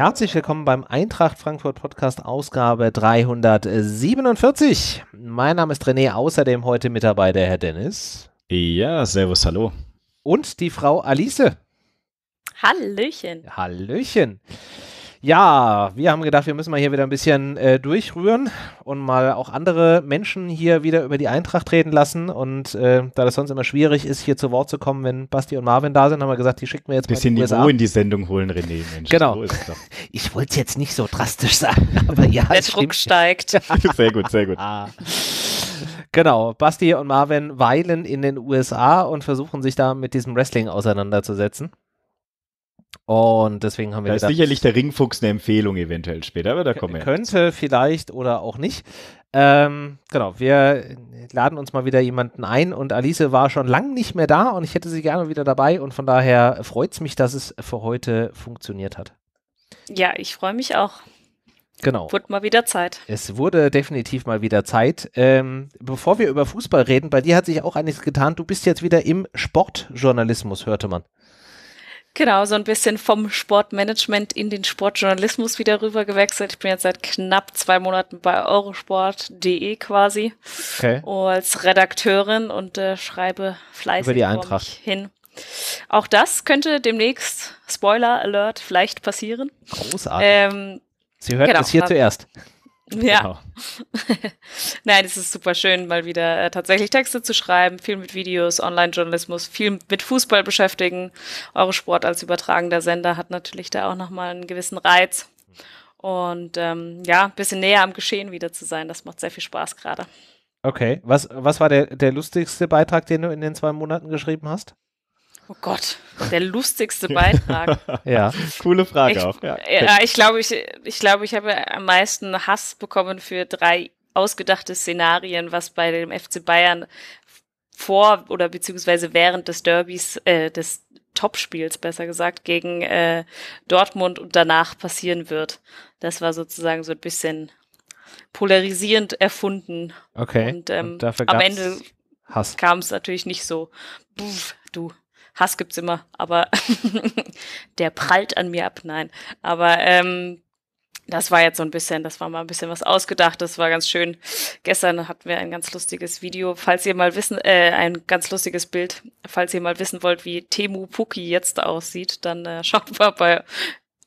Herzlich willkommen beim Eintracht Frankfurt Podcast Ausgabe 347. Mein Name ist René, außerdem heute mit dabei der Herr Dennis. Ja, servus, hallo. Und die Frau Alice. Hallöchen. Hallöchen. Ja, wir haben gedacht, wir müssen mal hier wieder ein bisschen äh, durchrühren und mal auch andere Menschen hier wieder über die Eintracht reden lassen. Und äh, da das sonst immer schwierig ist, hier zu Wort zu kommen, wenn Basti und Marvin da sind, haben wir gesagt, die schicken wir jetzt bisschen mal. Bisschen Niveau in die Sendung holen, René. Mensch, genau. So ich wollte es jetzt nicht so drastisch sagen, aber ja. Der Druck steigt. sehr gut, sehr gut. Ah. Genau, Basti und Marvin weilen in den USA und versuchen sich da mit diesem Wrestling auseinanderzusetzen. Und deswegen haben wir. Da gedacht, ist sicherlich der Ringfuchs eine Empfehlung eventuell später, aber da kommen wir. Könnte jetzt. vielleicht oder auch nicht. Ähm, genau, wir laden uns mal wieder jemanden ein und Alice war schon lange nicht mehr da und ich hätte sie gerne wieder dabei und von daher freut es mich, dass es für heute funktioniert hat. Ja, ich freue mich auch. Genau. Wurde mal wieder Zeit. Es wurde definitiv mal wieder Zeit. Ähm, bevor wir über Fußball reden, bei dir hat sich auch einiges getan. Du bist jetzt wieder im Sportjournalismus, hörte man. Genau, so ein bisschen vom Sportmanagement in den Sportjournalismus wieder rüber gewechselt. Ich bin jetzt seit knapp zwei Monaten bei eurosport.de quasi okay. als Redakteurin und äh, schreibe fleißig über die Eintracht hin. Auch das könnte demnächst, Spoiler Alert, vielleicht passieren. Großartig. Ähm, Sie hört genau, das hier zuerst. Ja. Genau. Nein, es ist super schön, mal wieder äh, tatsächlich Texte zu schreiben, viel mit Videos, Online-Journalismus, viel mit Fußball beschäftigen. Eure Sport als übertragender Sender hat natürlich da auch nochmal einen gewissen Reiz. Und ähm, ja, ein bisschen näher am Geschehen wieder zu sein, das macht sehr viel Spaß gerade. Okay, was, was war der, der lustigste Beitrag, den du in den zwei Monaten geschrieben hast? Oh Gott, der lustigste Beitrag. ja, coole Frage ich, auch. Ja, ja ich glaube, ich, ich, glaube, ich habe am meisten Hass bekommen für drei ausgedachte Szenarien, was bei dem FC Bayern vor oder beziehungsweise während des Derbys, äh, des Topspiels besser gesagt, gegen äh, Dortmund und danach passieren wird. Das war sozusagen so ein bisschen polarisierend erfunden. Okay. Und, ähm, und am Ende kam es natürlich nicht so. Pff, du. Hass gibt's immer, aber der prallt an mir ab. Nein, aber ähm, das war jetzt so ein bisschen, das war mal ein bisschen was ausgedacht. Das war ganz schön. Gestern hatten wir ein ganz lustiges Video, falls ihr mal wissen, äh, ein ganz lustiges Bild. Falls ihr mal wissen wollt, wie Temu Puki jetzt aussieht, dann äh, schaut mal bei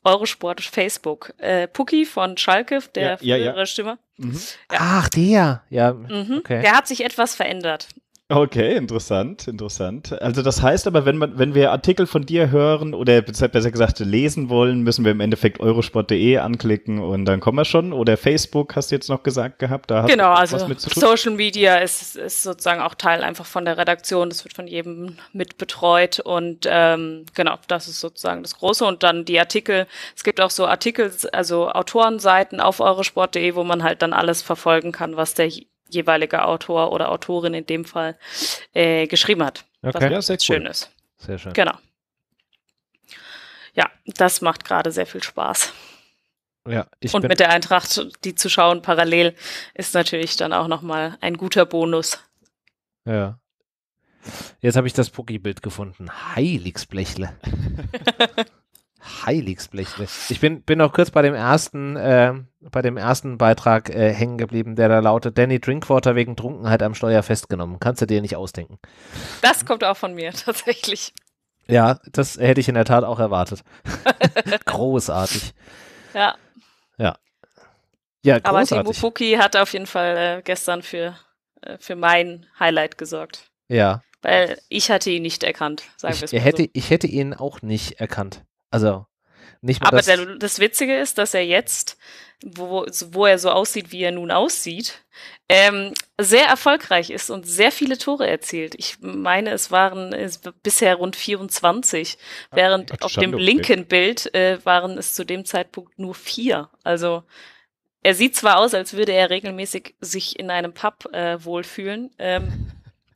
Eurosport Facebook. Äh, Puki von Schalke, der ja, frühere ja, ja. Stimme. Mhm. Ja. Ach, der. Ja, mhm. okay. Der hat sich etwas verändert. Okay, interessant, interessant. Also das heißt aber, wenn, man, wenn wir Artikel von dir hören oder besser gesagt lesen wollen, müssen wir im Endeffekt eurosport.de anklicken und dann kommen wir schon. Oder Facebook hast du jetzt noch gesagt gehabt, da hast genau, also was mit zu tun. Social Media ist, ist sozusagen auch Teil einfach von der Redaktion, das wird von jedem mit betreut und ähm, genau, das ist sozusagen das Große. Und dann die Artikel, es gibt auch so Artikel, also Autorenseiten auf eurosport.de, wo man halt dann alles verfolgen kann, was der jeweilige Autor oder Autorin in dem Fall äh, geschrieben hat. Okay. Was ja, schön cool. ist. Sehr schön. Genau. Ja, das macht gerade sehr viel Spaß. Ja, Und mit der Eintracht, die zu schauen parallel, ist natürlich dann auch nochmal ein guter Bonus. Ja. Jetzt habe ich das Poki-Bild gefunden. Heiligsblechle. Heiligsblechle. Ich bin, bin noch kurz bei dem ersten, äh, bei dem ersten Beitrag äh, hängen geblieben, der da lautet, Danny Drinkwater wegen Trunkenheit am Steuer festgenommen. Kannst du dir nicht ausdenken. Das kommt auch von mir, tatsächlich. Ja, das hätte ich in der Tat auch erwartet. großartig. Ja. Ja. Ja, großartig. Aber Timo Puki hat auf jeden Fall äh, gestern für, äh, für mein Highlight gesorgt. Ja. Weil ich hatte ihn nicht erkannt, sagen wir es mal hätte, so. Ich hätte ihn auch nicht erkannt. Also, nicht mal Aber das, der, das Witzige ist, dass er jetzt, wo, wo er so aussieht, wie er nun aussieht, ähm, sehr erfolgreich ist und sehr viele Tore erzielt. Ich meine, es waren es bisher rund 24, ah, während Ach, auf dem linken Bild äh, waren es zu dem Zeitpunkt nur vier. Also er sieht zwar aus, als würde er regelmäßig sich in einem Pub äh, wohlfühlen, ähm,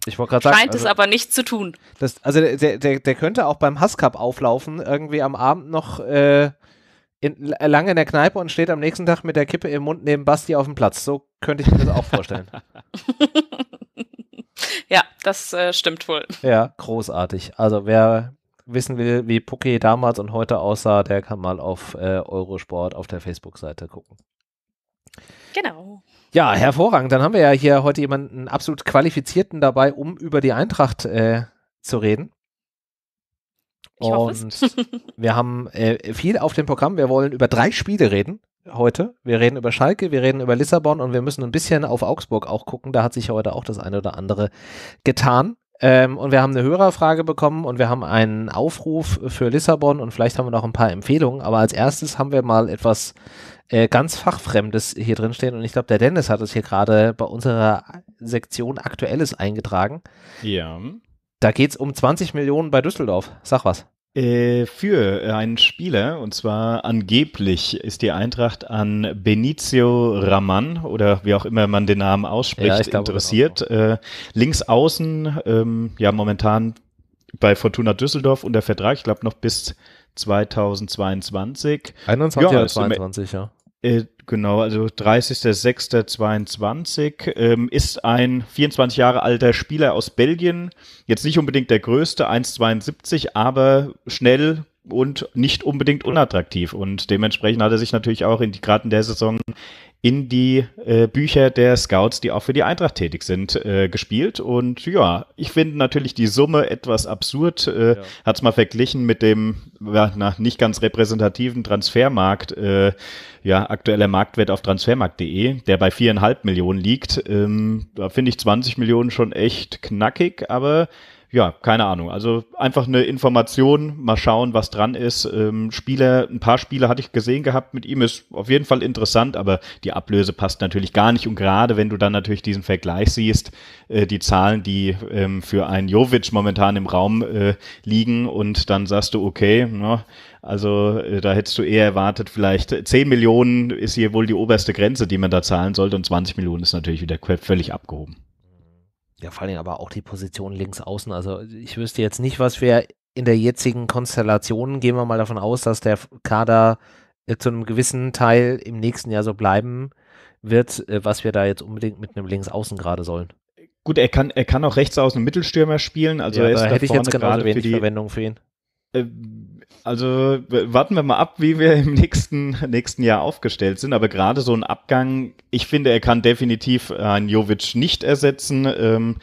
ich wollte gerade sagen. Scheint also, es aber nicht zu tun. Das, also der, der, der könnte auch beim Hasscup auflaufen, irgendwie am Abend noch äh, in, äh, lange in der Kneipe und steht am nächsten Tag mit der Kippe im Mund neben Basti auf dem Platz. So könnte ich mir das auch vorstellen. ja, das äh, stimmt wohl. Ja, großartig. Also wer wissen will, wie Pucki damals und heute aussah, der kann mal auf äh, Eurosport auf der Facebook-Seite gucken. Genau. Ja, hervorragend. Dann haben wir ja hier heute jemanden absolut qualifizierten dabei, um über die Eintracht äh, zu reden. Ich und wir haben äh, viel auf dem Programm. Wir wollen über drei Spiele reden heute. Wir reden über Schalke, wir reden über Lissabon und wir müssen ein bisschen auf Augsburg auch gucken. Da hat sich heute auch das eine oder andere getan. Ähm, und wir haben eine Hörerfrage bekommen und wir haben einen Aufruf für Lissabon und vielleicht haben wir noch ein paar Empfehlungen. Aber als erstes haben wir mal etwas äh, ganz Fachfremdes hier drin stehen. Und ich glaube, der Dennis hat es hier gerade bei unserer Sektion Aktuelles eingetragen. Ja. Da geht es um 20 Millionen bei Düsseldorf. Sag was. Äh, für äh, einen Spieler, und zwar angeblich ist die Eintracht an Benicio Raman oder wie auch immer man den Namen ausspricht, ja, glaube, interessiert. Genau. Äh, links außen, ähm, ja momentan bei Fortuna Düsseldorf unter Vertrag, ich glaube noch bis 2022. 21 ja, 22, also ja. Äh, genau, also 30.06.22 ähm, ist ein 24 Jahre alter Spieler aus Belgien. Jetzt nicht unbedingt der größte, 1,72, aber schnell und nicht unbedingt unattraktiv. Und dementsprechend hat er sich natürlich auch in die, gerade in der Saison in die äh, Bücher der Scouts, die auch für die Eintracht tätig sind, äh, gespielt. Und ja, ich finde natürlich die Summe etwas absurd. Äh, ja. Hat es mal verglichen mit dem ja, na, nicht ganz repräsentativen Transfermarkt, äh, ja, aktueller Marktwert auf transfermarkt.de, der bei viereinhalb Millionen liegt. Ähm, da finde ich 20 Millionen schon echt knackig, aber ja, keine Ahnung. Also einfach eine Information, mal schauen, was dran ist. Ähm, Spieler, ein paar Spiele hatte ich gesehen gehabt mit ihm, ist auf jeden Fall interessant, aber die Ablöse passt natürlich gar nicht. Und gerade wenn du dann natürlich diesen Vergleich siehst, äh, die Zahlen, die ähm, für einen Jovic momentan im Raum äh, liegen und dann sagst du, okay, na, also äh, da hättest du eher erwartet, vielleicht 10 Millionen ist hier wohl die oberste Grenze, die man da zahlen sollte und 20 Millionen ist natürlich wieder völlig abgehoben. Ja, vor allem aber auch die Position links außen. Also ich wüsste jetzt nicht, was wir in der jetzigen Konstellation, gehen wir mal davon aus, dass der Kader äh, zu einem gewissen Teil im nächsten Jahr so bleiben wird, äh, was wir da jetzt unbedingt mit einem Linksaußen gerade sollen. Gut, er kann, er kann auch rechts außen Mittelstürmer spielen. Also ja, er ist da hätte ich jetzt gerade wenig für die, Verwendung für ihn. Äh, also warten wir mal ab, wie wir im nächsten, nächsten Jahr aufgestellt sind. Aber gerade so ein Abgang, ich finde, er kann definitiv äh, einen Jovic nicht ersetzen. Ähm,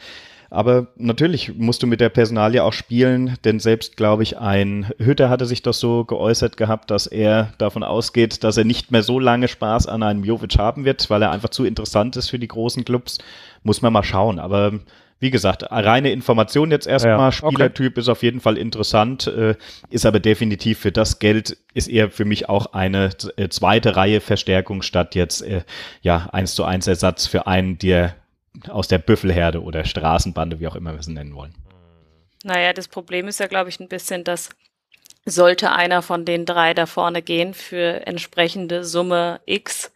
aber natürlich musst du mit der Personalie auch spielen, denn selbst, glaube ich, ein Hütter hatte sich das so geäußert gehabt, dass er davon ausgeht, dass er nicht mehr so lange Spaß an einem Jovic haben wird, weil er einfach zu interessant ist für die großen Clubs. Muss man mal schauen. Aber wie gesagt, reine Information jetzt erstmal. Ja, Spielertyp okay. ist auf jeden Fall interessant, äh, ist aber definitiv für das Geld, ist eher für mich auch eine äh, zweite Reihe Verstärkung statt jetzt, äh, ja, eins zu eins Ersatz für einen, der aus der Büffelherde oder Straßenbande, wie auch immer wir es nennen wollen. Naja, das Problem ist ja, glaube ich, ein bisschen, dass sollte einer von den drei da vorne gehen für entsprechende Summe X,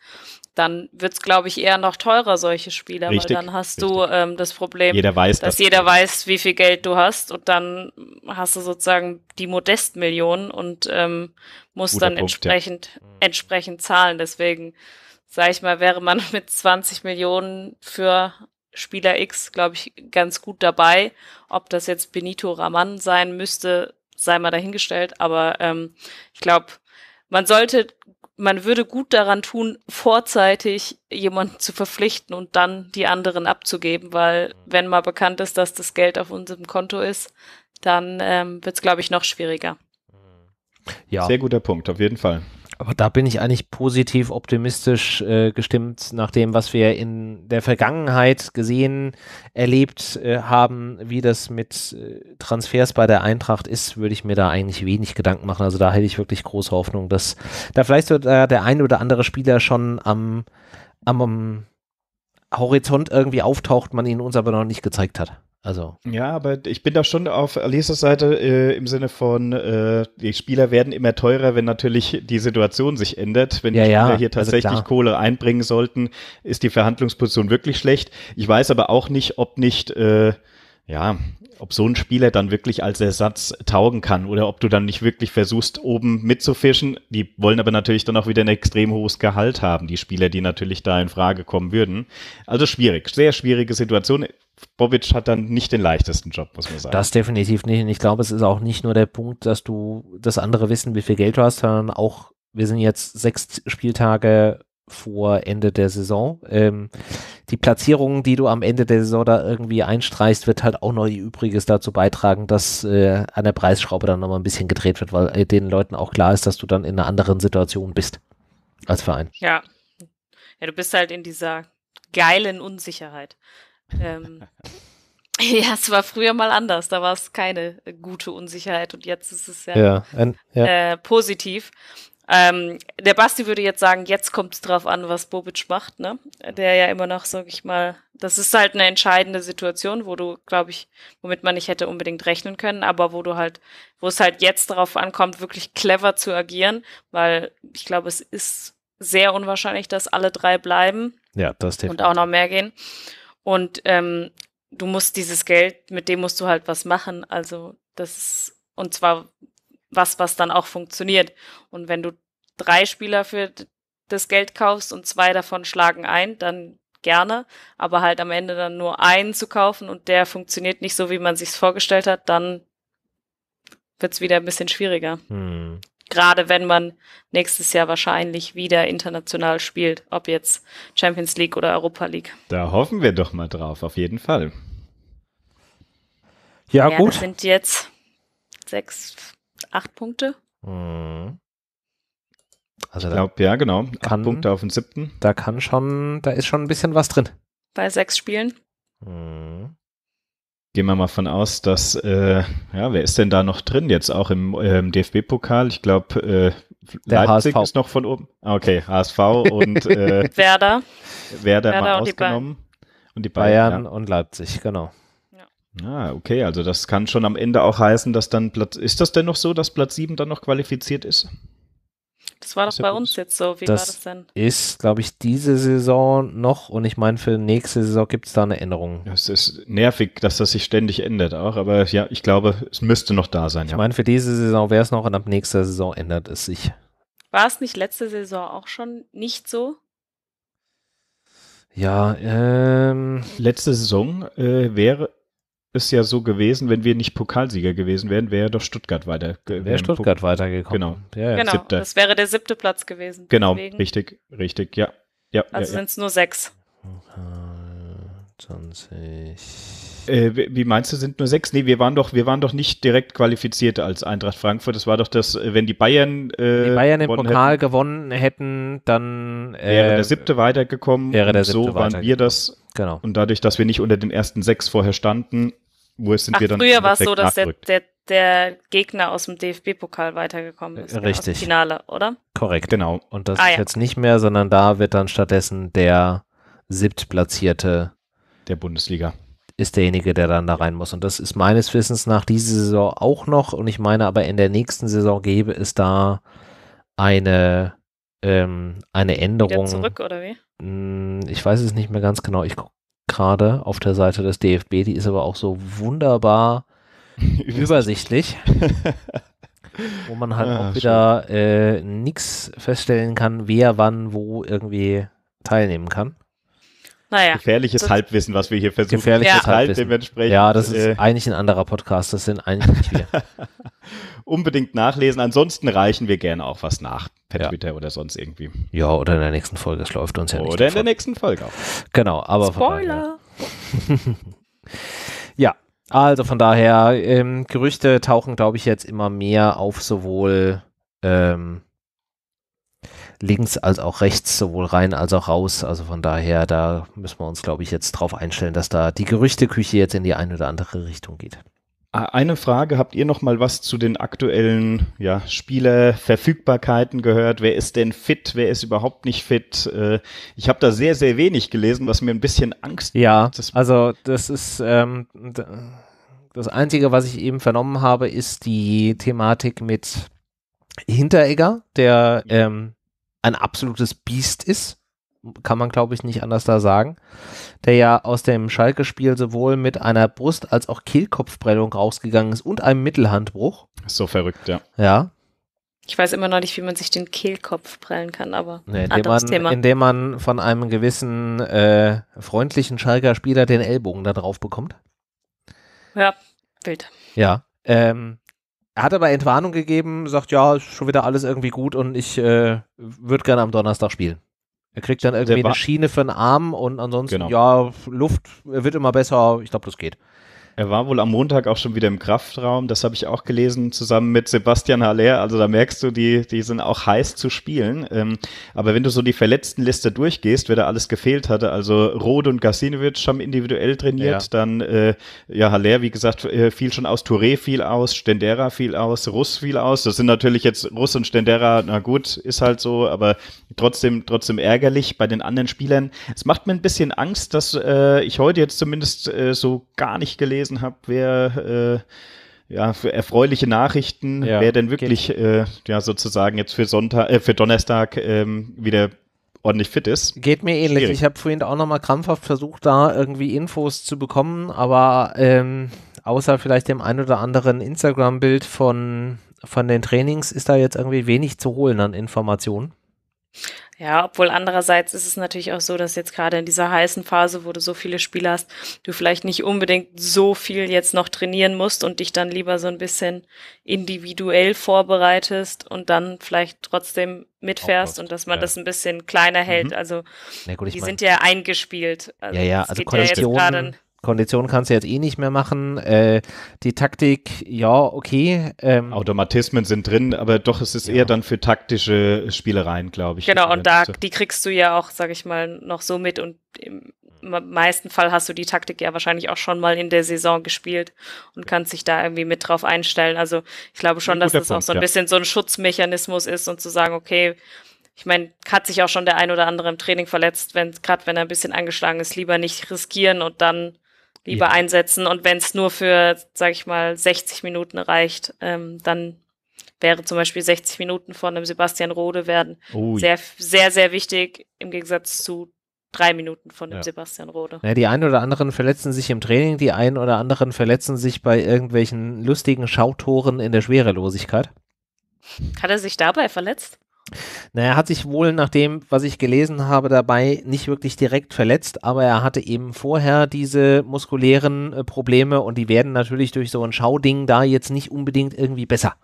dann wird es, glaube ich, eher noch teurer, solche Spiele, richtig, weil dann hast richtig. du ähm, das Problem, jeder weiß, dass das jeder weiß, wie viel Geld du hast und dann hast du sozusagen die Modestmillionen und ähm, musst dann Punkt, entsprechend, ja. entsprechend zahlen. Deswegen, sage ich mal, wäre man mit 20 Millionen für Spieler X, glaube ich, ganz gut dabei. Ob das jetzt Benito Raman sein müsste, sei mal dahingestellt, aber ähm, ich glaube, man sollte man würde gut daran tun, vorzeitig jemanden zu verpflichten und dann die anderen abzugeben, weil wenn mal bekannt ist, dass das Geld auf unserem Konto ist, dann ähm, wird es, glaube ich, noch schwieriger. Ja. Sehr guter Punkt, auf jeden Fall. Aber da bin ich eigentlich positiv optimistisch äh, gestimmt nach dem, was wir in der Vergangenheit gesehen, erlebt äh, haben, wie das mit äh, Transfers bei der Eintracht ist, würde ich mir da eigentlich wenig Gedanken machen. Also da hätte ich wirklich große Hoffnung, dass da vielleicht so äh, der ein oder andere Spieler schon am, am, am Horizont irgendwie auftaucht, man ihn uns aber noch nicht gezeigt hat. Also. Ja, aber ich bin da schon auf Alisas Seite äh, im Sinne von, äh, die Spieler werden immer teurer, wenn natürlich die Situation sich ändert. Wenn ja, die Spieler ja, hier also tatsächlich also Kohle einbringen sollten, ist die Verhandlungsposition wirklich schlecht. Ich weiß aber auch nicht, ob nicht, äh, ja, ob so ein Spieler dann wirklich als Ersatz taugen kann oder ob du dann nicht wirklich versuchst, oben mitzufischen. Die wollen aber natürlich dann auch wieder ein extrem hohes Gehalt haben, die Spieler, die natürlich da in Frage kommen würden. Also schwierig, sehr schwierige Situation Bobic hat dann nicht den leichtesten Job, muss man sagen. Das definitiv nicht. Und ich glaube, es ist auch nicht nur der Punkt, dass du das andere wissen, wie viel Geld du hast, sondern auch, wir sind jetzt sechs Spieltage vor Ende der Saison. Ähm, die Platzierungen, die du am Ende der Saison da irgendwie einstreichst, wird halt auch noch ihr Übriges dazu beitragen, dass äh, an der Preisschraube dann nochmal ein bisschen gedreht wird, weil äh, den Leuten auch klar ist, dass du dann in einer anderen Situation bist als Verein. Ja. Ja, du bist halt in dieser geilen Unsicherheit. Ähm, ja, es war früher mal anders. Da war es keine gute Unsicherheit und jetzt ist es ja, ja, ein, ja. Äh, positiv. Ähm, der Basti würde jetzt sagen, jetzt kommt es drauf an, was Bobic macht, ne? Der ja immer noch, sag ich mal, das ist halt eine entscheidende Situation, wo du, glaube ich, womit man nicht hätte unbedingt rechnen können, aber wo du halt, wo es halt jetzt darauf ankommt, wirklich clever zu agieren, weil ich glaube, es ist sehr unwahrscheinlich, dass alle drei bleiben. Ja, das definitiv. Und auch noch mehr gehen. Und ähm, du musst dieses Geld, mit dem musst du halt was machen. Also das ist, und zwar was, was dann auch funktioniert. Und wenn du drei Spieler für das Geld kaufst und zwei davon schlagen ein, dann gerne. Aber halt am Ende dann nur einen zu kaufen und der funktioniert nicht so, wie man sich's vorgestellt hat, dann wird's wieder ein bisschen schwieriger. Hm gerade wenn man nächstes Jahr wahrscheinlich wieder international spielt, ob jetzt Champions League oder Europa League. Da hoffen wir doch mal drauf, auf jeden Fall. Ja, ja gut. Das sind jetzt sechs, acht Punkte. Mhm. Also ich glaube, ja, genau. Kann, acht Punkte auf den siebten. Da kann schon, da ist schon ein bisschen was drin. Bei sechs Spielen. Mhm. Gehen wir mal von aus, dass, äh, ja, wer ist denn da noch drin jetzt auch im ähm, DFB-Pokal? Ich glaube, äh, Leipzig HSV. ist noch von oben. Ah, okay, HSV und äh, Werder. Werder. Werder mal und ausgenommen. Die und die Bayern, Bayern ja. und Leipzig, genau. Ah, okay, also das kann schon am Ende auch heißen, dass dann Platz. Ist das denn noch so, dass Platz 7 dann noch qualifiziert ist? Das war doch also bei uns jetzt so. Wie das war das denn? Ist, glaube ich, diese Saison noch und ich meine, für nächste Saison gibt es da eine Änderung. Es ist nervig, dass das sich ständig ändert auch, aber ja, ich glaube, es müsste noch da sein. Ich ja. meine, für diese Saison wäre es noch und ab nächster Saison ändert es sich. War es nicht letzte Saison auch schon nicht so? Ja, ähm. Letzte Saison äh, wäre, ist ja so gewesen, wenn wir nicht Pokalsieger gewesen wären, wäre doch Stuttgart weiter. Wäre Stuttgart Pok weitergekommen. Genau. Ja, ja. genau. Das wäre der siebte Platz gewesen. Genau, deswegen. richtig, richtig, ja. ja also ja, sind es nur sechs. 20. Äh, wie meinst du, sind nur sechs? Nee, wir waren doch, wir waren doch nicht direkt qualifiziert als Eintracht Frankfurt. Das war doch das, äh, wenn die Bayern, äh, die Bayern im Pokal hätten, gewonnen hätten, dann äh, wäre der äh, siebte weitergekommen. Wäre der siebte so waren wir das Genau. Und dadurch, dass wir nicht unter den ersten sechs vorher standen, wo sind Ach, wir dann? Früher war es so, dass der, der, der, Gegner aus dem DFB-Pokal weitergekommen ist. Richtig. Aus Finale, oder? Korrekt. Genau. Und das ah, ist ja. jetzt nicht mehr, sondern da wird dann stattdessen der siebtplatzierte der Bundesliga ist derjenige, der dann da rein muss. Und das ist meines Wissens nach diese Saison auch noch. Und ich meine aber, in der nächsten Saison gäbe es da eine, ähm, eine Änderung. Wieder zurück oder wie? Hm, ich weiß es nicht mehr ganz genau, ich gucke gerade auf der Seite des DFB, die ist aber auch so wunderbar übersichtlich, wo man halt ja, ah, auch wieder äh, nichts feststellen kann, wer wann wo irgendwie teilnehmen kann. Naja, gefährliches Halbwissen, was wir hier versuchen. Gefährliches ja. Halbwissen. Dementsprechend, ja, das äh, ist äh, eigentlich ein anderer Podcast. Das sind eigentlich wir. Unbedingt nachlesen. Ansonsten reichen wir gerne auch was nach per ja. Twitter oder sonst irgendwie. Ja, oder in der nächsten Folge. Es läuft uns ja nicht. Oder in der nächsten Folge auch. Genau, aber. Spoiler! ja, also von daher, ähm, Gerüchte tauchen, glaube ich, jetzt immer mehr auf sowohl ähm, links als auch rechts, sowohl rein als auch raus. Also von daher, da müssen wir uns, glaube ich, jetzt drauf einstellen, dass da die Gerüchteküche jetzt in die eine oder andere Richtung geht. Eine Frage, habt ihr noch mal was zu den aktuellen ja, Spielerverfügbarkeiten gehört? Wer ist denn fit? Wer ist überhaupt nicht fit? Äh, ich habe da sehr, sehr wenig gelesen, was mir ein bisschen Angst ja, macht. Ja, also das ist ähm, das Einzige, was ich eben vernommen habe, ist die Thematik mit Hinteregger, der ähm, ein absolutes Biest ist kann man glaube ich nicht anders da sagen, der ja aus dem Schalke-Spiel sowohl mit einer Brust- als auch Kehlkopfprellung rausgegangen ist und einem Mittelhandbruch. So verrückt, ja. Ja. Ich weiß immer noch nicht, wie man sich den Kehlkopf prellen kann, aber nee, indem, man, Thema. indem man von einem gewissen äh, freundlichen Schalker Spieler den Ellbogen da drauf bekommt. Ja, wild. Ja. Ähm, er hat aber Entwarnung gegeben, sagt, ja, ist schon wieder alles irgendwie gut und ich äh, würde gerne am Donnerstag spielen. Er kriegt dann irgendwie eine Schiene für den Arm und ansonsten, genau. ja, Luft wird immer besser. Ich glaube, das geht. Er war wohl am Montag auch schon wieder im Kraftraum, das habe ich auch gelesen, zusammen mit Sebastian Haller. Also da merkst du, die, die sind auch heiß zu spielen. Ähm, aber wenn du so die Verletztenliste durchgehst, wer da alles gefehlt hatte, also Rode und Gasinovic haben individuell trainiert, ja. dann äh, ja Haller, wie gesagt, äh, fiel schon aus, Touré fiel aus, Stendera fiel aus, Russ fiel aus. Das sind natürlich jetzt Russ und Stendera, na gut, ist halt so, aber trotzdem, trotzdem ärgerlich bei den anderen Spielern. Es macht mir ein bisschen Angst, dass äh, ich heute jetzt zumindest äh, so gar nicht gelesen gelesen habe, wer äh, ja, für erfreuliche Nachrichten, ja, wer denn wirklich äh, ja, sozusagen jetzt für Sonntag, äh, für Donnerstag ähm, wieder ordentlich fit ist. Geht mir ähnlich. Schwierig. Ich habe vorhin auch nochmal krampfhaft versucht, da irgendwie Infos zu bekommen, aber ähm, außer vielleicht dem ein oder anderen Instagram-Bild von, von den Trainings ist da jetzt irgendwie wenig zu holen an Informationen. Ja, obwohl andererseits ist es natürlich auch so, dass jetzt gerade in dieser heißen Phase, wo du so viele Spieler hast, du vielleicht nicht unbedingt so viel jetzt noch trainieren musst und dich dann lieber so ein bisschen individuell vorbereitest und dann vielleicht trotzdem mitfährst und dass man ja. das ein bisschen kleiner hält. Mhm. Also ja, gut, die mein, sind ja eingespielt. Also, ja, ja, also Konditionen, ja Kondition kannst du jetzt eh nicht mehr machen. Äh, die Taktik, ja, okay. Ähm, Automatismen sind drin, aber doch, es ist ja. eher dann für taktische Spielereien, glaube ich. Genau, und da, die kriegst du ja auch, sage ich mal, noch so mit. Und im meisten Fall hast du die Taktik ja wahrscheinlich auch schon mal in der Saison gespielt und kannst dich da irgendwie mit drauf einstellen. Also ich glaube schon, dass das Punkt, auch so ein ja. bisschen so ein Schutzmechanismus ist und zu sagen, okay, ich meine, hat sich auch schon der ein oder andere im Training verletzt, wenn gerade wenn er ein bisschen angeschlagen ist, lieber nicht riskieren und dann lieber ja. einsetzen. Und wenn es nur für, sage ich mal, 60 Minuten reicht, ähm, dann wäre zum Beispiel 60 Minuten von einem Sebastian Rode werden oh, sehr, sehr, sehr wichtig im Gegensatz zu drei Minuten von dem ja. Sebastian Rode. Ja, die einen oder anderen verletzen sich im Training, die einen oder anderen verletzen sich bei irgendwelchen lustigen Schautoren in der Schwerelosigkeit. Hat er sich dabei verletzt? Naja, er hat sich wohl nach dem, was ich gelesen habe, dabei nicht wirklich direkt verletzt, aber er hatte eben vorher diese muskulären äh, Probleme und die werden natürlich durch so ein Schauding da jetzt nicht unbedingt irgendwie besser.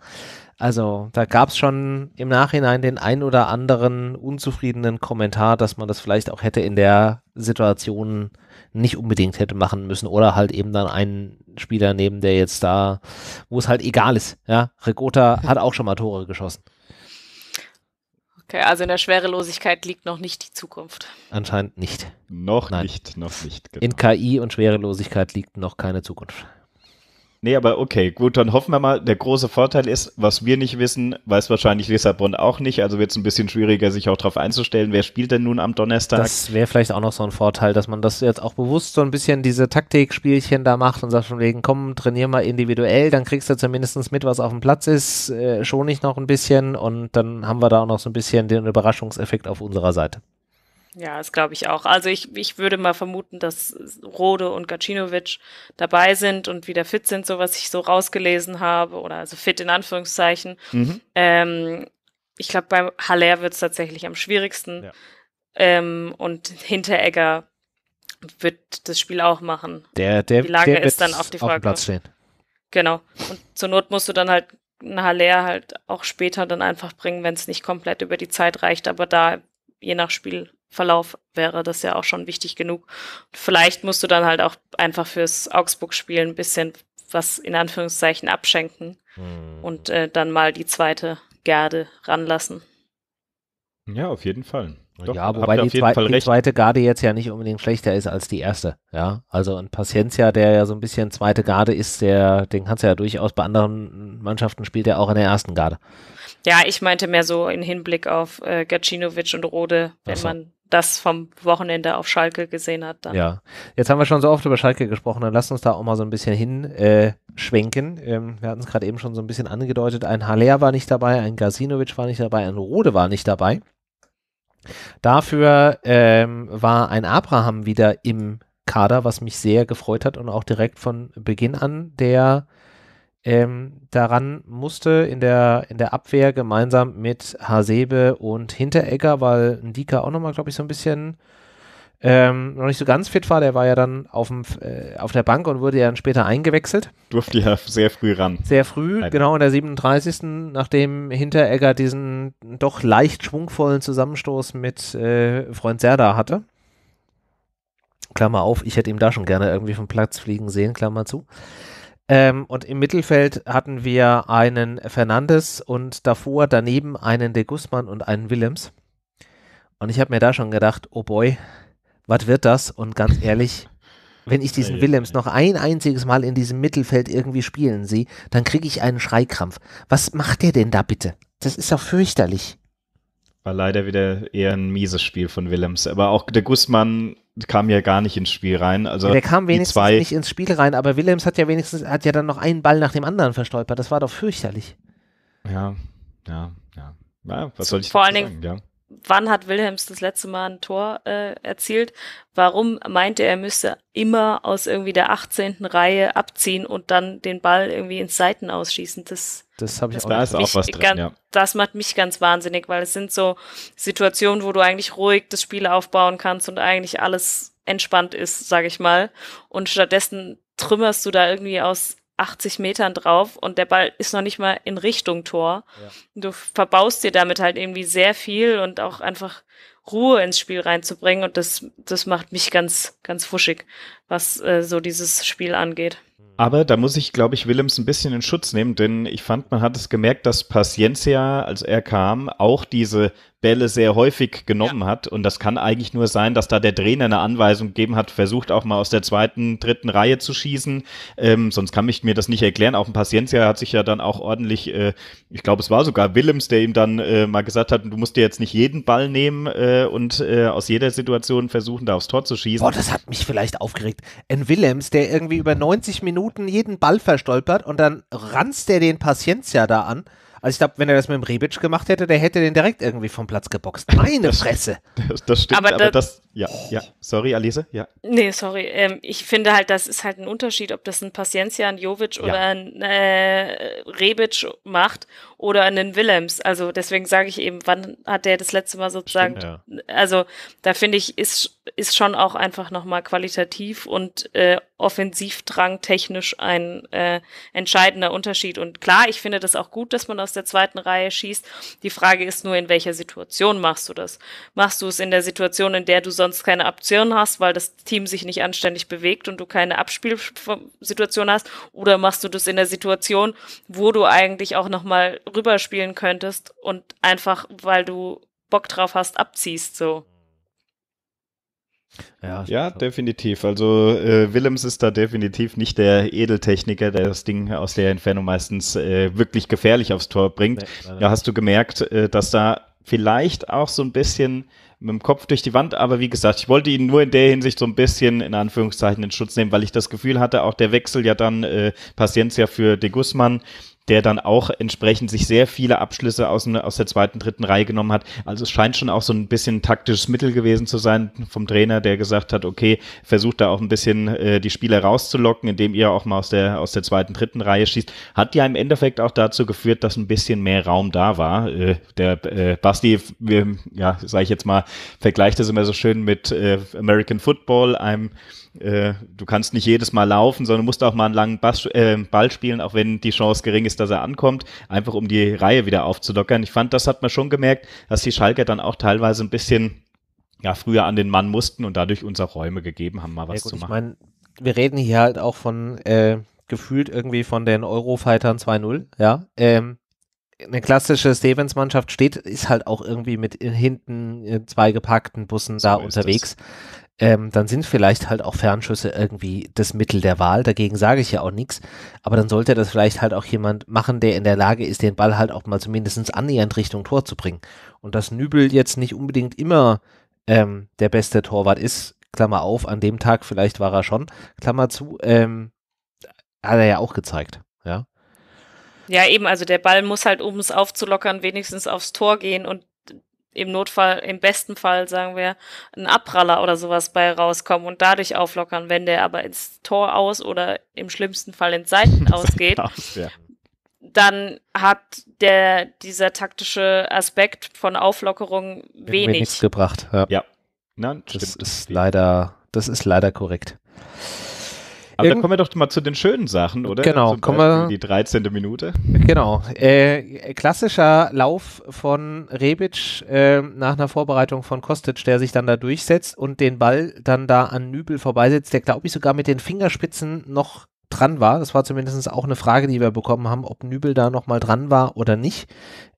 Also da gab es schon im Nachhinein den ein oder anderen unzufriedenen Kommentar, dass man das vielleicht auch hätte in der Situation nicht unbedingt hätte machen müssen oder halt eben dann einen Spieler nehmen, der jetzt da, wo es halt egal ist. Ja, Regota hat auch schon mal Tore geschossen. Okay, also in der Schwerelosigkeit liegt noch nicht die Zukunft. Anscheinend nicht. Noch Nein. nicht, noch nicht. Genau. In KI und Schwerelosigkeit liegt noch keine Zukunft. Nee, aber okay, gut, dann hoffen wir mal. Der große Vorteil ist, was wir nicht wissen, weiß wahrscheinlich Lissabon auch nicht. Also wird es ein bisschen schwieriger, sich auch darauf einzustellen, wer spielt denn nun am Donnerstag. Das wäre vielleicht auch noch so ein Vorteil, dass man das jetzt auch bewusst so ein bisschen diese Taktikspielchen da macht und sagt von wegen, komm, trainier mal individuell, dann kriegst du zumindest mit, was auf dem Platz ist, äh, schon ich noch ein bisschen und dann haben wir da auch noch so ein bisschen den Überraschungseffekt auf unserer Seite. Ja, das glaube ich auch. Also ich, ich würde mal vermuten, dass Rode und Gacinovic dabei sind und wieder fit sind, so was ich so rausgelesen habe, oder also fit in Anführungszeichen. Mhm. Ähm, ich glaube, bei Haller wird es tatsächlich am schwierigsten. Ja. Ähm, und Hinteregger wird das Spiel auch machen. Der, der, Wie lange der ist dann auf die Frage. Auf Platz ne? stehen. Genau. Und zur Not musst du dann halt einen Haller halt auch später dann einfach bringen, wenn es nicht komplett über die Zeit reicht. Aber da, je nach Spiel, Verlauf wäre das ja auch schon wichtig genug. Vielleicht musst du dann halt auch einfach fürs Augsburg-Spiel ein bisschen was in Anführungszeichen abschenken hm. und äh, dann mal die zweite Garde ranlassen. Ja, auf jeden Fall. Doch, ja, wobei die, zwei, die, zweite Garde jetzt ja nicht unbedingt schlechter ist als die erste. Ja, also ein Paciencia, der ja so ein bisschen zweite Garde ist, der, den kannst du ja durchaus bei anderen Mannschaften spielt der auch in der ersten Garde. Ja, ich meinte mehr so in Hinblick auf äh, Gacinovic und Rode, wenn so. man das vom Wochenende auf Schalke gesehen hat. Dann. Ja, jetzt haben wir schon so oft über Schalke gesprochen, dann lass uns da auch mal so ein bisschen hinschwenken. Äh, ähm, wir hatten es gerade eben schon so ein bisschen angedeutet, ein Haller war nicht dabei, ein Gasinovic war nicht dabei, ein Rode war nicht dabei. Dafür ähm, war ein Abraham wieder im Kader, was mich sehr gefreut hat und auch direkt von Beginn an der ähm, daran musste in der, in der Abwehr gemeinsam mit Hasebe und Hinteregger, weil Ndika auch nochmal, glaube ich, so ein bisschen ähm, noch nicht so ganz fit war. Der war ja dann auf, äh, auf der Bank und wurde ja dann später eingewechselt. Durfte ja sehr früh ran. Sehr früh, Leider. genau in der 37. Nachdem Hinteregger diesen doch leicht schwungvollen Zusammenstoß mit äh, Freund Serda hatte. Klammer auf, ich hätte ihm da schon gerne irgendwie vom Platz fliegen sehen, Klammer zu. Ähm, und im Mittelfeld hatten wir einen Fernandes und davor daneben einen De Guzman und einen Willems. Und ich habe mir da schon gedacht, oh boy, was wird das? Und ganz ehrlich, wenn ich diesen Willems noch ein einziges Mal in diesem Mittelfeld irgendwie spielen sehe, dann kriege ich einen Schreikrampf. Was macht der denn da bitte? Das ist doch fürchterlich. War leider wieder eher ein mieses Spiel von Willems. Aber auch der Guzman kam ja gar nicht ins Spiel rein. Also ja, der kam wenigstens zwei, nicht ins Spiel rein, aber Willems hat ja wenigstens, hat ja dann noch einen Ball nach dem anderen verstolpert. Das war doch fürchterlich. Ja, ja, ja. ja was soll ich Vor allen sagen? Dingen, ja wann hat Wilhelms das letzte Mal ein Tor äh, erzielt? Warum meinte er, er müsste immer aus irgendwie der 18. Reihe abziehen und dann den Ball irgendwie ins Seiten ausschießen? Das, das habe ich das auch, da ist auch was drin, ganz, ja. Das macht mich ganz wahnsinnig, weil es sind so Situationen, wo du eigentlich ruhig das Spiel aufbauen kannst und eigentlich alles entspannt ist, sage ich mal. Und stattdessen trümmerst du da irgendwie aus 80 Metern drauf und der Ball ist noch nicht mal in Richtung Tor. Ja. Du verbaust dir damit halt irgendwie sehr viel und auch einfach Ruhe ins Spiel reinzubringen und das, das macht mich ganz, ganz fuschig, was äh, so dieses Spiel angeht. Hm. Aber da muss ich, glaube ich, Willems ein bisschen in Schutz nehmen, denn ich fand, man hat es gemerkt, dass Paciencia, als er kam, auch diese Bälle sehr häufig genommen ja. hat. Und das kann eigentlich nur sein, dass da der Trainer eine Anweisung gegeben hat, versucht auch mal aus der zweiten, dritten Reihe zu schießen. Ähm, sonst kann ich mir das nicht erklären. Auch ein Paciencia hat sich ja dann auch ordentlich, äh, ich glaube, es war sogar Willems, der ihm dann äh, mal gesagt hat, du musst dir jetzt nicht jeden Ball nehmen äh, und äh, aus jeder Situation versuchen, da aufs Tor zu schießen. Boah, das hat mich vielleicht aufgeregt. Ein Willems, der irgendwie über 90 Minuten jeden Ball verstolpert und dann ranzt er den Paciencia da an. Also ich glaube, wenn er das mit dem Rebic gemacht hätte, der hätte den direkt irgendwie vom Platz geboxt. Meine das, Fresse! Das, das stimmt, aber, aber das, das, ja, ja. Sorry, Alise, ja. Nee, sorry. Ähm, ich finde halt, das ist halt ein Unterschied, ob das ein Paciencia, ein Jovic ja. oder ein äh, Rebic macht oder an den Willems. Also deswegen sage ich eben, wann hat der das letzte Mal sozusagen, Stimmt, ja. also da finde ich, ist, ist schon auch einfach nochmal qualitativ und äh, Offensivdrang technisch ein äh, entscheidender Unterschied. Und klar, ich finde das auch gut, dass man aus der zweiten Reihe schießt. Die Frage ist nur, in welcher Situation machst du das? Machst du es in der Situation, in der du sonst keine Option hast, weil das Team sich nicht anständig bewegt und du keine Abspielsituation hast? Oder machst du das in der Situation, wo du eigentlich auch nochmal rüberspielen könntest und einfach, weil du Bock drauf hast, abziehst so. Ja, ja definitiv. Also äh, Willems ist da definitiv nicht der Edeltechniker, der das Ding aus der Entfernung meistens äh, wirklich gefährlich aufs Tor bringt. Ja, hast du gemerkt, äh, dass da vielleicht auch so ein bisschen mit dem Kopf durch die Wand, aber wie gesagt, ich wollte ihn nur in der Hinsicht so ein bisschen in Anführungszeichen in Schutz nehmen, weil ich das Gefühl hatte, auch der Wechsel ja dann äh, Paciencia für De Guzman der dann auch entsprechend sich sehr viele Abschlüsse aus, aus der zweiten, dritten Reihe genommen hat. Also es scheint schon auch so ein bisschen ein taktisches Mittel gewesen zu sein vom Trainer, der gesagt hat, okay, versucht da auch ein bisschen äh, die Spieler rauszulocken, indem ihr auch mal aus der, aus der zweiten, dritten Reihe schießt. Hat ja im Endeffekt auch dazu geführt, dass ein bisschen mehr Raum da war. Äh, der äh, Basti, wir, ja, sage ich jetzt mal, vergleicht das immer so schön mit äh, American Football, einem äh, du kannst nicht jedes Mal laufen, sondern musst auch mal einen langen Bass, äh, Ball spielen, auch wenn die Chance gering ist, dass er ankommt, einfach um die Reihe wieder aufzulockern. Ich fand, das hat man schon gemerkt, dass die Schalker dann auch teilweise ein bisschen ja, früher an den Mann mussten und dadurch uns auch Räume gegeben haben, mal was ja, gut, zu machen. Ich meine, wir reden hier halt auch von äh, gefühlt irgendwie von den Eurofightern 2-0, ja. Ähm, eine klassische Stevens-Mannschaft steht, ist halt auch irgendwie mit hinten äh, zwei gepackten Bussen so da unterwegs ähm, dann sind vielleicht halt auch Fernschüsse irgendwie das Mittel der Wahl. Dagegen sage ich ja auch nichts. Aber dann sollte das vielleicht halt auch jemand machen, der in der Lage ist, den Ball halt auch mal zumindest annähernd Richtung Tor zu bringen. Und dass Nübel jetzt nicht unbedingt immer ähm, der beste Torwart ist, Klammer auf, an dem Tag vielleicht war er schon, Klammer zu, ähm, hat er ja auch gezeigt, ja. Ja, eben, also der Ball muss halt, um es aufzulockern, wenigstens aufs Tor gehen und im Notfall, im besten Fall, sagen wir, ein Abpraller oder sowas bei rauskommen und dadurch auflockern. Wenn der aber ins Tor aus oder im schlimmsten Fall ins Seiten ausgeht, dann hat der, dieser taktische Aspekt von Auflockerung wenig. Mir nichts gebracht. Ja, ja. Nein, das stimmt. ist leider, das ist leider korrekt. Aber Irgend dann kommen wir doch mal zu den schönen Sachen, oder? Genau, Zum kommen wir. Die 13. Minute. Genau. Äh, klassischer Lauf von Rebic äh, nach einer Vorbereitung von Kostic, der sich dann da durchsetzt und den Ball dann da an Nübel vorbeisetzt, der glaube ich sogar mit den Fingerspitzen noch dran war. Das war zumindest auch eine Frage, die wir bekommen haben, ob Nübel da nochmal dran war oder nicht.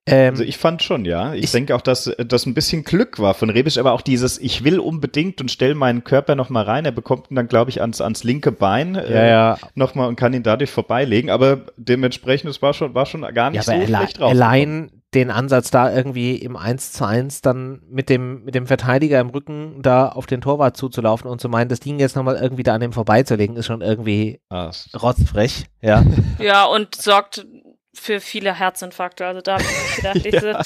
Ähm, also ich fand schon, ja. Ich, ich denke auch, dass das ein bisschen Glück war von Rebisch, aber auch dieses, ich will unbedingt und stelle meinen Körper nochmal rein. Er bekommt ihn dann, glaube ich, ans, ans linke Bein äh, ja, ja. nochmal und kann ihn dadurch vorbeilegen. Aber dementsprechend, es war schon, war schon gar nicht ja, so schlecht drauf. Allein den Ansatz, da irgendwie im 1 zu 1 dann mit dem, mit dem Verteidiger im Rücken da auf den Torwart zuzulaufen und zu meinen, das Ding jetzt nochmal irgendwie da an dem vorbeizulegen, ist schon irgendwie ah, rotzfrech. Ja. ja, und sorgt für viele Herzinfarkte. Also da habe ich gedacht, ja.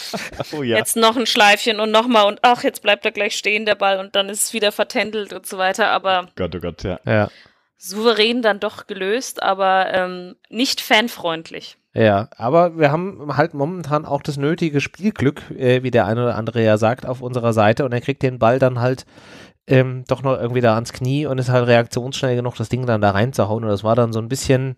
oh, ja. jetzt noch ein Schleifchen und nochmal und ach, jetzt bleibt er gleich stehen, der Ball, und dann ist es wieder vertändelt und so weiter. Aber oh Gott, oh Gott, ja. ja. Souverän dann doch gelöst, aber ähm, nicht fanfreundlich. Ja, aber wir haben halt momentan auch das nötige Spielglück, äh, wie der eine oder andere ja sagt, auf unserer Seite und er kriegt den Ball dann halt ähm, doch noch irgendwie da ans Knie und ist halt reaktionsschnell genug, das Ding dann da reinzuhauen und das war dann so ein bisschen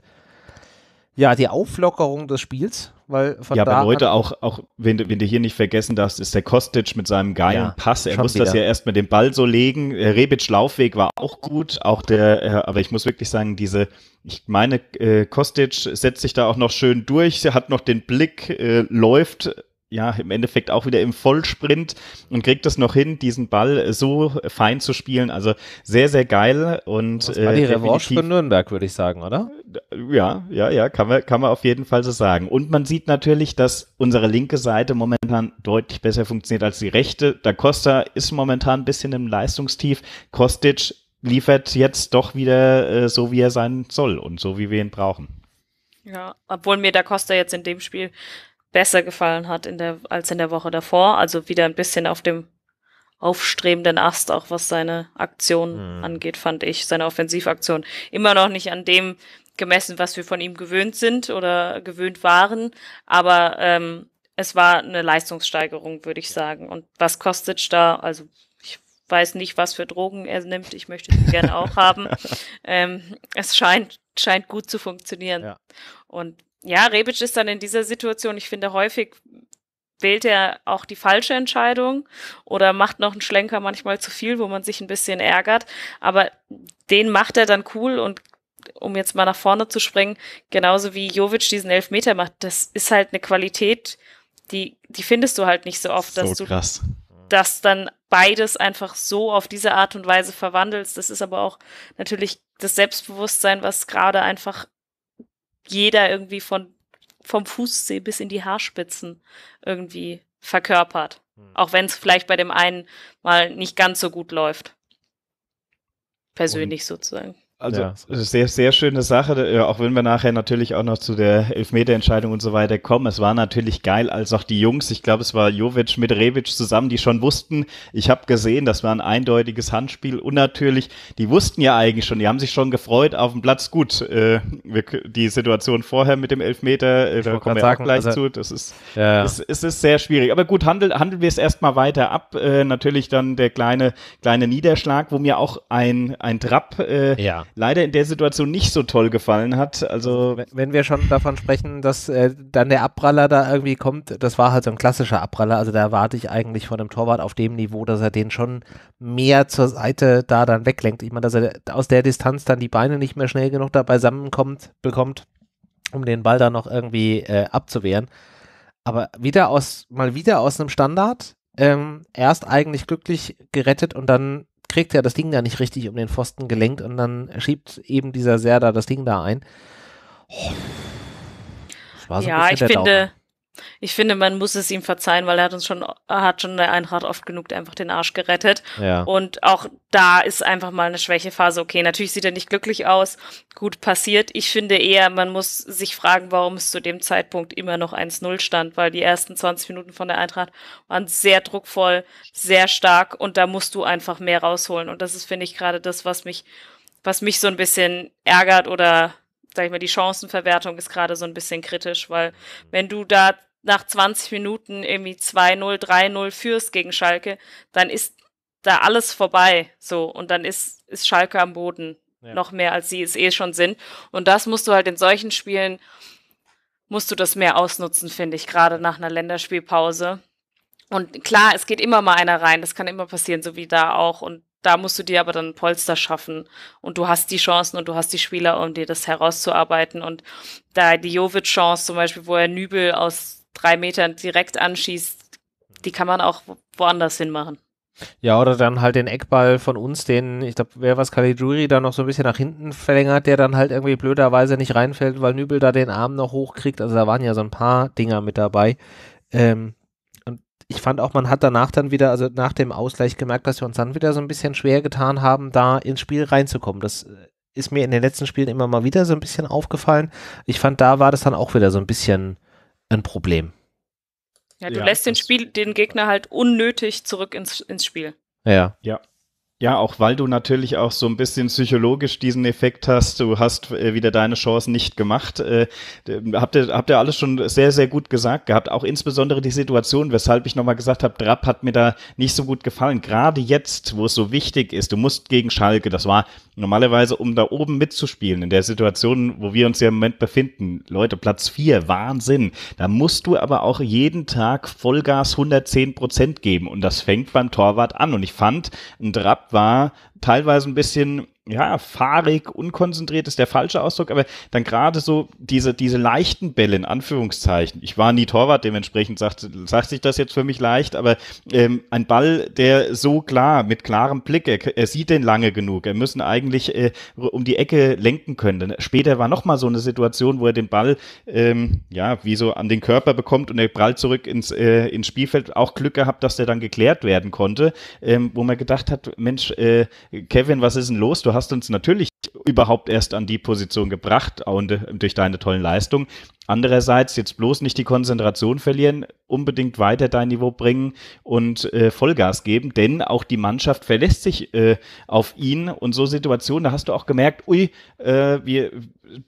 ja, die Auflockerung des Spiels, weil von ja, da aber Leute, auch, auch wenn, du, wenn du hier nicht vergessen darfst, ist der Kostic mit seinem geilen ja, Pass. Er muss wieder. das ja erst mit dem Ball so legen. Äh, Rebic Laufweg war auch gut. Auch der, äh, aber ich muss wirklich sagen, diese, ich meine, äh, Kostic setzt sich da auch noch schön durch. Sie hat noch den Blick, äh, läuft ja, im Endeffekt auch wieder im Vollsprint und kriegt es noch hin, diesen Ball so fein zu spielen. Also sehr, sehr geil. Und, das war die äh, Revanche für Nürnberg, würde ich sagen, oder? Ja, ja, ja, kann man, kann man auf jeden Fall so sagen. Und man sieht natürlich, dass unsere linke Seite momentan deutlich besser funktioniert als die rechte. Da Costa ist momentan ein bisschen im Leistungstief. Kostic liefert jetzt doch wieder äh, so, wie er sein soll und so, wie wir ihn brauchen. Ja, obwohl mir da Costa jetzt in dem Spiel besser gefallen hat in der, als in der Woche davor. Also wieder ein bisschen auf dem aufstrebenden Ast, auch was seine Aktion mhm. angeht, fand ich, seine Offensivaktion. Immer noch nicht an dem gemessen, was wir von ihm gewöhnt sind oder gewöhnt waren, aber ähm, es war eine Leistungssteigerung, würde ich sagen. Und was kostet da, also ich weiß nicht, was für Drogen er nimmt, ich möchte die gerne auch haben. Ähm, es scheint, scheint gut zu funktionieren. Ja. Und ja, Rebic ist dann in dieser Situation, ich finde häufig wählt er auch die falsche Entscheidung oder macht noch einen Schlenker manchmal zu viel, wo man sich ein bisschen ärgert, aber den macht er dann cool und um jetzt mal nach vorne zu springen, genauso wie Jovic diesen Elfmeter macht, das ist halt eine Qualität, die, die findest du halt nicht so oft, dass so du krass. das dann beides einfach so auf diese Art und Weise verwandelst. Das ist aber auch natürlich das Selbstbewusstsein, was gerade einfach jeder irgendwie von, vom Fußsee bis in die Haarspitzen irgendwie verkörpert. Hm. Auch wenn es vielleicht bei dem einen mal nicht ganz so gut läuft. Persönlich und, sozusagen. Also ja. sehr, sehr schöne Sache, auch wenn wir nachher natürlich auch noch zu der Elfmeterentscheidung und so weiter kommen. Es war natürlich geil, als auch die Jungs, ich glaube, es war Jovic mit Revic zusammen, die schon wussten, ich habe gesehen, das war ein eindeutiges Handspiel und natürlich, die wussten ja eigentlich schon, die haben sich schon gefreut auf dem Platz. Gut, äh, wir, die Situation vorher mit dem Elfmeter, äh, da kommen wir auch gleich also, zu, das ist, ja. es, es, ist sehr schwierig. Aber gut, handeln, handeln wir es erstmal weiter ab. Äh, natürlich dann der kleine, kleine Niederschlag, wo mir auch ein, ein Trapp äh, ja leider in der Situation nicht so toll gefallen hat. Also wenn, wenn wir schon davon sprechen, dass äh, dann der Abpraller da irgendwie kommt, das war halt so ein klassischer Abpraller. Also da erwarte ich eigentlich von dem Torwart auf dem Niveau, dass er den schon mehr zur Seite da dann weglenkt. Ich meine, dass er aus der Distanz dann die Beine nicht mehr schnell genug da beisammenkommt, bekommt, um den Ball da noch irgendwie äh, abzuwehren. Aber wieder aus, mal wieder aus einem Standard, ähm, erst eigentlich glücklich gerettet und dann kriegt er das Ding da nicht richtig um den Pfosten gelenkt und dann schiebt eben dieser Serda das Ding da ein. Oh. ja, ich finde, Daumen. Ich finde, man muss es ihm verzeihen, weil er hat uns schon, er hat schon der Eintracht oft genug einfach den Arsch gerettet. Ja. Und auch da ist einfach mal eine Schwächephase okay. Natürlich sieht er nicht glücklich aus. Gut passiert. Ich finde eher, man muss sich fragen, warum es zu dem Zeitpunkt immer noch 1-0 stand, weil die ersten 20 Minuten von der Eintracht waren sehr druckvoll, sehr stark und da musst du einfach mehr rausholen. Und das ist, finde ich, gerade das, was mich, was mich so ein bisschen ärgert oder sag ich mal, die Chancenverwertung ist gerade so ein bisschen kritisch, weil wenn du da nach 20 Minuten irgendwie 2-0, 3-0 führst gegen Schalke, dann ist da alles vorbei. So, und dann ist, ist Schalke am Boden. Ja. Noch mehr als sie es eh schon sind. Und das musst du halt in solchen Spielen, musst du das mehr ausnutzen, finde ich, gerade nach einer Länderspielpause. Und klar, es geht immer mal einer rein, das kann immer passieren, so wie da auch. Und da musst du dir aber dann Polster schaffen und du hast die Chancen und du hast die Spieler, um dir das herauszuarbeiten. Und da die Jovic-Chance zum Beispiel, wo er Nübel aus drei Metern direkt anschießt, die kann man auch woanders hinmachen. Ja, oder dann halt den Eckball von uns, den, ich glaube, wer was Caligiuri da noch so ein bisschen nach hinten verlängert, der dann halt irgendwie blöderweise nicht reinfällt, weil Nübel da den Arm noch hochkriegt. Also da waren ja so ein paar Dinger mit dabei. Ähm, ich fand auch, man hat danach dann wieder, also nach dem Ausgleich gemerkt, dass wir uns dann wieder so ein bisschen schwer getan haben, da ins Spiel reinzukommen. Das äh, ist mir in den letzten Spielen immer mal wieder so ein bisschen aufgefallen. Ich fand, da war das dann auch wieder so ein bisschen ein Problem. Ja, du ja, lässt den Spiel, den Gegner halt unnötig zurück ins, ins Spiel. Ja. Ja, ja, auch weil du natürlich auch so ein bisschen psychologisch diesen Effekt hast, du hast äh, wieder deine Chance nicht gemacht. Äh, habt, ihr, habt ihr alles schon sehr, sehr gut gesagt gehabt. Auch insbesondere die Situation, weshalb ich nochmal gesagt habe, Drapp hat mir da nicht so gut gefallen. Gerade jetzt, wo es so wichtig ist, du musst gegen Schalke, das war normalerweise, um da oben mitzuspielen, in der Situation, wo wir uns ja im Moment befinden, Leute, Platz 4, Wahnsinn. Da musst du aber auch jeden Tag Vollgas 110 Prozent geben. Und das fängt beim Torwart an. Und ich fand, ein Drapp war teilweise ein bisschen, ja, fahrig, unkonzentriert ist der falsche Ausdruck, aber dann gerade so diese, diese leichten Bälle in Anführungszeichen. Ich war nie Torwart, dementsprechend sagt, sagt sich das jetzt für mich leicht, aber ähm, ein Ball, der so klar, mit klarem Blick, er, er sieht den lange genug, er müssen eigentlich äh, um die Ecke lenken können. Denn später war nochmal so eine Situation, wo er den Ball, ähm, ja, wie so an den Körper bekommt und er prallt zurück ins, äh, ins Spielfeld. Auch Glück gehabt, dass der dann geklärt werden konnte, ähm, wo man gedacht hat, Mensch, äh, Kevin, was ist denn los? Du hast uns natürlich überhaupt erst an die Position gebracht und äh, durch deine tollen Leistungen. Andererseits jetzt bloß nicht die Konzentration verlieren, unbedingt weiter dein Niveau bringen und äh, Vollgas geben, denn auch die Mannschaft verlässt sich äh, auf ihn und so Situationen, da hast du auch gemerkt, ui, äh, wir,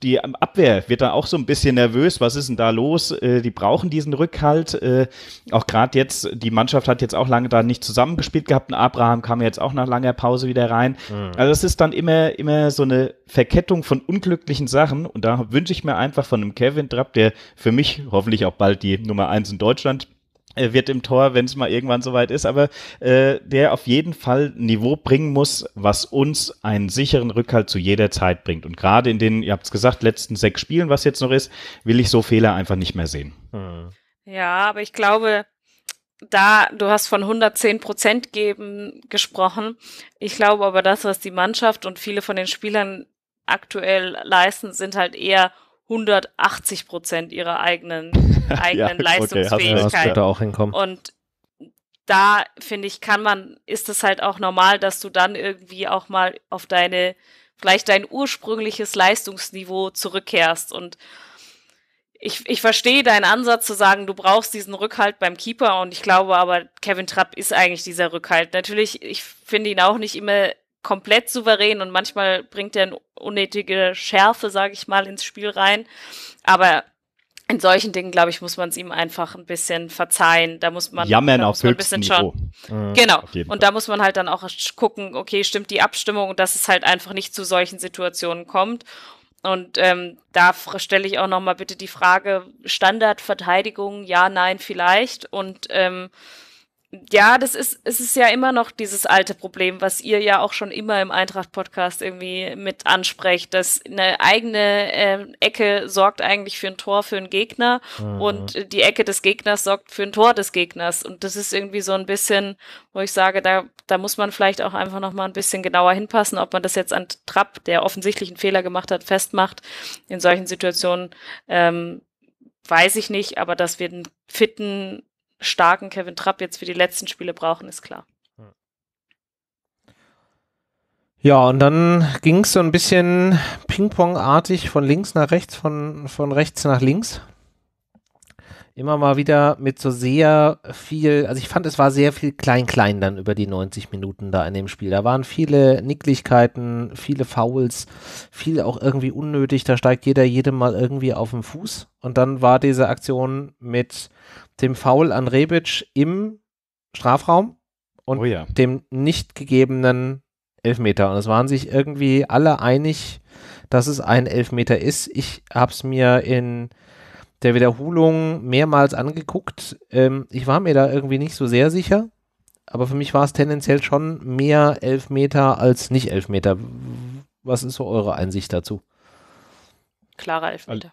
die Abwehr wird da auch so ein bisschen nervös, was ist denn da los? Äh, die brauchen diesen Rückhalt. Äh, auch gerade jetzt, die Mannschaft hat jetzt auch lange da nicht zusammengespielt gehabt und Abraham kam jetzt auch nach langer Pause wieder rein. Mhm. Also es ist dann immer, immer so eine Verkettung von unglücklichen Sachen. Und da wünsche ich mir einfach von einem Kevin Trapp, der für mich hoffentlich auch bald die Nummer eins in Deutschland äh, wird im Tor, wenn es mal irgendwann soweit ist, aber äh, der auf jeden Fall ein Niveau bringen muss, was uns einen sicheren Rückhalt zu jeder Zeit bringt. Und gerade in den, ihr habt es gesagt, letzten sechs Spielen, was jetzt noch ist, will ich so Fehler einfach nicht mehr sehen. Hm. Ja, aber ich glaube, da, du hast von 110 Prozent geben gesprochen. Ich glaube aber, das, was die Mannschaft und viele von den Spielern aktuell leisten, sind halt eher 180 Prozent ihrer eigenen, eigenen ja, Leistungsfähigkeit. Okay, auch hinkommen. Und da finde ich, kann man, ist es halt auch normal, dass du dann irgendwie auch mal auf deine, vielleicht dein ursprüngliches Leistungsniveau zurückkehrst. Und ich, ich verstehe deinen Ansatz zu sagen, du brauchst diesen Rückhalt beim Keeper und ich glaube aber, Kevin Trapp ist eigentlich dieser Rückhalt. Natürlich, ich finde ihn auch nicht immer komplett souverän und manchmal bringt er eine unnötige Schärfe, sage ich mal, ins Spiel rein. Aber in solchen Dingen, glaube ich, muss man es ihm einfach ein bisschen verzeihen. Da muss man, Jammern auf muss man ein bisschen Niveau. schauen. Mhm. Äh, genau. Und da muss man halt dann auch gucken, okay, stimmt die Abstimmung und dass es halt einfach nicht zu solchen Situationen kommt. Und ähm, da stelle ich auch nochmal bitte die Frage, Standardverteidigung, ja, nein, vielleicht. Und ähm, ja, das ist, es ist ja immer noch dieses alte Problem, was ihr ja auch schon immer im Eintracht-Podcast irgendwie mit ansprecht, dass eine eigene äh, Ecke sorgt eigentlich für ein Tor für einen Gegner mhm. und die Ecke des Gegners sorgt für ein Tor des Gegners. Und das ist irgendwie so ein bisschen, wo ich sage, da, da muss man vielleicht auch einfach nochmal ein bisschen genauer hinpassen, ob man das jetzt an Trapp, der offensichtlich einen Fehler gemacht hat, festmacht. In solchen Situationen ähm, weiß ich nicht, aber dass wir einen fitten starken Kevin Trapp jetzt für die letzten Spiele brauchen, ist klar. Ja, und dann ging es so ein bisschen Ping-Pong-artig von links nach rechts, von, von rechts nach links. Immer mal wieder mit so sehr viel, also ich fand, es war sehr viel Klein-Klein dann über die 90 Minuten da in dem Spiel. Da waren viele Nicklichkeiten, viele Fouls, viel auch irgendwie unnötig. Da steigt jeder jedem mal irgendwie auf den Fuß. Und dann war diese Aktion mit dem Foul an Rebic im Strafraum und oh ja. dem nicht gegebenen Elfmeter. Und es waren sich irgendwie alle einig, dass es ein Elfmeter ist. Ich habe es mir in der Wiederholung mehrmals angeguckt. Ähm, ich war mir da irgendwie nicht so sehr sicher, aber für mich war es tendenziell schon mehr Elfmeter als nicht Elfmeter. Was ist so eure Einsicht dazu? Klarer Elfmeter.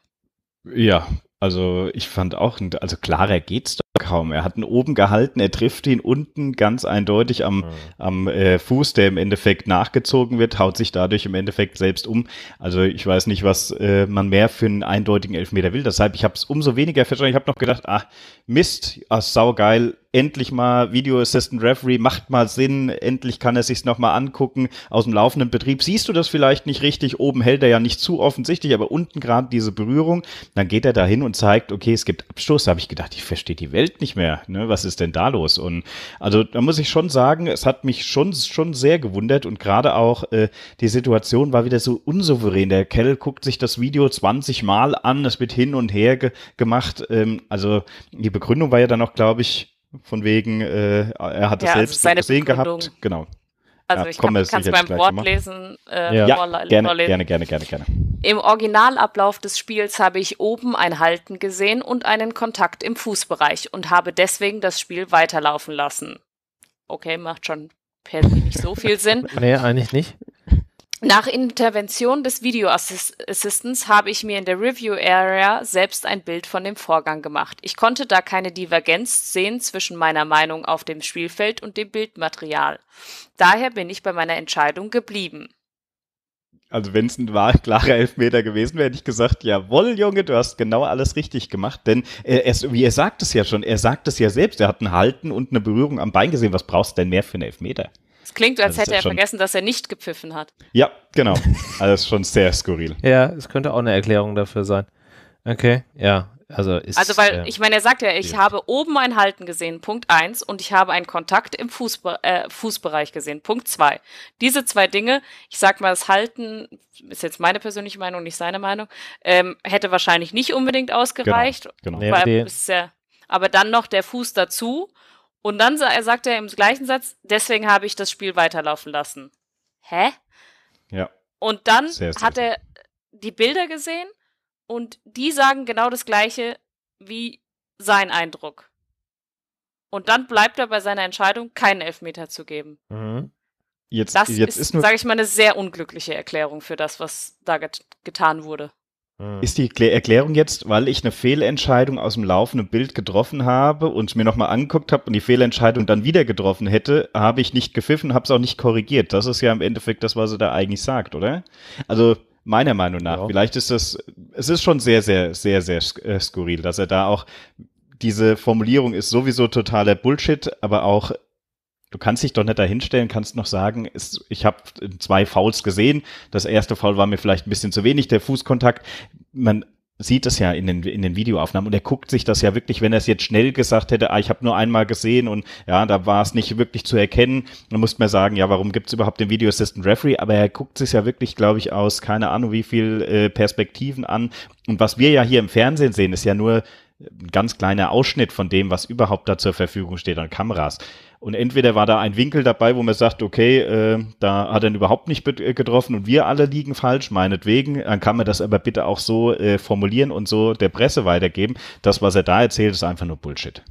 Ja, also ich fand auch, also klarer geht's kaum. Er hat ihn oben gehalten, er trifft ihn unten ganz eindeutig am, ja. am äh, Fuß, der im Endeffekt nachgezogen wird, haut sich dadurch im Endeffekt selbst um. Also ich weiß nicht, was äh, man mehr für einen eindeutigen Elfmeter will. Deshalb, ich habe es umso weniger verstanden. Ich habe noch gedacht, ah, Mist, ah, saugeil, endlich mal Video Assistant Referee, macht mal Sinn, endlich kann er sich's nochmal angucken aus dem laufenden Betrieb. Siehst du das vielleicht nicht richtig? Oben hält er ja nicht zu offensichtlich, aber unten gerade diese Berührung, dann geht er dahin und zeigt, okay, es gibt Abstoß. Da habe ich gedacht, ich verstehe die Welt Geld nicht mehr. Ne? Was ist denn da los? Und also da muss ich schon sagen, es hat mich schon, schon sehr gewundert und gerade auch äh, die Situation war wieder so unsouverän. Der Kell guckt sich das Video 20 Mal an, es wird hin und her ge gemacht. Ähm, also die Begründung war ja dann auch, glaube ich, von wegen, äh, er hat das ja, also selbst also gesehen Begründung. gehabt. Genau. Also ja, ich kann es beim Wortlesen Äh, ja, gerne, gerne, gerne, gerne, gerne. Im Originalablauf des Spiels habe ich oben ein Halten gesehen und einen Kontakt im Fußbereich und habe deswegen das Spiel weiterlaufen lassen. Okay, macht schon per se nicht so viel Sinn. nee, eigentlich nicht. Nach Intervention des Videoassistants habe ich mir in der Review Area selbst ein Bild von dem Vorgang gemacht. Ich konnte da keine Divergenz sehen zwischen meiner Meinung auf dem Spielfeld und dem Bildmaterial. Daher bin ich bei meiner Entscheidung geblieben. Also wenn es ein klarer Elfmeter gewesen wäre, hätte ich gesagt, jawohl, Junge, du hast genau alles richtig gemacht. Denn er, er, wie er sagt es ja schon, er sagt es ja selbst, er hat ein Halten und eine Berührung am Bein gesehen. Was brauchst du denn mehr für einen Elfmeter? Es klingt, als also hätte er schon... vergessen, dass er nicht gepfiffen hat. Ja, genau. Also schon sehr skurril. ja, es könnte auch eine Erklärung dafür sein. Okay, ja, also, ist, also weil, äh, ich meine, er sagt ja, ich ja. habe oben ein Halten gesehen, Punkt 1, und ich habe einen Kontakt im Fußbe äh, Fußbereich gesehen, Punkt 2. Diese zwei Dinge, ich sag mal, das Halten, ist jetzt meine persönliche Meinung, nicht seine Meinung, ähm, hätte wahrscheinlich nicht unbedingt genau, ausgereicht. Genau, genau. Weil, ja, aber dann noch der Fuß dazu. Und dann sagt er im gleichen Satz, deswegen habe ich das Spiel weiterlaufen lassen. Hä? Ja. Und dann sehr, sehr hat er die Bilder gesehen und die sagen genau das Gleiche wie sein Eindruck. Und dann bleibt er bei seiner Entscheidung, keinen Elfmeter zu geben. Mhm. Jetzt, das jetzt ist, ist sage ich mal, eine sehr unglückliche Erklärung für das, was da get getan wurde. Mhm. Ist die Erklärung jetzt, weil ich eine Fehlentscheidung aus dem laufenden Bild getroffen habe und mir nochmal angeguckt habe und die Fehlentscheidung dann wieder getroffen hätte, habe ich nicht gepfiffen, habe es auch nicht korrigiert. Das ist ja im Endeffekt das, was er da eigentlich sagt, oder? Also Meiner Meinung nach. Ja. Vielleicht ist das, es ist schon sehr, sehr, sehr, sehr äh, skurril, dass er da auch, diese Formulierung ist sowieso totaler Bullshit, aber auch du kannst dich doch nicht dahinstellen, kannst noch sagen, ist, ich habe zwei Fouls gesehen. Das erste Foul war mir vielleicht ein bisschen zu wenig, der Fußkontakt. Man, sieht es ja in den, in den Videoaufnahmen und er guckt sich das ja wirklich, wenn er es jetzt schnell gesagt hätte, ah, ich habe nur einmal gesehen und ja, da war es nicht wirklich zu erkennen, dann musste man sagen, ja, warum gibt es überhaupt den Video Assistant Referee, aber er guckt sich ja wirklich, glaube ich, aus keine Ahnung wie viel äh, Perspektiven an und was wir ja hier im Fernsehen sehen, ist ja nur ein ganz kleiner Ausschnitt von dem, was überhaupt da zur Verfügung steht an Kameras. Und entweder war da ein Winkel dabei, wo man sagt, okay, äh, da hat er ihn überhaupt nicht äh, getroffen und wir alle liegen falsch, meinetwegen. Dann kann man das aber bitte auch so äh, formulieren und so der Presse weitergeben. Das, was er da erzählt, ist einfach nur Bullshit.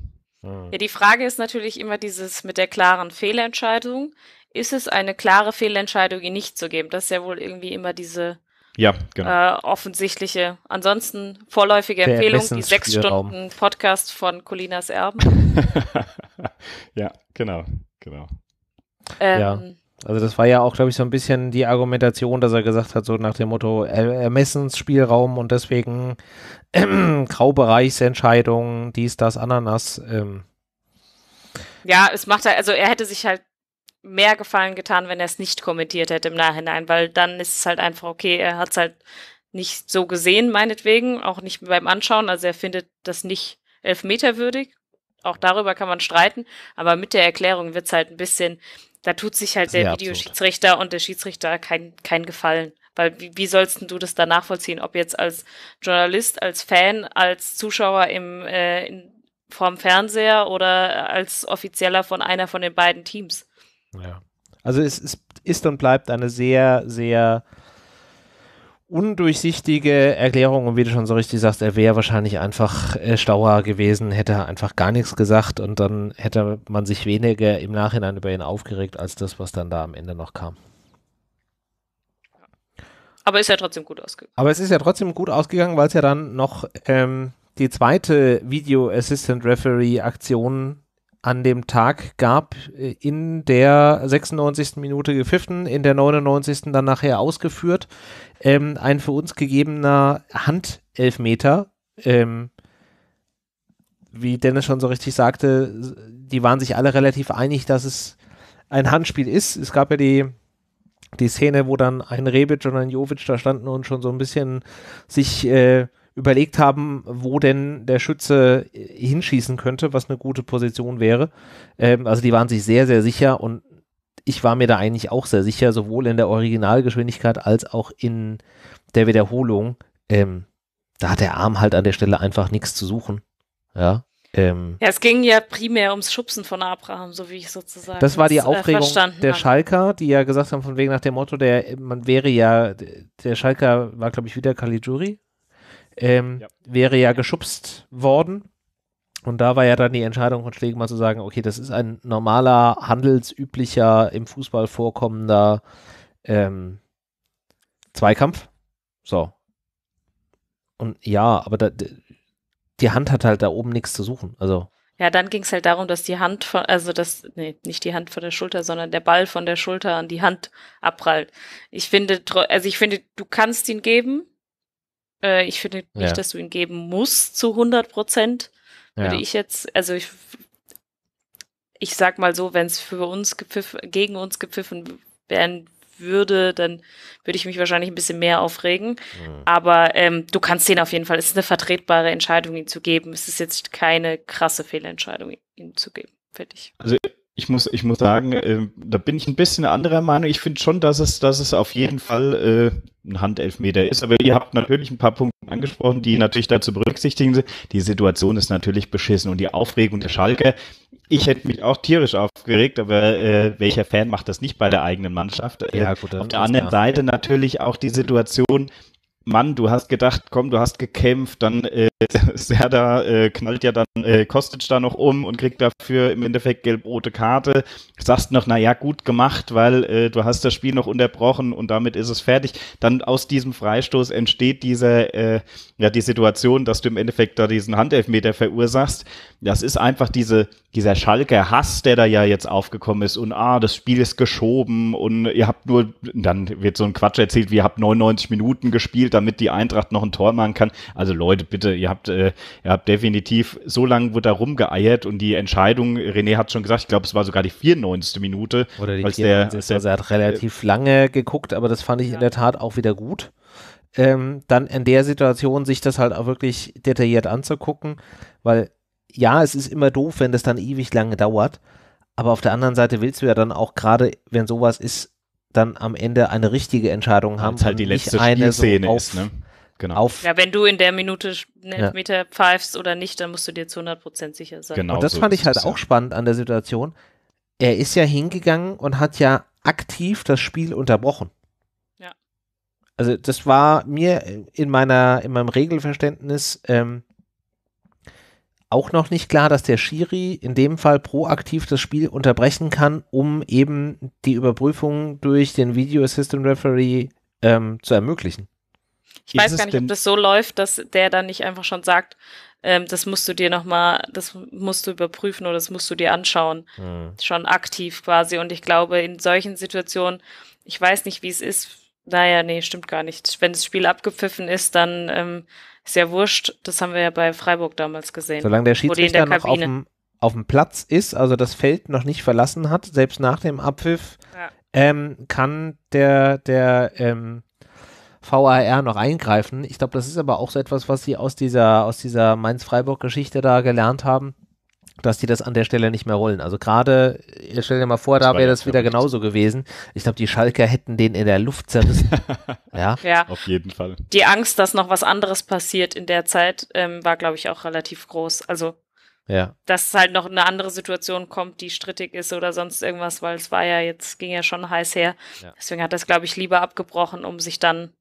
Hm. Ja, die Frage ist natürlich immer dieses mit der klaren Fehlentscheidung. Ist es eine klare Fehlentscheidung, ihn nicht zu geben? Das ist ja wohl irgendwie immer diese ja, genau. äh, offensichtliche. Ansonsten vorläufige Empfehlung, die sechs Stunden Podcast von Colinas Erben. ja, genau, genau. Ähm, ja. Also das war ja auch, glaube ich, so ein bisschen die Argumentation, dass er gesagt hat, so nach dem Motto Ermessensspielraum und deswegen äh, Graubereichsentscheidungen, dies, das, Ananas. Ähm. Ja, es macht halt, also er hätte sich halt mehr Gefallen getan, wenn er es nicht kommentiert hätte im Nachhinein, weil dann ist es halt einfach okay, er hat es halt nicht so gesehen, meinetwegen, auch nicht beim Anschauen. Also er findet das nicht elfmeterwürdig, auch darüber kann man streiten, aber mit der Erklärung wird es halt ein bisschen, da tut sich halt der Videoschiedsrichter absurd. und der Schiedsrichter kein, kein Gefallen. Weil wie, wie sollst du das da nachvollziehen, ob jetzt als Journalist, als Fan, als Zuschauer im, äh, in, vorm Fernseher oder als Offizieller von einer von den beiden Teams? Ja. Also es, es ist und bleibt eine sehr, sehr undurchsichtige Erklärung und wie du schon so richtig sagst, er wäre wahrscheinlich einfach äh, schlauer gewesen, hätte einfach gar nichts gesagt und dann hätte man sich weniger im Nachhinein über ihn aufgeregt als das, was dann da am Ende noch kam. Aber ist ja trotzdem gut ausgegangen. Aber es ist ja trotzdem gut ausgegangen, weil es ja dann noch ähm, die zweite Video Assistant Referee Aktion an dem Tag gab, äh, in der 96. Minute gepfiffen, in der 99. dann nachher ausgeführt. Ähm, ein für uns gegebener Handelfmeter. Ähm, wie Dennis schon so richtig sagte, die waren sich alle relativ einig, dass es ein Handspiel ist. Es gab ja die, die Szene, wo dann ein Rebic und ein Jovic da standen und schon so ein bisschen sich äh, überlegt haben, wo denn der Schütze äh, hinschießen könnte, was eine gute Position wäre. Ähm, also die waren sich sehr, sehr sicher und ich war mir da eigentlich auch sehr sicher, sowohl in der Originalgeschwindigkeit als auch in der Wiederholung. Ähm, da hat der Arm halt an der Stelle einfach nichts zu suchen. Ja. Ähm, ja, es ging ja primär ums Schubsen von Abraham, so wie ich sozusagen. Das war die das, äh, Aufregung äh, der habe. Schalker, die ja gesagt haben, von wegen nach dem Motto, der man wäre ja, der Schalker war, glaube ich, wieder Caligiuri, ähm, ja. wäre ja geschubst worden. Und da war ja dann die Entscheidung von mal zu sagen, okay, das ist ein normaler, handelsüblicher, im Fußball vorkommender ähm, Zweikampf. So. Und ja, aber da, die Hand hat halt da oben nichts zu suchen. Also. Ja, dann ging es halt darum, dass die Hand von, also das, nee, nicht die Hand von der Schulter, sondern der Ball von der Schulter an die Hand abprallt. Ich finde, also ich finde, du kannst ihn geben, äh, ich finde nicht, ja. dass du ihn geben musst zu 100 Prozent. Würde ja. ich jetzt, also ich, ich sag mal so, wenn es für uns gepfiffen, gegen uns gepfiffen werden würde, dann würde ich mich wahrscheinlich ein bisschen mehr aufregen. Mhm. Aber ähm, du kannst den auf jeden Fall. Es ist eine vertretbare Entscheidung, ihn zu geben. Es ist jetzt keine krasse Fehlentscheidung, ihn zu geben, finde ich. Also ich muss, ich muss sagen, äh, da bin ich ein bisschen anderer Meinung. Ich finde schon, dass es, dass es auf jeden Fall äh, ein Handelfmeter ist. Aber ihr habt natürlich ein paar Punkte angesprochen, die natürlich dazu berücksichtigen sind. Die Situation ist natürlich beschissen und die Aufregung der Schalke. Ich hätte mich auch tierisch aufgeregt, aber äh, welcher Fan macht das nicht bei der eigenen Mannschaft? Äh, ja, gut, auf der anderen klar. Seite natürlich auch die Situation, Mann, du hast gedacht, komm, du hast gekämpft, dann äh, Serda äh, knallt ja dann äh, Kostic da noch um und kriegt dafür im Endeffekt gelb-rote Karte. Sagst noch, naja, gut gemacht, weil äh, du hast das Spiel noch unterbrochen und damit ist es fertig. Dann aus diesem Freistoß entsteht diese, äh, ja, die Situation, dass du im Endeffekt da diesen Handelfmeter verursachst. Das ist einfach diese, dieser Schalker Hass, der da ja jetzt aufgekommen ist und ah, das Spiel ist geschoben und ihr habt nur, dann wird so ein Quatsch erzählt, wie ihr habt 99 Minuten gespielt, damit die Eintracht noch ein Tor machen kann. Also Leute, bitte, ihr habt, äh, ihr habt definitiv so so lange wird da rumgeeiert und die Entscheidung, René hat schon gesagt, ich glaube, es war sogar die 94. Minute. Oder die 94. Der, also er hat relativ äh, lange geguckt, aber das fand ich ja. in der Tat auch wieder gut. Ähm, dann in der Situation sich das halt auch wirklich detailliert anzugucken, weil ja, es ist immer doof, wenn das dann ewig lange dauert, aber auf der anderen Seite willst du ja dann auch gerade, wenn sowas ist, dann am Ende eine richtige Entscheidung haben. Weil halt die letzte eine Szene so ist, ne? genau. auf. Ja, wenn du in der Minute einen Elfmeter ja. pfeifst oder nicht, dann musst du dir zu 100% sicher sein. Genau und das so fand ich halt auch ja. spannend an der Situation. Er ist ja hingegangen und hat ja aktiv das Spiel unterbrochen. Ja. Also das war mir in meiner, in meinem Regelverständnis ähm, auch noch nicht klar, dass der Schiri in dem Fall proaktiv das Spiel unterbrechen kann, um eben die Überprüfung durch den Video Assistant Referee ähm, zu ermöglichen. Ich weiß gar nicht, ob das so läuft, dass der dann nicht einfach schon sagt, ähm, das musst du dir nochmal, das musst du überprüfen oder das musst du dir anschauen. Mhm. Schon aktiv quasi. Und ich glaube, in solchen Situationen, ich weiß nicht, wie es ist. Naja, nee, stimmt gar nicht. Wenn das Spiel abgepfiffen ist, dann ähm, ist ja wurscht. Das haben wir ja bei Freiburg damals gesehen. Solange der Schiedsrichter der noch auf dem, auf dem Platz ist, also das Feld noch nicht verlassen hat, selbst nach dem Abpfiff, ja. ähm, kann der, der ähm, VAR noch eingreifen. Ich glaube, das ist aber auch so etwas, was sie aus dieser, aus dieser Mainz-Freiburg-Geschichte da gelernt haben, dass die das an der Stelle nicht mehr wollen. Also gerade, äh, stell dir mal vor, da wäre das wieder genauso gewesen. Ich glaube, die Schalker hätten den in der Luft zerrissen. ja? ja, auf jeden Fall. Die Angst, dass noch was anderes passiert in der Zeit, ähm, war, glaube ich, auch relativ groß. Also ja. Dass halt noch eine andere Situation kommt, die strittig ist oder sonst irgendwas, weil es war ja jetzt, ging ja schon heiß her. Ja. Deswegen hat das, glaube ich, lieber abgebrochen, um sich dann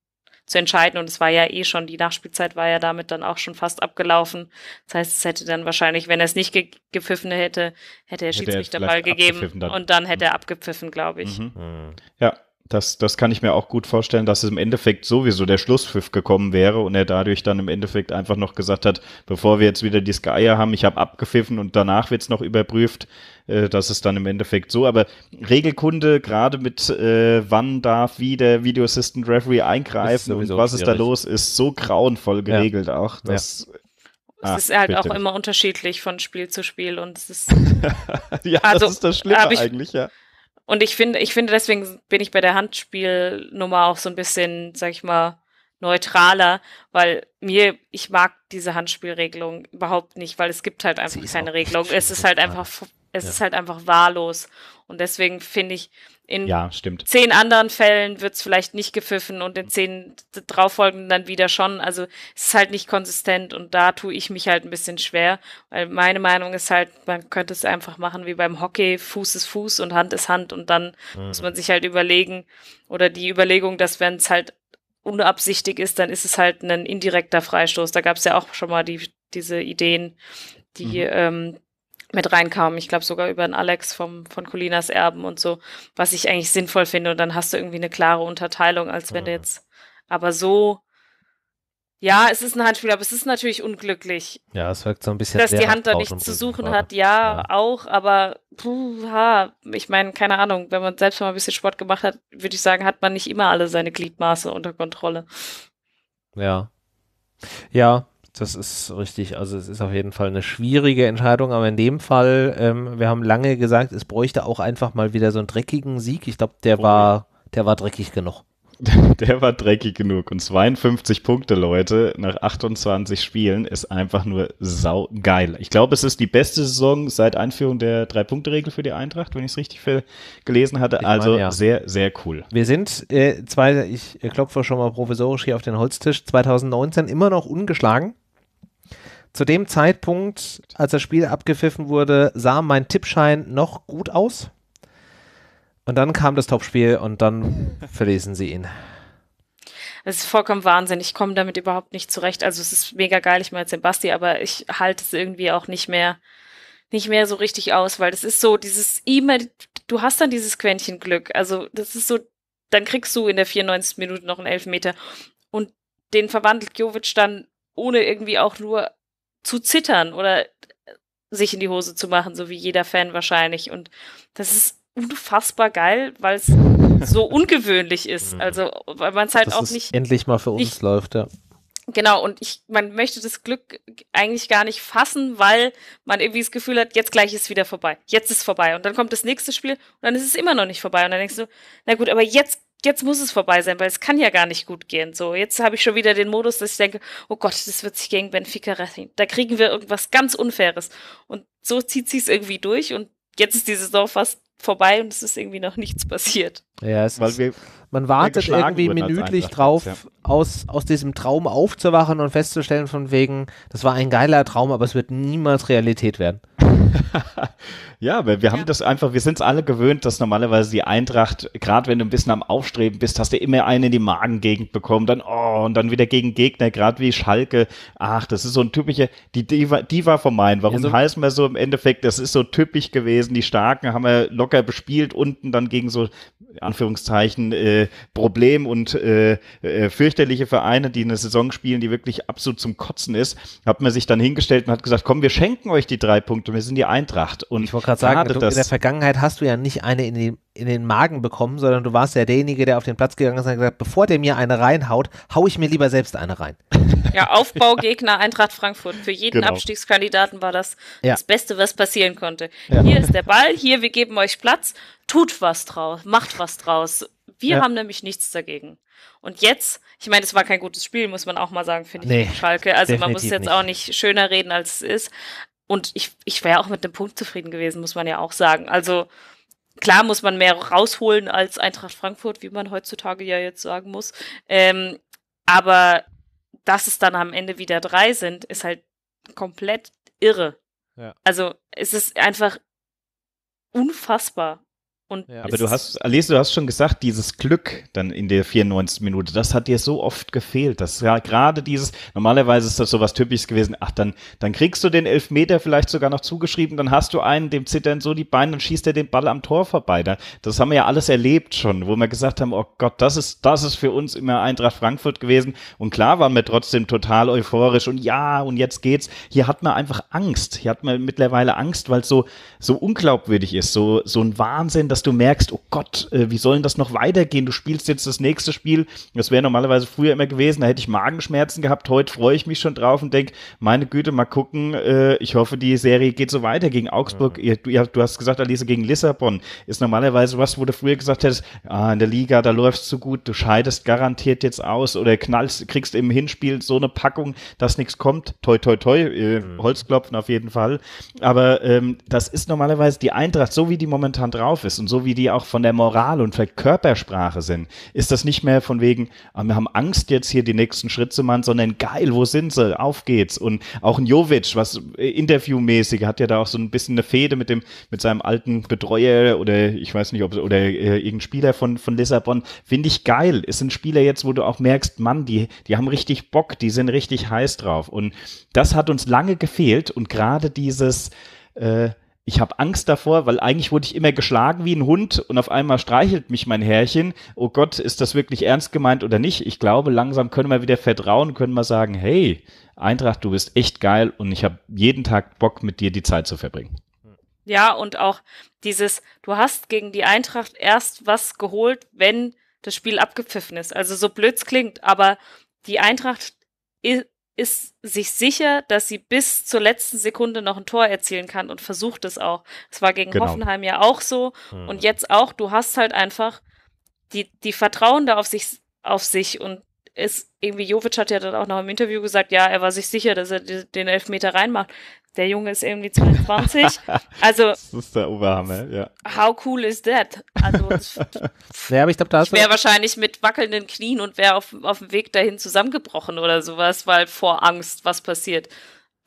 zu entscheiden. Und es war ja eh schon, die Nachspielzeit war ja damit dann auch schon fast abgelaufen. Das heißt, es hätte dann wahrscheinlich, wenn er es nicht ge gepfiffen hätte, hätte der Schiedsrichter Ball gegeben und dann hätte er mhm. abgepfiffen, glaube ich. Mhm. mhm. Ja, das, das kann ich mir auch gut vorstellen, dass es im Endeffekt sowieso der Schlusspfiff gekommen wäre und er dadurch dann im Endeffekt einfach noch gesagt hat, bevor wir jetzt wieder die Sky haben, ich habe abgepfiffen und danach wird es noch überprüft, äh, dass es dann im Endeffekt so. Aber Regelkunde, gerade mit äh, wann darf wie der Video Assistant Referee eingreifen und was schwierig. ist da los, ist so grauenvoll geregelt ja. auch. Dass, ja. Es ah, ist halt bitte. auch immer unterschiedlich von Spiel zu Spiel und es ist. ja, also, das ist das Schlimme ich, eigentlich, ja. Und ich finde, ich finde, deswegen bin ich bei der Handspielnummer auch so ein bisschen, sag ich mal, neutraler, weil mir, ich mag diese Handspielregelung überhaupt nicht, weil es gibt halt einfach keine Regelung. Es ist halt einfach, es ja. ist halt einfach wahllos. Und deswegen finde ich, in ja, zehn anderen Fällen wird es vielleicht nicht gepfiffen und in zehn drauffolgenden dann wieder schon. Also es ist halt nicht konsistent und da tue ich mich halt ein bisschen schwer, weil meine Meinung ist halt, man könnte es einfach machen wie beim Hockey, Fuß ist Fuß und Hand ist Hand und dann mhm. muss man sich halt überlegen oder die Überlegung, dass wenn es halt unabsichtig ist, dann ist es halt ein indirekter Freistoß. Da gab es ja auch schon mal die, diese Ideen, die mhm. ähm, mit reinkamen. Ich glaube sogar über den Alex vom, von Colinas Erben und so, was ich eigentlich sinnvoll finde. Und dann hast du irgendwie eine klare Unterteilung, als wenn mhm. du jetzt. Aber so, ja, es ist ein Handspiel, aber es ist natürlich unglücklich. Ja, es wirkt so ein bisschen. Dass die Hand da nichts zu suchen hat, ja, ja, auch, aber puh, ha, ich meine, keine Ahnung, wenn man selbst mal ein bisschen Sport gemacht hat, würde ich sagen, hat man nicht immer alle seine Gliedmaße unter Kontrolle. Ja. Ja, das ist richtig. Also es ist auf jeden Fall eine schwierige Entscheidung, aber in dem Fall, ähm, wir haben lange gesagt, es bräuchte auch einfach mal wieder so einen dreckigen Sieg. Ich glaube, der oh war, der war dreckig genug. Der war dreckig genug und 52 Punkte, Leute, nach 28 Spielen ist einfach nur saugeil. Ich glaube, es ist die beste Saison seit Einführung der Drei-Punkte-Regel für die Eintracht, wenn ich es richtig gelesen hatte. Ich also meine, ja. sehr, sehr cool. Wir sind, äh, zwei, ich äh, klopfe schon mal provisorisch hier auf den Holztisch, 2019 immer noch ungeschlagen. Zu dem Zeitpunkt, als das Spiel abgepfiffen wurde, sah mein Tippschein noch gut aus. Und dann kam das Topspiel und dann verlesen sie ihn. Das ist vollkommen Wahnsinn. Ich komme damit überhaupt nicht zurecht. Also es ist mega geil, ich meine Sebasti, aber ich halte es irgendwie auch nicht mehr, nicht mehr so richtig aus, weil das ist so dieses E-Mail, du hast dann dieses Quäntchen Glück. Also das ist so, dann kriegst du in der 94. Minute noch einen Elfmeter und den verwandelt Jovic dann ohne irgendwie auch nur zu zittern oder äh, sich in die Hose zu machen, so wie jeder Fan wahrscheinlich. Und das ist unfassbar geil, weil es so ungewöhnlich ist. Mhm. Also, weil man halt es halt das auch nicht. Endlich mal für uns nicht, läuft, ja. Genau, und ich, man möchte das Glück eigentlich gar nicht fassen, weil man irgendwie das Gefühl hat, jetzt gleich ist es wieder vorbei. Jetzt ist es vorbei. Und dann kommt das nächste Spiel und dann ist es immer noch nicht vorbei. Und dann denkst du, na gut, aber jetzt jetzt muss es vorbei sein, weil es kann ja gar nicht gut gehen. So, jetzt habe ich schon wieder den Modus, dass ich denke, oh Gott, das wird sich gegen Benfica rechnen. Da kriegen wir irgendwas ganz Unfaires. Und so zieht sie es irgendwie durch und jetzt ist die Saison fast vorbei und es ist irgendwie noch nichts passiert. Ja, es weil wir man wartet irgendwie minütlich drauf, ja. aus, aus diesem Traum aufzuwachen und festzustellen von wegen, das war ein geiler Traum, aber es wird niemals Realität werden. ja, wir, wir ja. haben das einfach, wir sind es alle gewöhnt, dass normalerweise die Eintracht, gerade wenn du ein bisschen am Aufstreben bist, hast du immer einen in die Magengegend bekommen, dann oh, und dann wieder gegen Gegner, gerade wie Schalke. Ach, das ist so ein typischer, die Diva, Diva von Main. Warum ja, so heißen wir so im Endeffekt? Das ist so typisch gewesen. Die Starken haben wir locker bespielt, unten dann gegen so, Anführungszeichen, äh, Problem und äh, äh, fürchterliche Vereine, die eine Saison spielen, die wirklich absolut zum Kotzen ist. Hat man sich dann hingestellt und hat gesagt, komm, wir schenken euch die drei Punkte. Wir wir sind die Eintracht. Und ich wollte gerade sagen, du, in der Vergangenheit hast du ja nicht eine in, die, in, den Magen bekommen, sondern du warst ja derjenige, der auf den Platz gegangen ist und gesagt, bevor der mir eine reinhaut, haue ich mir lieber selbst eine rein. Ja, Aufbaugegner Eintracht Frankfurt. Für jeden genau. Abstiegskandidaten war das ja. das Beste, was passieren konnte. Ja. Hier ist der Ball, hier, wir geben euch Platz, tut was draus, macht was draus. Wir ja. haben nämlich nichts dagegen. Und jetzt, ich meine, es war kein gutes Spiel, muss man auch mal sagen, finde nee, ich, Schalke. Also man muss jetzt nicht. auch nicht schöner reden, als es ist. Und ich, ich wäre auch mit dem Punkt zufrieden gewesen, muss man ja auch sagen. Also klar muss man mehr rausholen als Eintracht Frankfurt, wie man heutzutage ja jetzt sagen muss. Ähm, aber dass es dann am Ende wieder drei sind, ist halt komplett irre. Ja. Also es ist einfach unfassbar. Ja, aber du hast, Alice, du hast schon gesagt, dieses Glück dann in der 94. Minute, das hat dir so oft gefehlt. Das war gerade dieses, normalerweise ist das so was Typisches gewesen, ach, dann, dann kriegst du den Elfmeter vielleicht sogar noch zugeschrieben, dann hast du einen, dem zittern so die Beine, und schießt er den Ball am Tor vorbei. Das haben wir ja alles erlebt schon, wo wir gesagt haben, oh Gott, das ist, das ist für uns immer Eintracht Frankfurt gewesen. Und klar waren wir trotzdem total euphorisch und ja, und jetzt geht's. Hier hat man einfach Angst. Hier hat man mittlerweile Angst, weil es so, so unglaubwürdig ist, so, so ein Wahnsinn, dass dass du merkst, oh Gott, äh, wie soll denn das noch weitergehen? Du spielst jetzt das nächste Spiel. Das wäre normalerweise früher immer gewesen, da hätte ich Magenschmerzen gehabt. Heute freue ich mich schon drauf und denke, meine Güte, mal gucken. Äh, ich hoffe, die Serie geht so weiter gegen Augsburg. Ja. Du, du, hast gesagt, Alisa, gegen Lissabon ist normalerweise was, wo du früher gesagt hättest, ah, in der Liga, da läuft's zu so gut, du scheidest garantiert jetzt aus oder knallst, kriegst im Hinspiel so eine Packung, dass nichts kommt. Toi, toi, toi, äh, mhm. Holzklopfen auf jeden Fall. Aber ähm, das ist normalerweise die Eintracht, so wie die momentan drauf ist. Und so so wie die auch von der Moral und der Körpersprache sind, ist das nicht mehr von wegen, ah, wir haben Angst jetzt hier den nächsten Schritt zu machen, sondern geil, wo sind sie? Auf geht's. Und auch ein Jovic, was äh, interviewmäßig, hat ja da auch so ein bisschen eine Fehde mit dem, mit seinem alten Betreuer oder ich weiß nicht, ob, oder äh, irgendein Spieler von, von Lissabon, finde ich geil. Es sind Spieler jetzt, wo du auch merkst, Mann, die, die haben richtig Bock, die sind richtig heiß drauf. Und das hat uns lange gefehlt und gerade dieses, äh, ich habe Angst davor, weil eigentlich wurde ich immer geschlagen wie ein Hund und auf einmal streichelt mich mein Herrchen. Oh Gott, ist das wirklich ernst gemeint oder nicht? Ich glaube, langsam können wir wieder vertrauen, können wir sagen, hey, Eintracht, du bist echt geil und ich habe jeden Tag Bock, mit dir die Zeit zu verbringen. Ja, und auch dieses, du hast gegen die Eintracht erst was geholt, wenn das Spiel abgepfiffen ist. Also so blöds klingt, aber die Eintracht ist sich sicher, dass sie bis zur letzten Sekunde noch ein Tor erzielen kann und versucht es auch. Es war gegen genau. Hoffenheim ja auch so mhm. und jetzt auch. Du hast halt einfach die, die vertrauen da auf sich, auf sich und ist irgendwie Jovic hat ja dann auch noch im Interview gesagt, ja, er war sich sicher, dass er den Elfmeter reinmacht der Junge ist irgendwie 22. Also. Das ist der Oberhammer, ja. How cool is that? Also, ja, aber ich glaube, da hast ich wäre wahrscheinlich mit wackelnden Knien und wäre auf, auf dem Weg dahin zusammengebrochen oder sowas, weil vor Angst was passiert.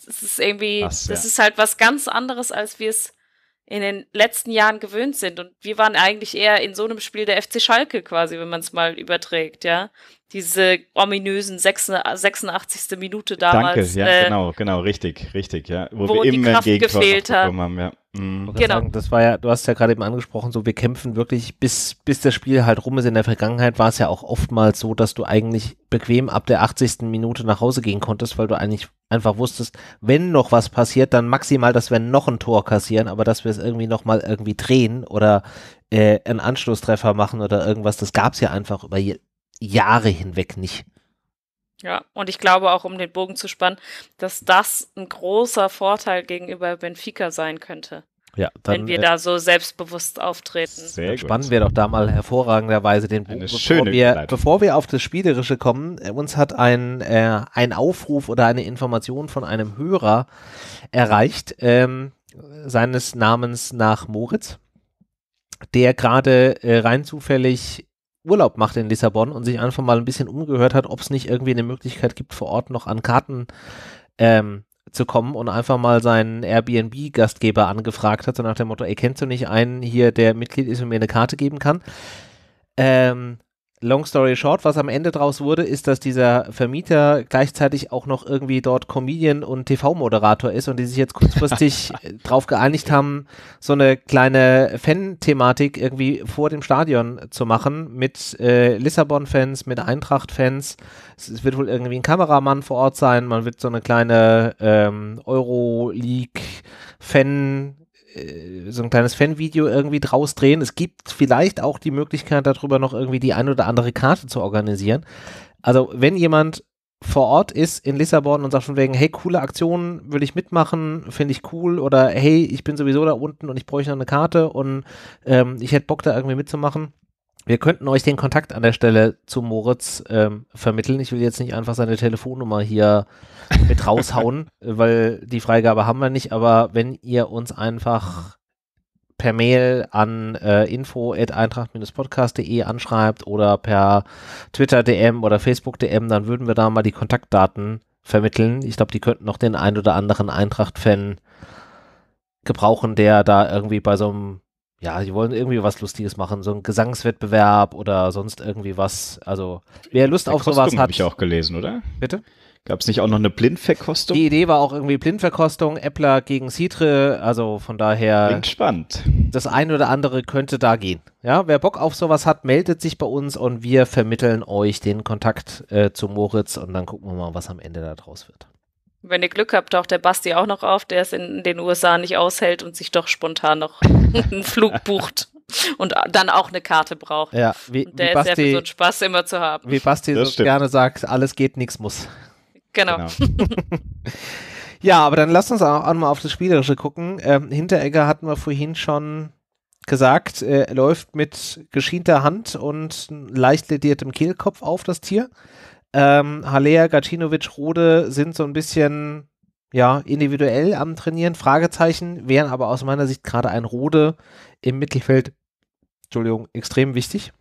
Das ist irgendwie, das, das ist halt was ganz anderes, als wir es in den letzten Jahren gewöhnt sind. Und wir waren eigentlich eher in so einem Spiel der FC Schalke quasi, wenn man es mal überträgt, ja diese ominösen 86. Minute damals. Danke, ja, genau, äh, genau, genau, richtig, richtig, ja. Wo, wo wir immer die Kraft gefehlt haben. haben ja. Mhm. Genau. Sagen, das war ja, du hast ja gerade eben angesprochen, so wir kämpfen wirklich bis, bis das Spiel halt rum ist. In der Vergangenheit war es ja auch oftmals so, dass du eigentlich bequem ab der 80. Minute nach Hause gehen konntest, weil du eigentlich einfach wusstest, wenn noch was passiert, dann maximal, dass wir noch ein Tor kassieren, aber dass wir es irgendwie nochmal irgendwie drehen oder äh, einen Anschlusstreffer machen oder irgendwas, das gab es ja einfach über je, Jahre hinweg nicht. Ja, und ich glaube auch, um den Bogen zu spannen, dass das ein großer Vorteil gegenüber Benfica sein könnte. Ja, dann, wenn wir äh, da so selbstbewusst auftreten. Sehr Spannend wäre doch da mal hervorragenderweise den Bogen, bevor wir, bevor wir auf das Spielerische kommen. Äh, uns hat ein, äh, ein Aufruf oder eine Information von einem Hörer erreicht, ähm, seines Namens nach Moritz, der gerade äh, rein zufällig Urlaub macht in Lissabon und sich einfach mal ein bisschen umgehört hat, ob es nicht irgendwie eine Möglichkeit gibt, vor Ort noch an Karten ähm, zu kommen und einfach mal seinen Airbnb-Gastgeber angefragt hat, so nach dem Motto, ey, kennst du nicht einen hier, der Mitglied ist und mir eine Karte geben kann? Ähm, Long story short, was am Ende draus wurde, ist, dass dieser Vermieter gleichzeitig auch noch irgendwie dort Comedian und TV-Moderator ist und die sich jetzt kurzfristig drauf geeinigt haben, so eine kleine Fan-Thematik irgendwie vor dem Stadion zu machen mit äh, Lissabon-Fans, mit Eintracht-Fans. Es, es, wird wohl irgendwie ein Kameramann vor Ort sein. Man wird so eine kleine ähm, Euro-League-Fan- äh, so ein kleines Fanvideo irgendwie draus drehen. Es gibt vielleicht auch die Möglichkeit, darüber noch irgendwie die ein oder andere Karte zu organisieren. Also, wenn jemand vor Ort ist in Lissabon und sagt von wegen, hey, coole Aktionen, würde ich mitmachen, finde ich cool oder hey, ich bin sowieso da unten und ich bräuchte noch eine Karte und ähm, ich hätte Bock da irgendwie mitzumachen. Wir könnten euch den Kontakt an der Stelle zu Moritz ähm, vermitteln. Ich will jetzt nicht einfach seine Telefonnummer hier äh, mit raushauen, weil die Freigabe haben wir nicht, aber wenn ihr uns einfach per Mail an äh, info@eintracht-podcast.de anschreibt oder per Twitter DM oder Facebook DM, dann würden wir da mal die Kontaktdaten vermitteln. Ich glaube, die könnten noch den ein oder anderen Eintracht-Fan gebrauchen, der da irgendwie bei so einem, ja, die wollen irgendwie was Lustiges machen, so ein Gesangswettbewerb oder sonst irgendwie was. Also wer Lust der auf Kostüm sowas hat, habe ich auch gelesen, oder? Bitte. Gab es nicht auch noch eine Blindverkostung? Die Idee war auch irgendwie Blindverkostung, Äppler gegen Citre, also von daher. Klingt spannend. Das eine oder andere könnte da gehen. Ja, wer Bock auf sowas hat, meldet sich bei uns und wir vermitteln euch den Kontakt äh, zu Moritz und dann gucken wir mal, was am Ende da draus wird. Wenn ihr Glück habt, taucht der Basti auch noch auf, der es in den USA nicht aushält und sich doch spontan noch einen Flug bucht und dann auch eine Karte braucht. Ja, wie, der wie ist Basti, ja für so einen Spaß immer zu haben. Wie Basti das so stimmt. gerne sagt, alles geht, nichts muss. Genau. genau. ja, aber dann lass uns auch, auch mal auf das Spielerische gucken. Ähm, Hinteregger hatten wir vorhin schon gesagt, äh, läuft mit geschienter Hand und leicht lediertem Kehlkopf auf das Tier. Ähm, Halea, Gacinovic, Rode sind so ein bisschen ja, individuell am Trainieren, Fragezeichen, wären aber aus meiner Sicht gerade ein Rode im Mittelfeld, Entschuldigung, extrem wichtig.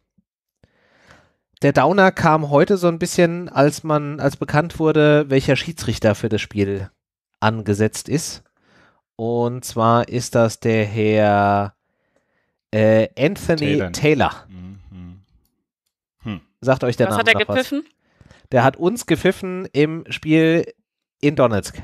Der Downer kam heute so ein bisschen, als man, als bekannt wurde, welcher Schiedsrichter für das Spiel angesetzt ist. Und zwar ist das der Herr äh, Anthony Taylor. Taylor. Mhm. Hm. Sagt euch der was Name hat er gepfiffen? Was? Der hat uns gepfiffen im Spiel in Donetsk.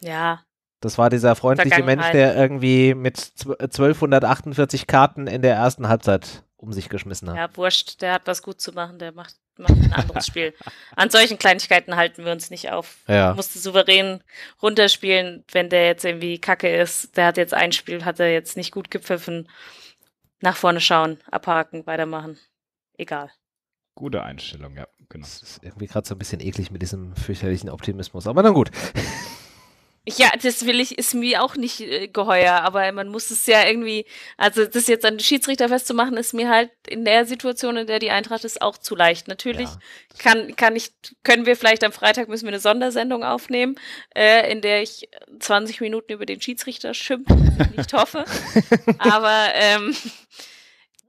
Ja. Das war dieser freundliche Mensch, der irgendwie mit 1248 Karten in der ersten Halbzeit um sich geschmissen hat. Ja, wurscht, der hat was gut zu machen, der macht, macht ein anderes Spiel. An solchen Kleinigkeiten halten wir uns nicht auf. Ja. Musste souverän runterspielen, wenn der jetzt irgendwie kacke ist. Der hat jetzt ein Spiel, hat er jetzt nicht gut gepfiffen. Nach vorne schauen, abhaken, weitermachen. Egal. Gute Einstellung, ja, genau. Das ist irgendwie gerade so ein bisschen eklig mit diesem fürchterlichen Optimismus, aber na gut. Ja, das will ich, ist mir auch nicht äh, geheuer, aber man muss es ja irgendwie, also das jetzt an den Schiedsrichter festzumachen, ist mir halt in der Situation, in der die Eintracht ist, auch zu leicht. Natürlich ja. kann, kann ich, können wir vielleicht am Freitag müssen wir eine Sondersendung aufnehmen, äh, in der ich 20 Minuten über den Schiedsrichter schimpfe, nicht hoffe. aber ähm,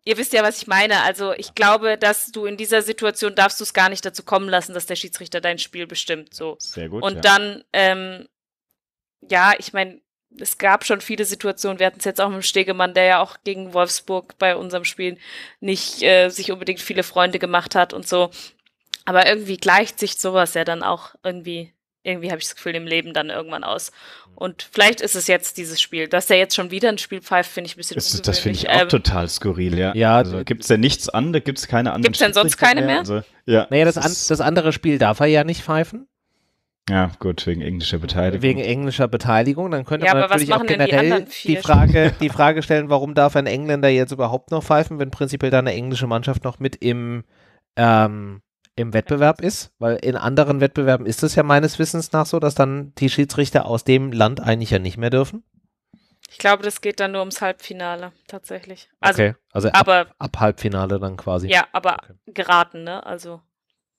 ihr wisst ja, was ich meine. Also ich glaube, dass du in dieser Situation darfst du es gar nicht dazu kommen lassen, dass der Schiedsrichter dein Spiel bestimmt. So. Sehr gut. Und ja. dann ähm, ja, ich meine, es gab schon viele Situationen, wir hatten es jetzt auch mit dem Stegemann, der ja auch gegen Wolfsburg bei unserem Spiel nicht äh, sich unbedingt viele Freunde gemacht hat und so. Aber irgendwie gleicht sich sowas ja dann auch irgendwie, irgendwie habe ich das Gefühl, im Leben dann irgendwann aus. Mhm. Und vielleicht ist es jetzt dieses Spiel. Dass er jetzt schon wieder ein Spiel pfeift, finde ich ein bisschen ist, Das finde ich auch ähm, total skurril, ja. Ja, also, gibt es denn nichts an, da gibt es keine anderen Gibt es denn sonst keine mehr? mehr? Also, ja, naja, das, an, das andere Spiel darf er ja nicht pfeifen. Ja, gut, wegen englischer Beteiligung. Wegen englischer Beteiligung, dann könnte ja, man natürlich auch generell die, die, Frage, die Frage stellen, warum darf ein Engländer jetzt überhaupt noch pfeifen, wenn prinzipiell da eine englische Mannschaft noch mit im, ähm, im Wettbewerb ist? Weil in anderen Wettbewerben ist es ja meines Wissens nach so, dass dann die Schiedsrichter aus dem Land eigentlich ja nicht mehr dürfen. Ich glaube, das geht dann nur ums Halbfinale tatsächlich. Also, okay, also ab, aber, ab Halbfinale dann quasi. Ja, aber okay. geraten, ne? Also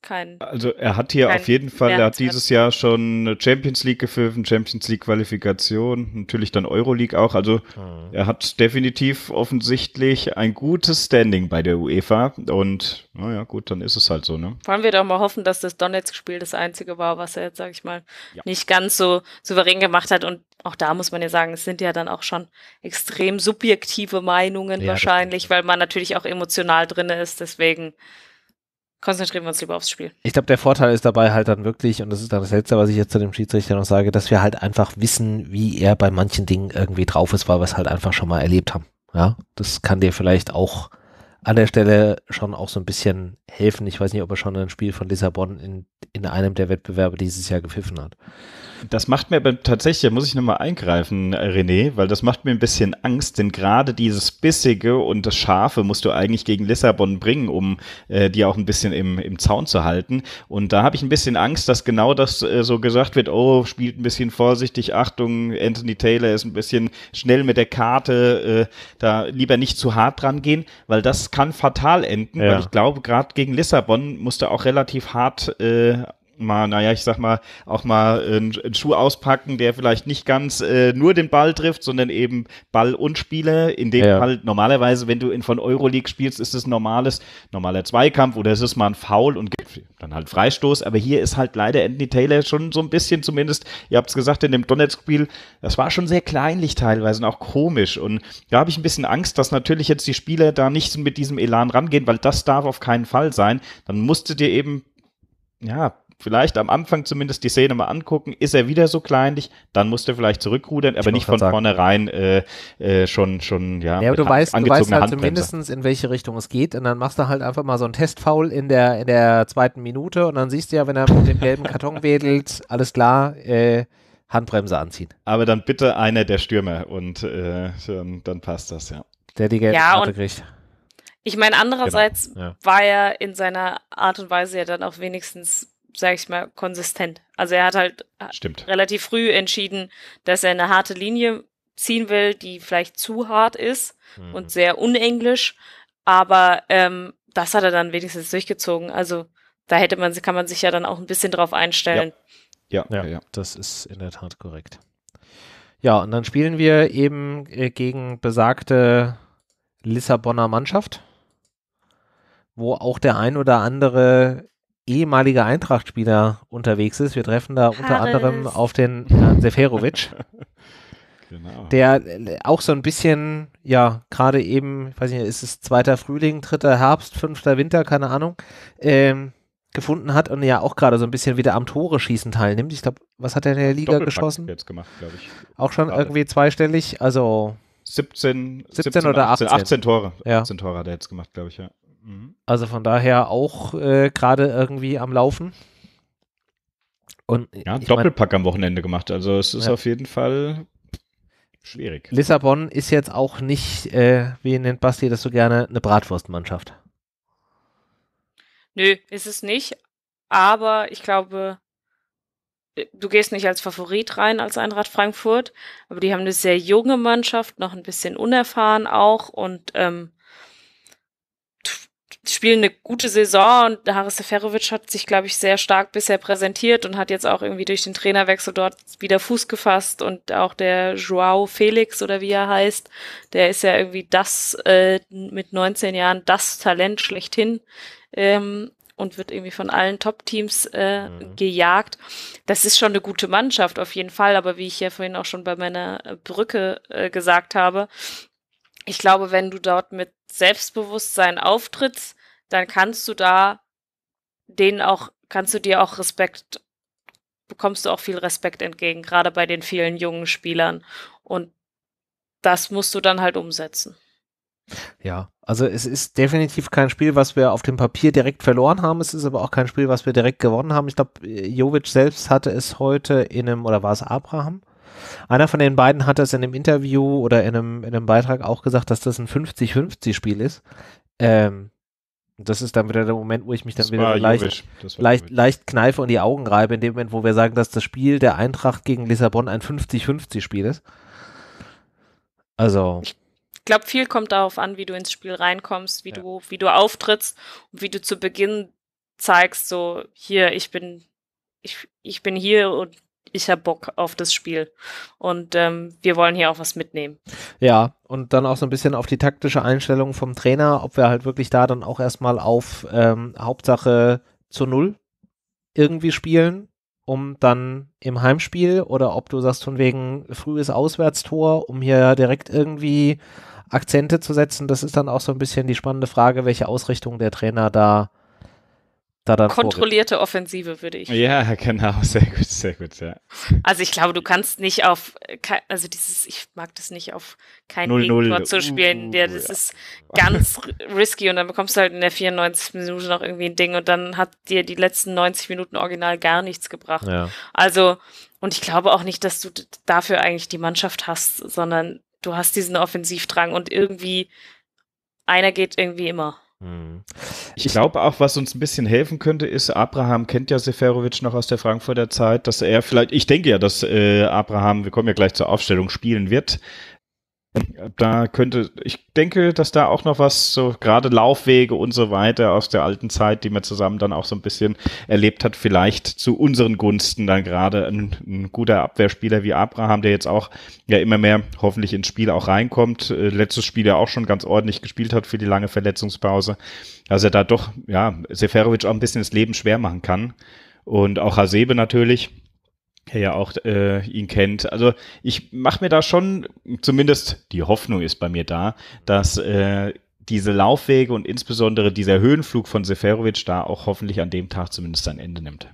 kein. Also er hat hier auf jeden Fall, er hat dieses Jahr schon Champions League gefilmt, Champions League Qualifikation, natürlich dann Euroleague auch. Also mhm. er hat definitiv offensichtlich ein gutes Standing bei der UEFA und naja, gut, dann ist es halt so, ne? Wollen wir doch mal hoffen, dass das Donetsk-Spiel das einzige war, was er jetzt, sag ich mal, ja. nicht ganz so souverän gemacht hat und auch da muss man ja sagen, es sind ja dann auch schon extrem subjektive Meinungen ja, wahrscheinlich, weil man natürlich auch emotional drin ist, deswegen konzentrieren wir uns lieber aufs Spiel. Ich glaube, der Vorteil ist dabei halt dann wirklich, und das ist dann das Letzte, was ich jetzt zu dem Schiedsrichter noch sage, dass wir halt einfach wissen, wie er bei manchen Dingen irgendwie drauf ist, weil wir es halt einfach schon mal erlebt haben. Ja, das kann dir vielleicht auch an der Stelle schon auch so ein bisschen helfen. Ich weiß nicht, ob er schon ein Spiel von Lissabon in in einem der Wettbewerbe dieses Jahr gepfiffen hat. Das macht mir aber tatsächlich, muss ich nochmal eingreifen, René, weil das macht mir ein bisschen Angst, denn gerade dieses Bissige und das Scharfe musst du eigentlich gegen Lissabon bringen, um äh, die auch ein bisschen im, im Zaun zu halten. Und da habe ich ein bisschen Angst, dass genau das äh, so gesagt wird, oh, spielt ein bisschen vorsichtig, Achtung, Anthony Taylor ist ein bisschen schnell mit der Karte, äh, da lieber nicht zu hart dran gehen, weil das kann fatal enden, ja. weil ich glaube, gerade gegen Lissabon musst du auch relativ hart äh, mal, naja, ich sag mal, auch mal äh, einen Schuh auspacken, der vielleicht nicht ganz äh, nur den Ball trifft, sondern eben Ball und Spieler. In dem ja. Fall normalerweise, wenn du in von Euroleague spielst, ist es normales, normaler Zweikampf oder es ist mal ein Foul und gibt dann halt Freistoß. Aber hier ist halt leider Anthony Taylor schon so ein bisschen zumindest, ihr habt es gesagt, in dem Donetsk-Spiel, das war schon sehr kleinlich teilweise und auch komisch. Und da habe ich ein bisschen Angst, dass natürlich jetzt die Spieler da nicht mit diesem Elan rangehen, weil das darf auf keinen Fall sein. Dann musstet ihr eben ja, vielleicht am Anfang zumindest die Szene mal angucken, ist er wieder so kleinlich, dann musst du vielleicht zurückrudern, aber nicht von sagen. vornherein äh, äh, schon, schon, ja. Ja, aber du weißt, du weißt halt zumindest in welche Richtung es geht und dann machst du halt einfach mal so einen Testfoul in der, in der zweiten Minute und dann siehst du ja, wenn er mit dem gelben Karton wedelt, alles klar, äh, Handbremse anziehen. Aber dann bitte einer der Stürmer und äh, dann passt das, ja. Der die gelbe ja, Karte kriegt. Ich meine, genau, andererseits genau, ja. war er in seiner Art und Weise ja dann auch wenigstens, sag ich mal, konsistent. Also er hat halt äh, Stimmt. relativ früh entschieden, dass er eine harte Linie ziehen will, die vielleicht zu hart ist mhm. und sehr unenglisch. Aber ähm, das hat er dann wenigstens durchgezogen. Also da hätte man, kann man sich ja dann auch ein bisschen drauf einstellen. Ja, ja, ja, ja. das ist in der Tat korrekt. Ja, und dann spielen wir eben äh, gegen besagte Lissabonner Mannschaft wo auch der ein oder andere ehemalige Eintracht-Spieler unterwegs ist. Wir treffen da unter anderem auf den Herrn Seferovic. Genau. der äh, auch so ein bisschen, ja, gerade eben, ich weiß nicht, ist es zweiter Frühling, dritter Herbst, fünfter Winter, keine Ahnung, ähm, gefunden hat und ja auch gerade so ein bisschen wieder am Tore schießen teilnimmt. Ich glaube, was hat er in der Liga Doppelpack geschossen? Jetzt gemacht, glaube ich. Auch schon gerade. irgendwie zweistellig, also 17, 17, 17 oder 18. 18 Tore. Ja. 18 Tore hat er jetzt gemacht, glaube ich, ja. Mhm. Also von daher auch äh, gerade irgendwie am Laufen. Und ja, Doppelpack mein, am Wochenende gemacht. Also es ist ja. auf jeden Fall schwierig. Lissabon ist jetzt auch nicht, äh, wie nennt Basti das so gerne, eine Bratwurstmannschaft. Nö, ist es nicht. Aber ich glaube, äh, du gehst nicht als Favorit rein als Einrad Frankfurt, aber die haben eine sehr junge Mannschaft, noch ein bisschen unerfahren auch und ähm, spielen eine gute Saison und Haris Seferovic hat sich, glaube ich, sehr stark bisher präsentiert und hat jetzt auch irgendwie durch den Trainerwechsel dort wieder Fuß gefasst und auch der Joao Felix oder wie er heißt, der ist ja irgendwie das äh, mit 19 Jahren das Talent schlechthin ähm, und wird irgendwie von allen Top-Teams äh, mhm. gejagt. Das ist schon eine gute Mannschaft auf jeden Fall, aber wie ich ja vorhin auch schon bei meiner Brücke äh, gesagt habe, ich glaube, wenn du dort mit Selbstbewusstsein auftrittst, dann kannst du da denen auch, kannst du dir auch Respekt, bekommst du auch viel Respekt entgegen, gerade bei den vielen jungen Spielern. Und das musst du dann halt umsetzen. Ja, also es ist definitiv kein Spiel, was wir auf dem Papier direkt verloren haben. Es ist aber auch kein Spiel, was wir direkt gewonnen haben. Ich glaube, Jovic selbst hatte es heute in einem, oder war es Abraham? Einer von den beiden hat das in einem Interview oder in einem, in einem Beitrag auch gesagt, dass das ein 50-50-Spiel ist. Ähm, das ist dann wieder der Moment, wo ich mich dann das wieder leicht, leicht, leicht kneife und die Augen reibe, in dem Moment, wo wir sagen, dass das Spiel der Eintracht gegen Lissabon ein 50-50-Spiel ist. Also. Ich glaube, viel kommt darauf an, wie du ins Spiel reinkommst, wie ja. du, wie du auftrittst und wie du zu Beginn zeigst, so hier, ich bin, ich, ich bin hier und ich habe Bock auf das Spiel und ähm, wir wollen hier auch was mitnehmen. Ja, und dann auch so ein bisschen auf die taktische Einstellung vom Trainer, ob wir halt wirklich da dann auch erstmal auf ähm, Hauptsache zu Null irgendwie spielen, um dann im Heimspiel oder ob du sagst von wegen frühes Auswärtstor, um hier direkt irgendwie Akzente zu setzen. Das ist dann auch so ein bisschen die spannende Frage, welche Ausrichtung der Trainer da äh, da dann kontrollierte vorgeht. Offensive, würde ich. Ja, genau, sehr gut, sehr gut, ja. Also ich glaube, du kannst nicht auf, also dieses, ich mag das nicht auf kein Gegentor zu spielen, uh, ja, das ja. ist ganz risky und dann bekommst du halt in der 94. Minute noch irgendwie ein Ding und dann hat dir die letzten 90 Minuten original gar nichts gebracht. Ja. Also, und ich glaube auch nicht, dass du dafür eigentlich die Mannschaft hast, sondern du hast diesen Offensivdrang und irgendwie einer geht irgendwie immer. Mhm. Ich glaube auch, was uns ein bisschen helfen könnte, ist, Abraham kennt ja Seferovic noch aus der Frankfurter Zeit, dass er vielleicht, ich denke ja, dass äh, Abraham, wir kommen ja gleich zur Aufstellung, spielen wird da könnte, ich denke, dass da auch noch was, so gerade Laufwege und so weiter aus der alten Zeit, die man zusammen dann auch so ein bisschen erlebt hat, vielleicht zu unseren Gunsten dann gerade ein, ein guter Abwehrspieler wie Abraham, der jetzt auch ja immer mehr hoffentlich ins Spiel auch reinkommt. Äh, letztes Spiel ja auch schon ganz ordentlich gespielt hat für die lange Verletzungspause. dass er da doch, ja, Seferovic auch ein bisschen das Leben schwer machen kann. Und auch Hasebe natürlich der ja auch äh, ihn kennt. Also ich mache mir da schon, zumindest die Hoffnung ist bei mir da, dass äh, diese Laufwege und insbesondere dieser Höhenflug von Seferovic da auch hoffentlich an dem Tag zumindest ein Ende nimmt.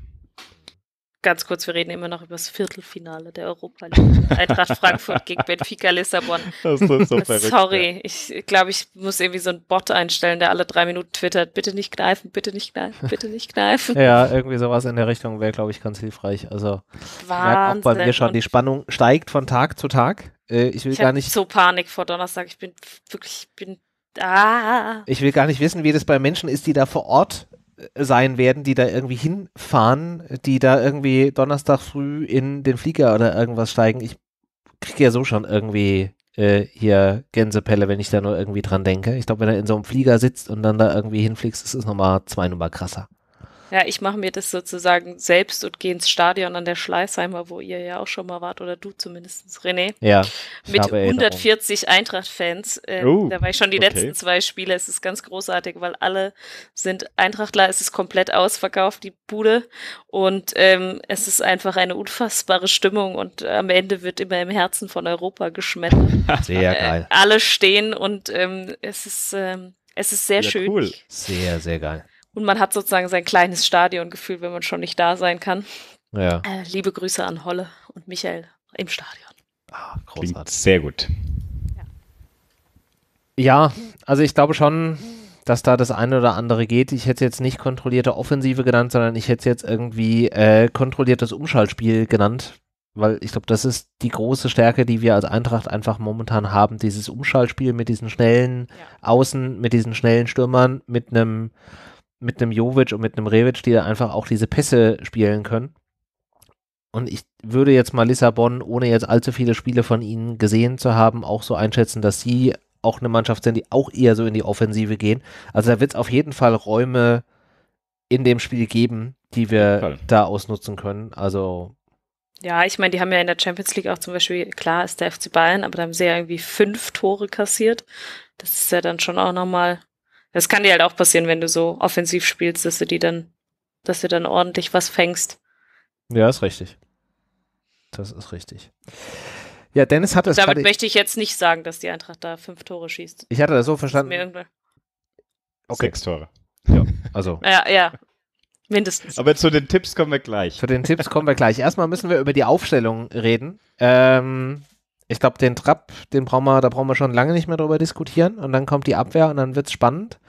Ganz kurz, wir reden immer noch über das Viertelfinale der Europa League. Eintracht Frankfurt gegen Benfica Lissabon. Das ist so Sorry, ich glaube, ich muss irgendwie so einen Bot einstellen, der alle drei Minuten twittert, bitte nicht kneifen, bitte nicht kneifen, bitte nicht kneifen. ja, irgendwie sowas in der Richtung wäre, glaube ich, ganz hilfreich. Also Wahnsinn. auch bei mir schon, die Spannung steigt von Tag zu Tag. Äh, ich will ich gar nicht. so Panik vor Donnerstag. Ich bin wirklich, ich bin Ah. Ich will gar nicht wissen, wie das bei Menschen ist, die da vor Ort sein werden, die da irgendwie hinfahren, die da irgendwie Donnerstag früh in den Flieger oder irgendwas steigen. Ich kriege ja so schon irgendwie äh, hier Gänsepelle, wenn ich da nur irgendwie dran denke. Ich glaube, wenn er in so einem Flieger sitzt und dann da irgendwie hinfliegst, ist es nochmal zwei Nummer krasser. Ja, ich mache mir das sozusagen selbst und gehe ins Stadion an der Schleißheimer, wo ihr ja auch schon mal wart, oder du zumindest, René. Ja. Mit 140 Eintracht-Fans. Äh, uh, da war ich schon die okay. letzten zwei Spiele. Es ist ganz großartig, weil alle sind Eintrachtler. Es ist komplett ausverkauft, die Bude. Und ähm, es ist einfach eine unfassbare Stimmung und am Ende wird immer im Herzen von Europa geschmettert. Sehr äh, geil. Alle stehen und ähm, es ist. Ähm, es ist sehr ja, schön. Cool. Sehr, sehr geil. Und man hat sozusagen sein kleines Stadiongefühl, wenn man schon nicht da sein kann. Ja. Äh, liebe Grüße an Holle und Michael im Stadion. Ah, großartig. Klingt sehr gut. Ja, also ich glaube schon, dass da das eine oder andere geht. Ich hätte jetzt nicht kontrollierte Offensive genannt, sondern ich hätte jetzt irgendwie äh, kontrolliertes Umschaltspiel genannt, weil ich glaube, das ist die große Stärke, die wir als Eintracht einfach momentan haben. Dieses Umschaltspiel mit diesen schnellen Außen, mit diesen schnellen Stürmern, mit einem mit einem Jovic und mit einem Revic, die da einfach auch diese Pässe spielen können. Und ich würde jetzt mal Lissabon, ohne jetzt allzu viele Spiele von ihnen gesehen zu haben, auch so einschätzen, dass sie auch eine Mannschaft sind, die auch eher so in die Offensive gehen. Also da wird es auf jeden Fall Räume in dem Spiel geben, die wir da ausnutzen können. Also ja, ich meine, die haben ja in der Champions League auch zum Beispiel, klar ist der FC Bayern, aber da haben sie ja irgendwie fünf Tore kassiert. Das ist ja dann schon auch nochmal das kann dir halt auch passieren, wenn du so offensiv spielst, dass du die dann, dass du dann ordentlich was fängst. Ja, ist richtig. Das ist richtig. Ja, Dennis hat es. Damit möchte ich jetzt nicht sagen, dass die Eintracht da fünf Tore schießt. Ich hatte das so verstanden. Das okay. Sechs Tore. Ja, also. ja, ja. Mindestens. Aber zu den Tipps kommen wir gleich. Zu den Tipps kommen wir gleich. Erstmal müssen wir über die Aufstellung reden. Ähm, ich glaube, den Trapp, den brauchen wir, da brauchen wir schon lange nicht mehr drüber diskutieren. Und dann kommt die Abwehr und dann wird es spannend.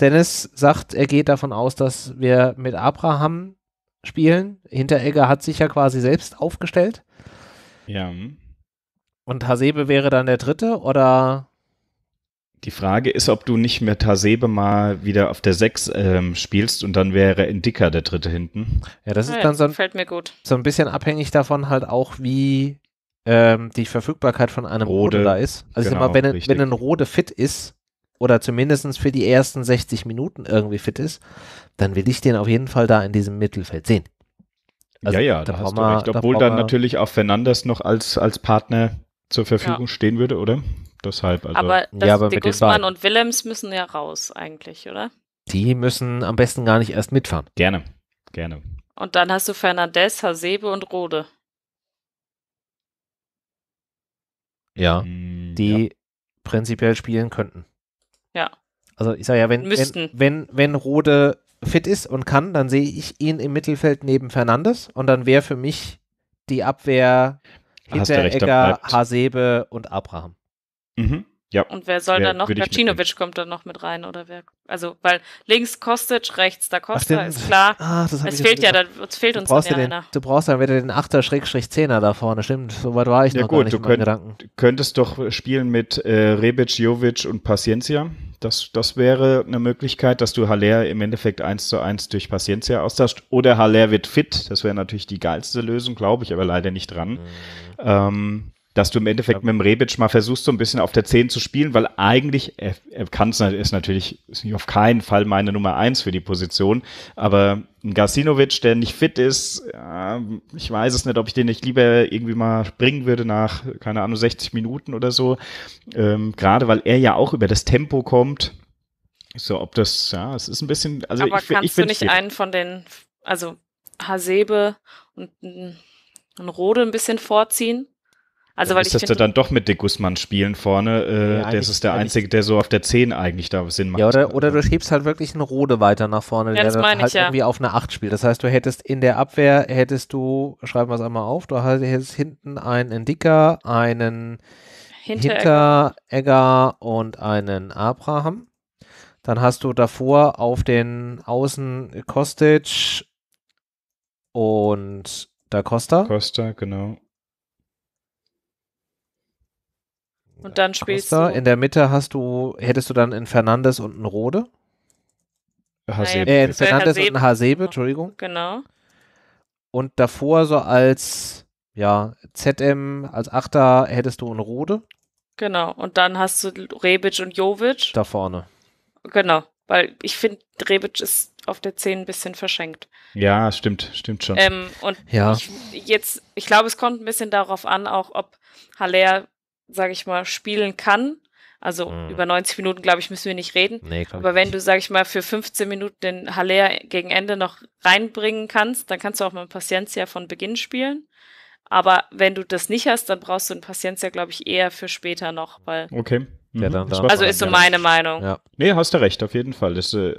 Dennis sagt, er geht davon aus, dass wir mit Abraham spielen. Hinteregger hat sich ja quasi selbst aufgestellt. Ja. Und Hasebe wäre dann der dritte oder? Die Frage ist, ob du nicht mit Hasebe mal wieder auf der 6 ähm, spielst und dann wäre Indika der dritte hinten. Ja, das ist ah ja, dann so ein, fällt mir gut. so ein bisschen abhängig davon halt auch, wie ähm, die Verfügbarkeit von einem Rode, Rode da ist. Also genau, mal, wenn, wenn ein Rode fit ist, oder zumindest für die ersten 60 Minuten irgendwie fit ist, dann will ich den auf jeden Fall da in diesem Mittelfeld sehen. Also, ja, ja, da, da hast du recht. Obwohl da dann natürlich auch Fernandes noch als, als Partner zur Verfügung ja. stehen würde, oder? Deshalb. Also. Aber, das, ja, aber die Guzman und Willems müssen ja raus eigentlich, oder? Die müssen am besten gar nicht erst mitfahren. Gerne, gerne. Und dann hast du Fernandes, Hasebe und Rode. Ja. Mm, die ja. prinzipiell spielen könnten. Ja. Also ich sage ja, wenn, wenn, wenn, wenn Rode fit ist und kann, dann sehe ich ihn im Mittelfeld neben Fernandes und dann wäre für mich die Abwehr Hinteregger, Hasebe und Abraham. Mhm. Ja. Und wer soll wer dann noch? Pacinovic kommt dann noch mit rein oder wer? Also, weil links Kostic, rechts da Costa, Ach, ist klar. Ah, das es fehlt ja, da, es fehlt uns dann ja den, einer. Du brauchst dann wieder den 8er-10er da vorne, stimmt. Soweit war ich ja, noch gut, gar nicht du könnt, Gedanken. könntest doch spielen mit äh, Rebic, Jovic und Paciencia. Das, das wäre eine Möglichkeit, dass du Haller im Endeffekt 1 zu 1 durch Paciencia austauscht. Oder Haller wird fit. Das wäre natürlich die geilste Lösung, glaube ich, aber leider nicht dran. Mhm. Ähm, dass du im Endeffekt ja. mit dem Rebic mal versuchst, so ein bisschen auf der 10 zu spielen, weil eigentlich, er, äh, er kann es ist natürlich ist nicht auf keinen Fall meine Nummer 1 für die Position, aber ein Gasinovic, der nicht fit ist, ja, ähm, ich weiß es nicht, ob ich den nicht lieber irgendwie mal bringen würde nach, keine Ahnung, 60 Minuten oder so, ähm, gerade weil er ja auch über das Tempo kommt. So, ob das, ja, es ist ein bisschen, also aber ich, kannst ich, ich du nicht schwierig. einen von den, also Hasebe und, ein Rode ein bisschen vorziehen? Also, weil müsstest ich find, dann doch mit Dick Guzman spielen vorne. Äh, ja, der ist der Einzige, der so auf der 10 eigentlich da Sinn macht. Ja, oder, oder du schiebst halt wirklich einen Rode weiter nach vorne, ja, der das halt ich, ja. irgendwie auf eine 8 spielt. Das heißt, du hättest in der Abwehr, hättest du, schreiben wir es einmal auf, du hättest hinten einen Dicker, einen Hinteregger. Hinteregger und einen Abraham. Dann hast du davor auf den Außen Kostic und da Costa. Costa, genau. Und dann spielst du. In der Mitte hast du, hättest du dann in Fernandes und einen Rode. Hasebe. Äh, äh, in äh, Fernandes Hasebe. und einen Hasebe, Entschuldigung. Genau. Und davor so als, ja, ZM, als Achter hättest du einen Rode. Genau. Und dann hast du Rebic und Jovic. Da vorne. Genau. Weil ich finde, Rebic ist auf der 10 ein bisschen verschenkt. Ja, stimmt, stimmt schon. Ähm, und ja. ich, jetzt, ich glaube, es kommt ein bisschen darauf an, auch ob Haller sage ich mal, spielen kann, also mhm. über 90 Minuten, glaube ich, müssen wir nicht reden. Nee, Aber wenn du, sag ich mal, für 15 Minuten den Haller gegen Ende noch reinbringen kannst, dann kannst du auch mal einen Paciencia von Beginn spielen. Aber wenn du das nicht hast, dann brauchst du einen Paciencia, glaube ich, eher für später noch. Weil okay. Mhm. Ja, dann, mhm. dann. Also ist so meine Meinung. Ja. Nee, hast du recht, auf jeden Fall. Das äh,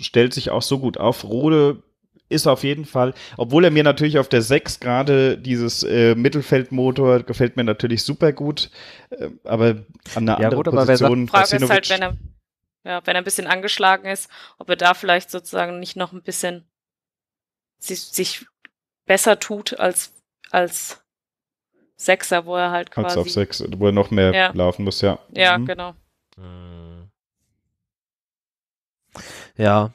stellt sich auch so gut auf. Rode ist auf jeden Fall, obwohl er mir natürlich auf der 6 gerade dieses äh, Mittelfeldmotor gefällt mir natürlich super gut, äh, aber an einer ja, anderen gut, Position. Aber sagt, Frage ist halt, wenn er, ja, wenn er ein bisschen angeschlagen ist, ob er da vielleicht sozusagen nicht noch ein bisschen sich, sich besser tut als als Sechser, wo er halt quasi als auf 6, wo er noch mehr ja. laufen muss, ja. Ja, mhm. genau. Ja,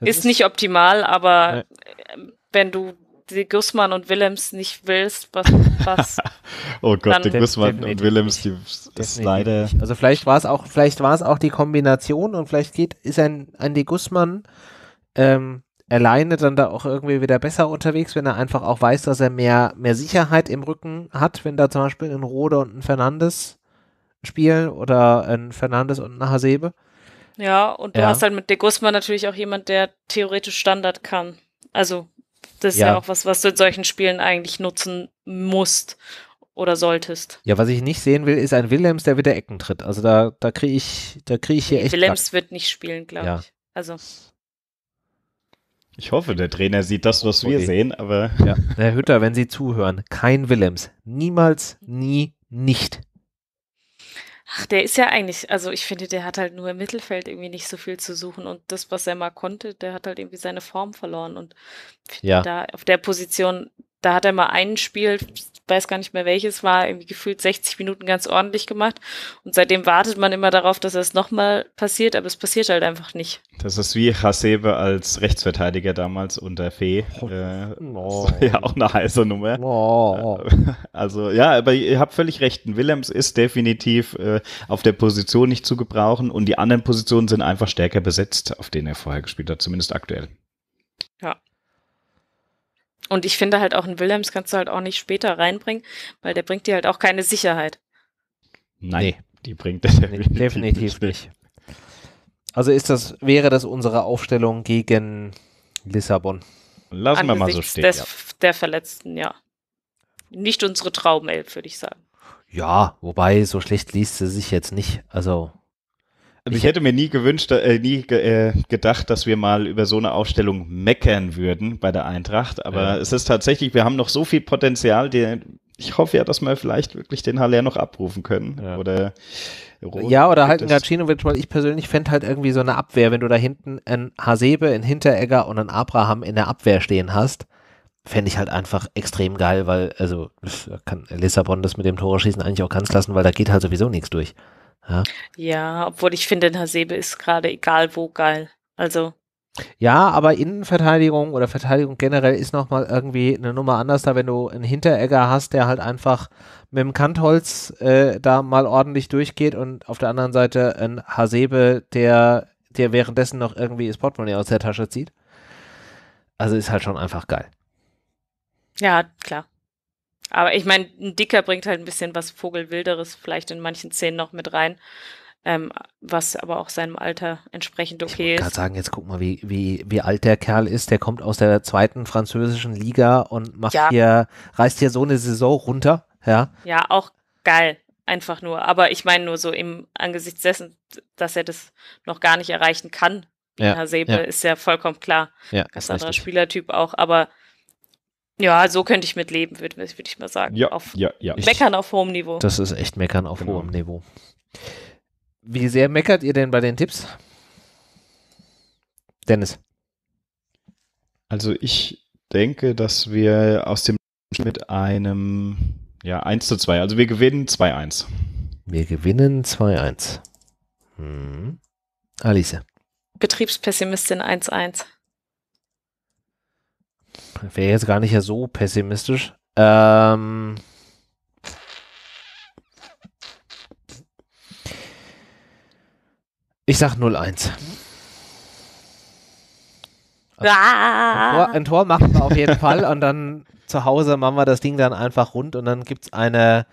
ist, ist, nicht optimal, aber nee. Ähm, wenn du die Gussmann und Willems nicht willst, was. was oh Gott, die Gussmann und Willems, die ist leider. Also vielleicht war es auch, vielleicht war es auch die Kombination und vielleicht geht, ist ein, ein die Gussmann ähm, alleine dann da auch irgendwie wieder besser unterwegs, wenn er einfach auch weiß, dass er mehr, mehr Sicherheit im Rücken hat, wenn da zum Beispiel ein Rode und ein Fernandes spielen oder ein Fernandes und ein Hasebe. Ja, und du hast halt mit De Guzman natürlich auch jemand, der theoretisch Standard kann. Also, das ist ja. ja auch was, was du in solchen Spielen eigentlich nutzen musst oder solltest. Ja, was ich nicht sehen will, ist ein Willems, der wieder Ecken tritt. Also da, da kriege ich, da ich hier echt. Willems wird nicht spielen, glaube ja. ich. Also. Ich hoffe, der Trainer sieht das, was okay. wir oh, eh. sehen, aber. Ja. Herr Hütter, wenn Sie zuhören, kein Willems. Niemals, nie, nicht. Ach, der ist ja eigentlich, also ich finde, der hat halt nur im Mittelfeld irgendwie nicht so viel zu suchen und das, was er mal konnte, der hat halt irgendwie seine Form verloren und Ja. da auf der Position da hat er mal ein Spiel, weiß gar nicht mehr welches war, irgendwie gefühlt 60 Minuten ganz ordentlich gemacht. Und seitdem wartet man immer darauf, dass es nochmal passiert, aber es passiert halt einfach nicht. Das ist wie Hasebe als Rechtsverteidiger damals unter Fee. Oh, äh, oh. Ja, auch eine heiße Nummer. Oh. Äh, also ja, aber ihr habt völlig recht. Willems ist definitiv äh, auf der Position nicht zu gebrauchen und die anderen Positionen sind einfach stärker besetzt, auf denen er vorher gespielt hat, zumindest aktuell. Und ich finde halt auch einen Wilhelms kannst du halt auch nicht später reinbringen, weil der bringt dir halt auch keine Sicherheit. Nein, nee, die bringt er definitiv, nee, definitiv nicht. Also ist das, wäre das unsere Aufstellung gegen Lissabon? Lassen Angesichts wir mal so stehen. Des, ja. Der Verletzten, ja. Nicht unsere Traumelf, würde ich sagen. Ja, wobei so schlecht liest sie sich jetzt nicht. Also also ich hätte mir nie gewünscht, äh, nie ge äh, gedacht, dass wir mal über so eine Aufstellung meckern würden bei der Eintracht. Aber ja. es ist tatsächlich, wir haben noch so viel Potenzial. Die, ich hoffe ja, dass wir vielleicht wirklich den Haller noch abrufen können. Ja. Oder Rot ja, oder halt ein Gacinovic, weil ich persönlich fände halt irgendwie so eine Abwehr, wenn du da hinten ein Hasebe, ein Hinteregger und ein Abraham in der Abwehr stehen hast, fände ich halt einfach extrem geil, weil, also kann Lissabon das mit dem Tore schießen eigentlich auch ganz lassen, weil da geht halt sowieso nichts durch. Ja, ja obwohl ich finde, Hasebe ist gerade egal wo geil. Also. Ja, aber Innenverteidigung oder Verteidigung generell ist nochmal irgendwie eine Nummer anders, da wenn du einen Hinteregger hast, der halt einfach mit dem Kantholz äh, da mal ordentlich durchgeht und auf der anderen Seite ein Hasebe, der dir währenddessen noch irgendwie das Portemonnaie aus der Tasche zieht. Also ist halt schon einfach geil. Ja, klar. Aber ich meine, ein Dicker bringt halt ein bisschen was Vogelwilderes vielleicht in manchen Szenen noch mit rein. Ähm, was aber auch seinem Alter entsprechend okay ich ist. Ich sagen, jetzt guck mal, wie, wie, wie alt der Kerl ist. Der kommt aus der zweiten französischen Liga und macht ja. hier, reißt hier so eine Saison runter. Ja, ja auch geil. Einfach nur. Aber ich meine nur so im angesichts dessen, dass er das noch gar nicht erreichen kann. Ja, Hasebe ja. ist ja vollkommen klar. Ja, Ganz anderer richtig. Spielertyp auch, aber ja, so könnte ich mitleben, würde würd ich mal sagen. Ja, auf, ja, ja. Meckern auf hohem Niveau. Das ist echt Meckern auf genau. hohem Niveau. Wie sehr meckert ihr denn bei den Tipps? Dennis. Also ich denke, dass wir aus dem mit einem ja, 1 zu 2. Also wir gewinnen 2-1. Wir gewinnen 2-1. Hm. Alice. Betriebspessimistin 1-1 wäre jetzt gar nicht so pessimistisch. Ähm, ich sag 0-1. Also, ah. ein, Tor, ein Tor machen wir auf jeden Fall und dann zu Hause machen wir das Ding dann einfach rund und dann gibt es eine,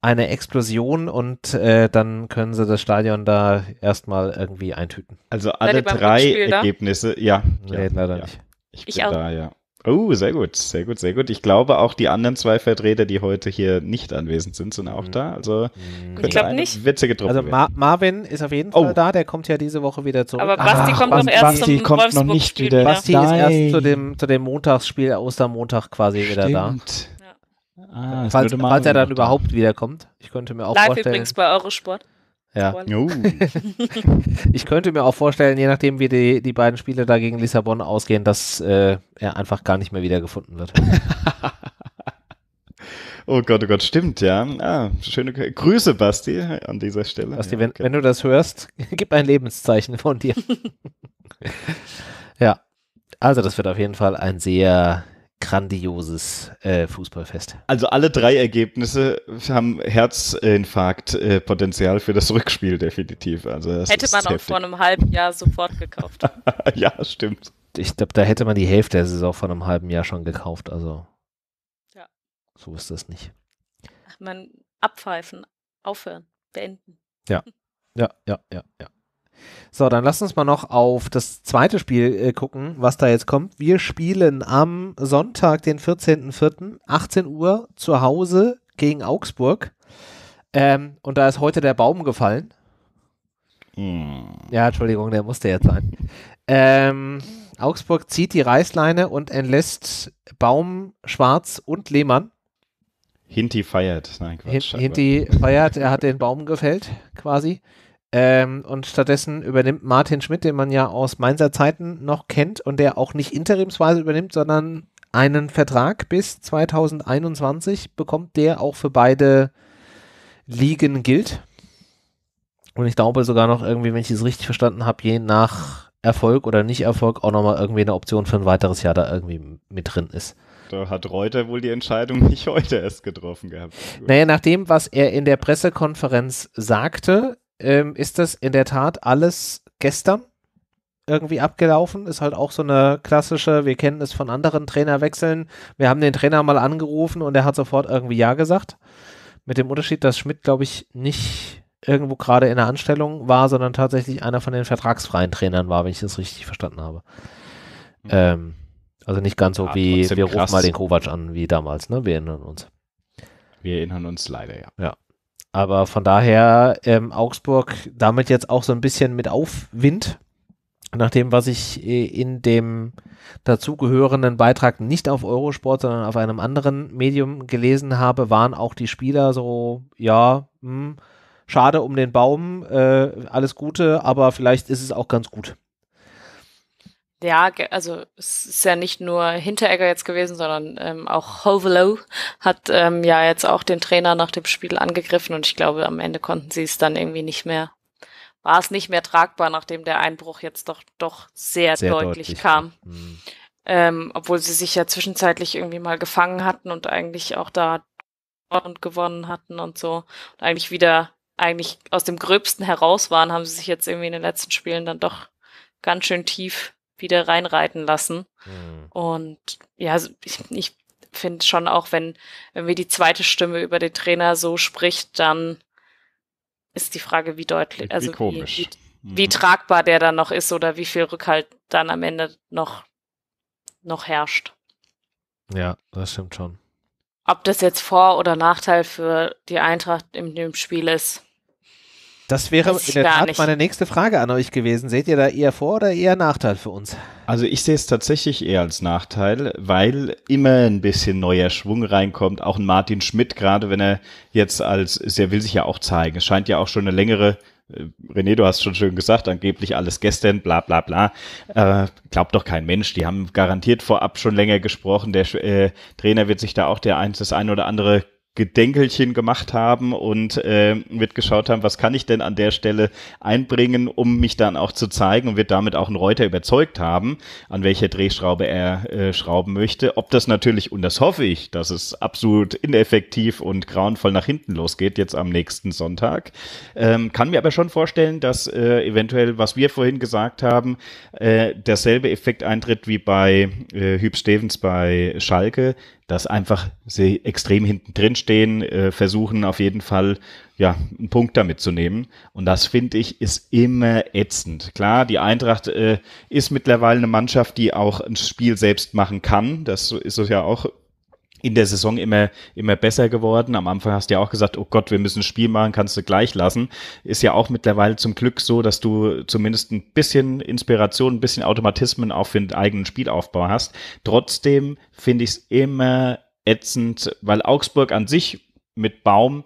eine Explosion und äh, dann können sie das Stadion da erstmal irgendwie eintüten. Also alle drei Ergebnisse, ja. Nee, ja, leider ja. nicht. Ich, ich auch. Da, ja. Oh, sehr gut, sehr gut, sehr gut. Ich glaube, auch die anderen zwei Vertreter, die heute hier nicht anwesend sind, sind auch mhm. da. Also mhm. ich glaube nicht. Witzige Truppe also Ma Marvin ist auf jeden Fall oh. da, der kommt ja diese Woche wieder zurück. Aber Basti Ach, kommt noch erst Basti zum kommt noch nicht Spiel, wieder. Basti Nein. ist erst zu dem, zu dem Montagsspiel, Ostermontag quasi Stimmt. wieder da. Ja. Ah, falls, falls er dann überhaupt wiederkommt. Ich könnte mir auch Live vorstellen. Live übrigens bei Eurosport. Ja. Oh. ich könnte mir auch vorstellen, je nachdem, wie die, die beiden Spiele da gegen Lissabon ausgehen, dass äh, er einfach gar nicht mehr wiedergefunden wird. oh Gott, oh Gott, stimmt, ja. Ah, schöne Grüße, Basti, an dieser Stelle. Basti, ja, okay. wenn, wenn du das hörst, gib ein Lebenszeichen von dir. ja. Also, das wird auf jeden Fall ein sehr grandioses äh, Fußballfest. Also alle drei Ergebnisse haben Herzinfarktpotenzial äh, für das Rückspiel definitiv. Also hätte man auch heftig. vor einem halben Jahr sofort gekauft. ja, stimmt. Ich glaube, da hätte man die Hälfte der Saison vor einem halben Jahr schon gekauft. Also ja. so ist das nicht. Ach, man abpfeifen, aufhören, beenden. Ja, ja, ja, ja, ja. So, dann lass uns mal noch auf das zweite Spiel äh, gucken, was da jetzt kommt. Wir spielen am Sonntag, den 14.04., 18 Uhr zu Hause gegen Augsburg. Ähm, und da ist heute der Baum gefallen. Mm. Ja, Entschuldigung, der musste jetzt sein. Ähm, Augsburg zieht die Reißleine und entlässt Baum, Schwarz und Lehmann. Hinti feiert. Nein, Quatsch. Hinti feiert, er hat den Baum gefällt, quasi. Ähm, und stattdessen übernimmt Martin Schmidt, den man ja aus Mainzer Zeiten noch kennt und der auch nicht interimsweise übernimmt, sondern einen Vertrag bis 2021 bekommt, der auch für beide Ligen gilt. Und ich glaube sogar noch irgendwie, wenn ich es richtig verstanden habe, je nach Erfolg oder Nicht-Erfolg auch nochmal irgendwie eine Option für ein weiteres Jahr da irgendwie mit drin ist. Da hat Reuter wohl die Entscheidung nicht heute erst getroffen gehabt. Naja, nach dem, was er in der Pressekonferenz sagte, ähm, ist das in der Tat alles gestern irgendwie abgelaufen. Ist halt auch so eine klassische, wir kennen es von anderen Trainerwechseln. Wir haben den Trainer mal angerufen und er hat sofort irgendwie Ja gesagt. Mit dem Unterschied, dass Schmidt, glaube ich, nicht irgendwo gerade in der Anstellung war, sondern tatsächlich einer von den vertragsfreien Trainern war, wenn ich das richtig verstanden habe. Mhm. Ähm, also nicht ganz so ja, wie wir krass. rufen mal den Kovac an wie damals, ne? Wir erinnern uns. Wir erinnern uns leider, ja. Ja. Aber von daher ähm, Augsburg damit jetzt auch so ein bisschen mit Aufwind, nach dem, was ich äh, in dem dazugehörenden Beitrag nicht auf Eurosport, sondern auf einem anderen Medium gelesen habe, waren auch die Spieler so, ja, mh, hm, schade um den Baum, äh, alles Gute, aber vielleicht ist es auch ganz gut. Ja, also es ist ja nicht nur Hinteregger jetzt gewesen, sondern ähm, auch Hovelo hat ähm, ja jetzt auch den Trainer nach dem Spiel angegriffen und ich glaube, am Ende konnten sie es dann irgendwie nicht mehr, war es nicht mehr tragbar, nachdem der Einbruch jetzt doch doch sehr, sehr deutlich, deutlich, kam. Mhm. Ähm, obwohl sie sich ja zwischenzeitlich irgendwie mal gefangen hatten und eigentlich auch da und gewonnen hatten und so und eigentlich wieder eigentlich aus dem Gröbsten heraus waren, haben sie sich jetzt irgendwie in den letzten Spielen dann doch ganz schön tief wieder reinreiten lassen. Mhm. Und ja, ich, ich finde schon auch, wenn, wenn mir die zweite Stimme über den Trainer so spricht, dann ist die Frage, wie deutlich, also wie, wie, mhm. wie, tragbar der dann noch ist oder wie viel Rückhalt dann am Ende noch, noch herrscht. Ja, das stimmt schon. Ob das jetzt Vor- oder Nachteil für die Eintracht in dem Spiel ist, das wäre in der Tat nicht. meine nächste Frage an euch gewesen. Seht ihr da eher Vor- oder eher Nachteil für uns? Also ich sehe es tatsächlich eher als Nachteil, weil immer ein bisschen neuer Schwung reinkommt. Auch ein Martin Schmidt, gerade wenn er jetzt als, er will sich ja auch zeigen. Es scheint ja auch schon eine längere äh, René, du hast schon schön gesagt, angeblich alles gestern, bla bla bla. Äh, glaubt doch kein Mensch, die haben garantiert vorab schon länger gesprochen. Der äh, Trainer wird sich da auch der eins, das ein oder andere Gedenkelchen gemacht haben und äh, mitgeschaut haben, was kann ich denn an der Stelle einbringen, um mich dann auch zu zeigen und wird damit auch einen Reuter überzeugt haben, an welcher Drehschraube er äh, schrauben möchte. Ob das natürlich, und das hoffe ich, dass es absolut ineffektiv und grauenvoll nach hinten losgeht, jetzt am nächsten Sonntag. Ähm, kann mir aber schon vorstellen, dass äh, eventuell, was wir vorhin gesagt haben, äh, derselbe Effekt eintritt wie bei äh, Hüb Stevens bei Schalke, dass einfach sie extrem hinten drin stehen, äh, versuchen auf jeden Fall ja einen Punkt damit zu nehmen. Und das finde ich ist immer ätzend. Klar, die Eintracht äh, ist mittlerweile eine Mannschaft, die auch ein Spiel selbst machen kann. Das ist es ja auch in der Saison immer, immer besser geworden. Am Anfang hast du ja auch gesagt, oh Gott, wir müssen ein Spiel machen, kannst du gleich lassen. Ist ja auch mittlerweile zum Glück so, dass du zumindest ein bisschen Inspiration, ein bisschen Automatismen auch für den eigenen Spielaufbau hast. Trotzdem finde ich es immer ätzend, weil Augsburg an sich mit Baum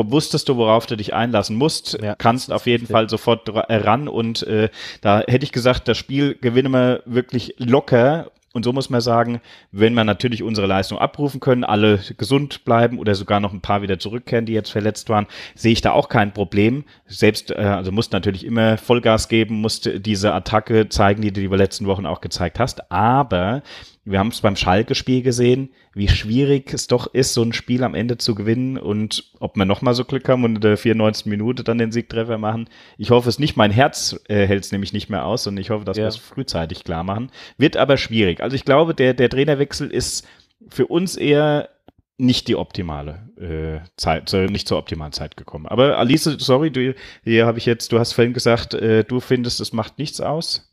wusstest du, worauf du dich einlassen musst, ja, kannst auf jeden Fall sofort ran und äh, da hätte ich gesagt, das Spiel gewinnen wir wirklich locker, und so muss man sagen, wenn wir natürlich unsere Leistung abrufen können, alle gesund bleiben oder sogar noch ein paar wieder zurückkehren, die jetzt verletzt waren, sehe ich da auch kein Problem. Selbst, äh, also musst natürlich immer Vollgas geben, musst diese Attacke zeigen, die du die letzten Wochen auch gezeigt hast. Aber wir haben es beim Schalke-Spiel gesehen, wie schwierig es doch ist, so ein Spiel am Ende zu gewinnen und ob wir nochmal so Glück haben und in der 94. Minute dann den Siegtreffer machen. Ich hoffe es nicht, mein Herz äh, hält es nämlich nicht mehr aus und ich hoffe, dass ja. wir es frühzeitig klar machen. Wird aber schwierig. Also ich glaube, der, der Trainerwechsel ist für uns eher nicht die optimale äh, Zeit, äh, nicht zur optimalen Zeit gekommen. Aber Alice, sorry, du, hier habe ich jetzt, du hast vorhin gesagt, äh, du findest, es macht nichts aus.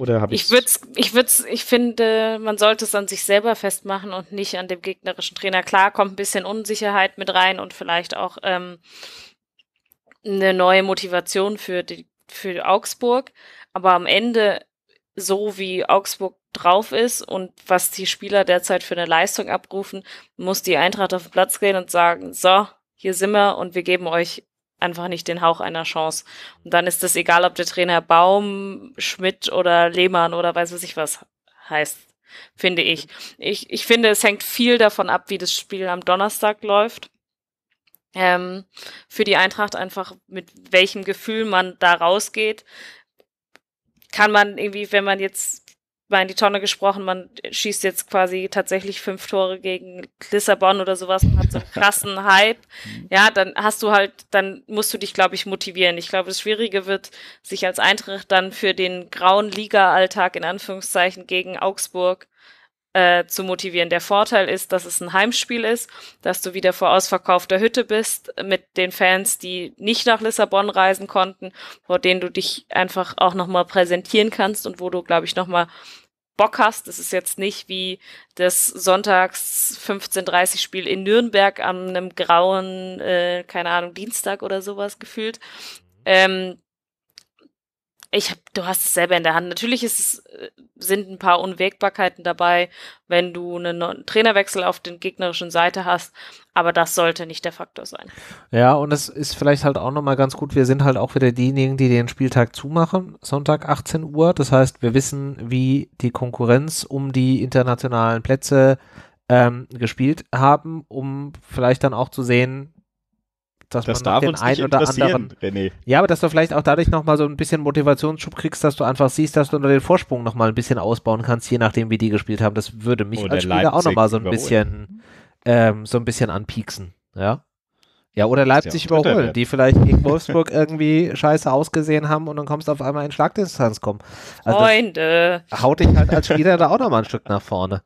Oder habe ich? würd's, ich würd's, ich finde, man sollte es an sich selber festmachen und nicht an dem gegnerischen Trainer. Klar kommt ein bisschen Unsicherheit mit rein und vielleicht auch ähm, eine neue Motivation für die, für Augsburg. Aber am Ende, so wie Augsburg drauf ist und was die Spieler derzeit für eine Leistung abrufen, muss die Eintracht auf den Platz gehen und sagen, so, hier sind wir und wir geben euch einfach nicht den Hauch einer Chance. Und dann ist es egal, ob der Trainer Baum, Schmidt oder Lehmann oder weiß was ich was heißt, finde ich. Ich, ich finde, es hängt viel davon ab, wie das Spiel am Donnerstag läuft. Ähm, für die Eintracht einfach, mit welchem Gefühl man da rausgeht. Kann man irgendwie, wenn man jetzt mal in die Tonne gesprochen, man schießt jetzt quasi tatsächlich fünf Tore gegen Lissabon oder sowas und hat so einen krassen Hype, mhm. ja, dann hast du halt, dann musst du dich, glaube ich, motivieren. Ich glaube, das Schwierige wird, sich als Eintracht dann für den grauen Liga-Alltag in Anführungszeichen gegen Augsburg äh, zu motivieren. Der Vorteil ist, dass es ein Heimspiel ist, dass du wieder vor ausverkaufter Hütte bist mit den Fans, die nicht nach Lissabon reisen konnten, vor denen du dich einfach auch nochmal präsentieren kannst und wo du, glaube ich, nochmal Bock hast. Es ist jetzt nicht wie das Sonntags 15:30 Spiel in Nürnberg an einem grauen, äh, keine Ahnung, Dienstag oder sowas gefühlt. Ähm, ich hab, du hast es selber in der Hand. Natürlich ist es, äh, sind ein paar Unwägbarkeiten dabei, wenn du einen Trainerwechsel auf den gegnerischen Seite hast, aber das sollte nicht der Faktor sein. Ja, und es ist vielleicht halt auch nochmal ganz gut, wir sind halt auch wieder diejenigen, die den Spieltag zumachen, Sonntag 18 Uhr. Das heißt, wir wissen, wie die Konkurrenz um die internationalen Plätze ähm, gespielt haben, um vielleicht dann auch zu sehen, dass das man darf den einen oder anderen. René. Ja, aber dass du vielleicht auch dadurch nochmal so ein bisschen Motivationsschub kriegst, dass du einfach siehst, dass du den Vorsprung nochmal ein bisschen ausbauen kannst, je nachdem, wie die gespielt haben. Das würde mich oh, als Spieler Leipzig auch nochmal so ein bisschen, ähm, so ein bisschen anpieksen. Ja. Ja, oder Leipzig ja überholen, die vielleicht gegen Wolfsburg irgendwie scheiße ausgesehen haben und dann kommst du auf einmal in Schlagdistanz kommen. Also Freunde. Haut dich halt als Spieler da auch nochmal ein Stück nach vorne.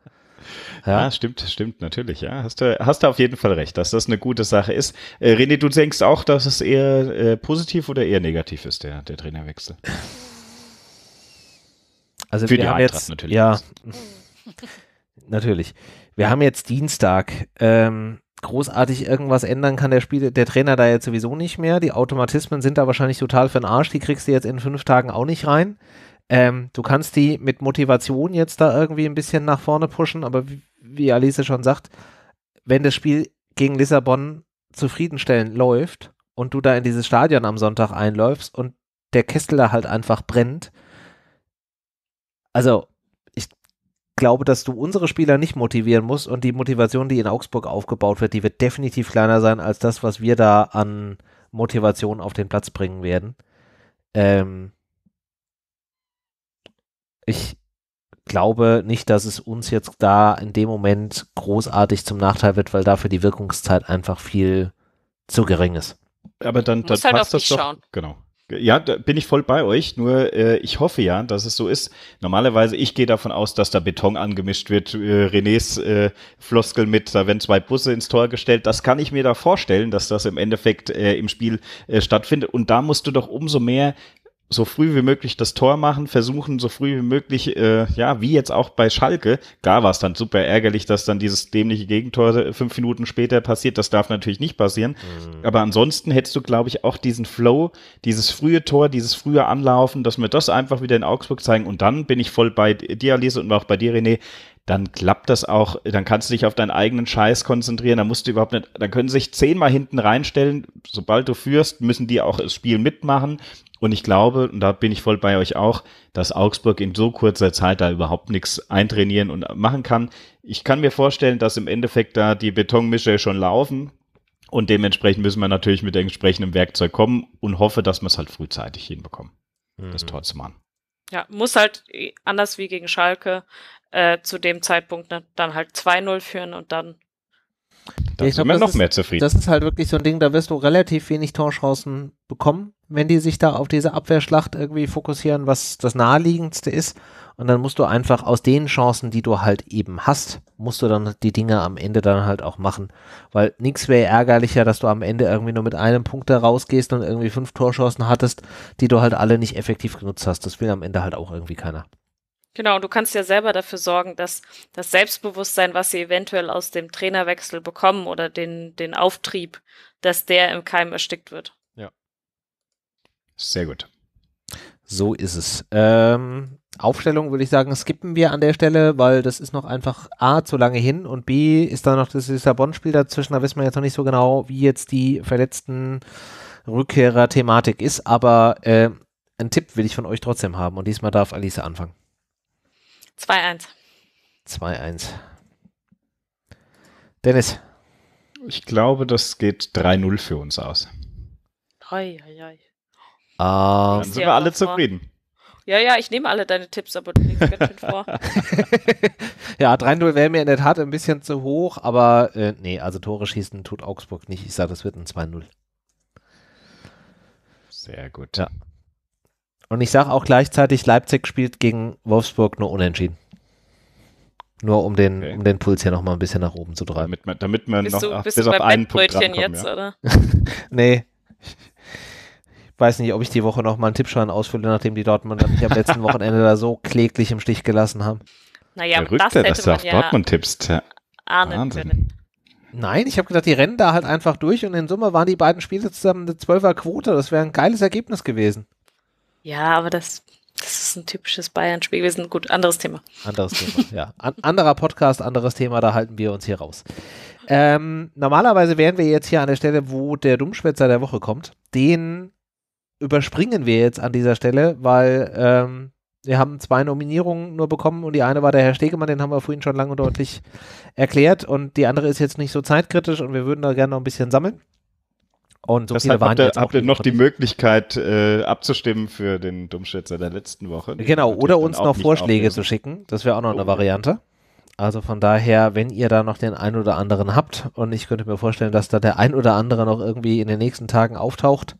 Ja. ja, ah, stimmt, stimmt, natürlich, ja. Hast du, hast du auf jeden Fall recht, dass das eine gute Sache ist. Äh, René, du denkst auch, dass es eher äh, positiv oder eher negativ ist, der, der Trainerwechsel? Also Für wir die haben Eintracht jetzt, natürlich. Ja, natürlich. Wir haben jetzt Dienstag. Ähm, großartig irgendwas ändern kann der Spiel, der Trainer da jetzt sowieso nicht mehr. Die Automatismen sind da wahrscheinlich total für den Arsch. Die kriegst du jetzt in fünf Tagen auch nicht rein. Ähm, du kannst die mit Motivation jetzt da irgendwie ein bisschen nach vorne pushen, aber wie, wie Alice schon sagt, wenn das Spiel gegen Lissabon zufriedenstellend läuft und du da in dieses Stadion am Sonntag einläufst und der Kessel da halt einfach brennt, also ich glaube, dass du unsere Spieler nicht motivieren musst und die Motivation, die in Augsburg aufgebaut wird, die wird definitiv kleiner sein als das, was wir da an Motivation auf den Platz bringen werden. Ähm, ich glaube nicht, dass es uns jetzt da in dem Moment großartig zum Nachteil wird, weil dafür die Wirkungszeit einfach viel zu gering ist. Aber dann, dann halt passt halt das doch. Schauen. Genau. Ja, da bin ich voll bei euch. Nur äh, ich hoffe ja, dass es so ist. Normalerweise, ich gehe davon aus, dass da Beton angemischt wird. Äh, Renés äh, Floskel mit, da werden zwei Busse ins Tor gestellt. Das kann ich mir da vorstellen, dass das im Endeffekt äh, im Spiel äh, stattfindet. Und da musst du doch umso mehr so früh wie möglich das Tor machen, versuchen so früh wie möglich, äh, ja, wie jetzt auch bei Schalke. gar war es dann super ärgerlich, dass dann dieses dämliche Gegentor äh, fünf Minuten später passiert. Das darf natürlich nicht passieren. Mhm. Aber ansonsten hättest du, glaube ich, auch diesen Flow, dieses frühe Tor, dieses frühe Anlaufen, dass wir das einfach wieder in Augsburg zeigen. Und dann bin ich voll bei dir, Alice, und auch bei dir, René dann klappt das auch, dann kannst du dich auf deinen eigenen Scheiß konzentrieren, dann musst du überhaupt nicht, dann können sich zehnmal hinten reinstellen, sobald du führst, müssen die auch das Spiel mitmachen. Und ich glaube, und da bin ich voll bei euch auch, dass Augsburg in so kurzer Zeit da überhaupt nichts eintrainieren und machen kann. Ich kann mir vorstellen, dass im Endeffekt da die Betonmische schon laufen und dementsprechend müssen wir natürlich mit entsprechendem Werkzeug kommen und hoffe, dass wir es halt frühzeitig hinbekommen, mhm. das Tor zu machen. Ja, muss halt eh, anders wie gegen Schalke äh, zu dem Zeitpunkt ne, dann halt 2-0 führen und dann. Dann ich sind wir noch ist, mehr zufrieden. Das ist halt wirklich so ein Ding, da wirst du relativ wenig Torchancen bekommen, wenn die sich da auf diese Abwehrschlacht irgendwie fokussieren, was das naheliegendste ist. Und dann musst du einfach aus den Chancen, die du halt eben hast, musst du dann die Dinge am Ende dann halt auch machen. Weil nichts wäre ärgerlicher, dass du am Ende irgendwie nur mit einem Punkt da rausgehst und irgendwie fünf Torchancen hattest, die du halt alle nicht effektiv genutzt hast. Das will am Ende halt auch irgendwie keiner. Genau, du kannst ja selber dafür sorgen, dass das Selbstbewusstsein, was sie eventuell aus dem Trainerwechsel bekommen oder den, den Auftrieb, dass der im Keim erstickt wird. Ja. Sehr gut. So ist es. Ähm, Aufstellung würde ich sagen, skippen wir an der Stelle, weil das ist noch einfach A zu lange hin und B ist da noch das Lissabon-Spiel dazwischen. Da wissen wir jetzt noch nicht so genau, wie jetzt die verletzten Rückkehrer-Thematik ist, aber äh, einen Tipp will ich von euch trotzdem haben und diesmal darf Alice anfangen. 2-1. 2-1. Dennis. Ich glaube, das geht 3-0 für uns aus. Hoi, hoi, hoi. Um, ah. Dann sind wir alle vor. zufrieden. Ja, ja, ich nehme alle deine Tipps, aber du nimmst ganz schön vor. ja, 3-0 wäre mir in der Tat ein bisschen zu hoch, aber äh, nee, also Tore schießen tut Augsburg nicht. Ich sage, das wird ein 2-0. Sehr gut. Ja. Und ich sage auch gleichzeitig, Leipzig spielt gegen Wolfsburg nur unentschieden. Nur um den, okay. um den Puls hier nochmal ein bisschen nach oben zu treiben. Damit man, damit man bist noch du, bist bis du auf einen Punkt jetzt, ja. oder? nee. Ich weiß nicht, ob ich die Woche nochmal einen Tippschein ausfülle, nachdem die Dortmunder mich am letzten Wochenende da so kläglich im Stich gelassen haben. Naja, Verrückt, das hätte dass du auf ja Dortmund tippst. Ahnen Wahnsinn. können. Nein, ich habe gedacht, die rennen da halt einfach durch und in Summe waren die beiden Spiele zusammen eine Zwölferquote. Das wäre ein geiles Ergebnis gewesen. Ja, aber das, das ist ein typisches Bayern-Spiel gewesen. Gut, anderes Thema. Anderes Thema, ja. An, anderer Podcast, anderes Thema, da halten wir uns hier raus. Ähm, normalerweise wären wir jetzt hier an der Stelle, wo der Dummschwätzer der Woche kommt. Den überspringen wir jetzt an dieser Stelle, weil ähm, wir haben zwei Nominierungen nur bekommen und die eine war der Herr Stegemann, den haben wir vorhin schon lang und deutlich erklärt und die andere ist jetzt nicht so zeitkritisch und wir würden da gerne noch ein bisschen sammeln. Und so Deshalb habt, ihr, habt ihr noch die Möglichkeit äh, abzustimmen für den Dummschätzer der letzten Woche. Genau, oder uns noch Vorschläge auflösen. zu schicken. Das wäre auch noch oh. eine Variante. Also von daher, wenn ihr da noch den einen oder anderen habt, und ich könnte mir vorstellen, dass da der ein oder andere noch irgendwie in den nächsten Tagen auftaucht,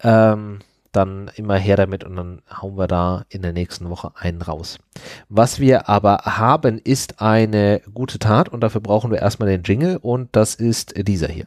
ähm, dann immer her damit und dann hauen wir da in der nächsten Woche einen raus. Was wir aber haben, ist eine gute Tat und dafür brauchen wir erstmal den Jingle und das ist dieser hier.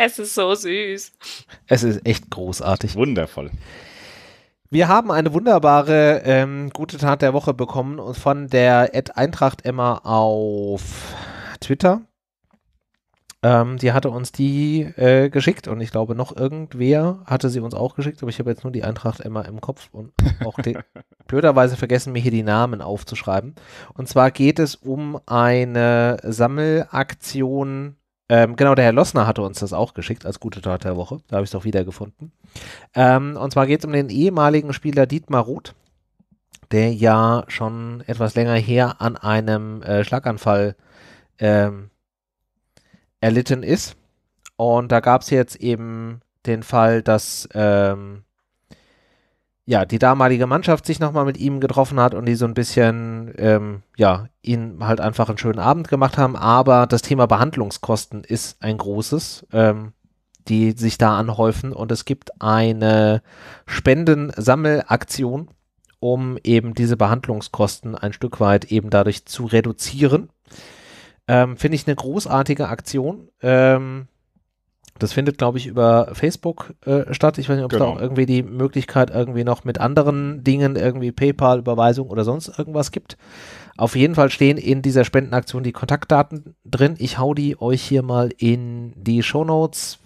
Es ist so süß. Es ist echt großartig. Wundervoll. Wir haben eine wunderbare ähm, gute Tat der Woche bekommen und von der Ad Eintracht Emma auf Twitter. Ähm, die hatte uns die äh, geschickt und ich glaube noch irgendwer hatte sie uns auch geschickt, aber ich habe jetzt nur die Eintracht Emma im Kopf und auch blöderweise vergessen, mir hier die Namen aufzuschreiben. Und zwar geht es um eine Sammelaktion ähm, genau, der Herr Lossner hatte uns das auch geschickt als gute Tat der Woche. Da habe ich es auch wiedergefunden. Ähm, und zwar geht es um den ehemaligen Spieler Dietmar Roth, der ja schon etwas länger her an einem äh, Schlaganfall ähm, erlitten ist. Und da gab es jetzt eben den Fall, dass ähm, ja, die damalige Mannschaft sich nochmal mit ihm getroffen hat und die so ein bisschen, ähm, ja, ihn halt einfach einen schönen Abend gemacht haben. Aber das Thema Behandlungskosten ist ein großes, ähm, die sich da anhäufen. Und es gibt eine Spendensammelaktion, um eben diese Behandlungskosten ein Stück weit eben dadurch zu reduzieren. Ähm, Finde ich eine großartige Aktion. Ähm, das findet, glaube ich, über Facebook äh, statt. Ich weiß nicht, ob es genau. da auch irgendwie die Möglichkeit irgendwie noch mit anderen Dingen, irgendwie PayPal, Überweisung oder sonst irgendwas gibt. Auf jeden Fall stehen in dieser Spendenaktion die Kontaktdaten drin. Ich hau die euch hier mal in die Show Notes.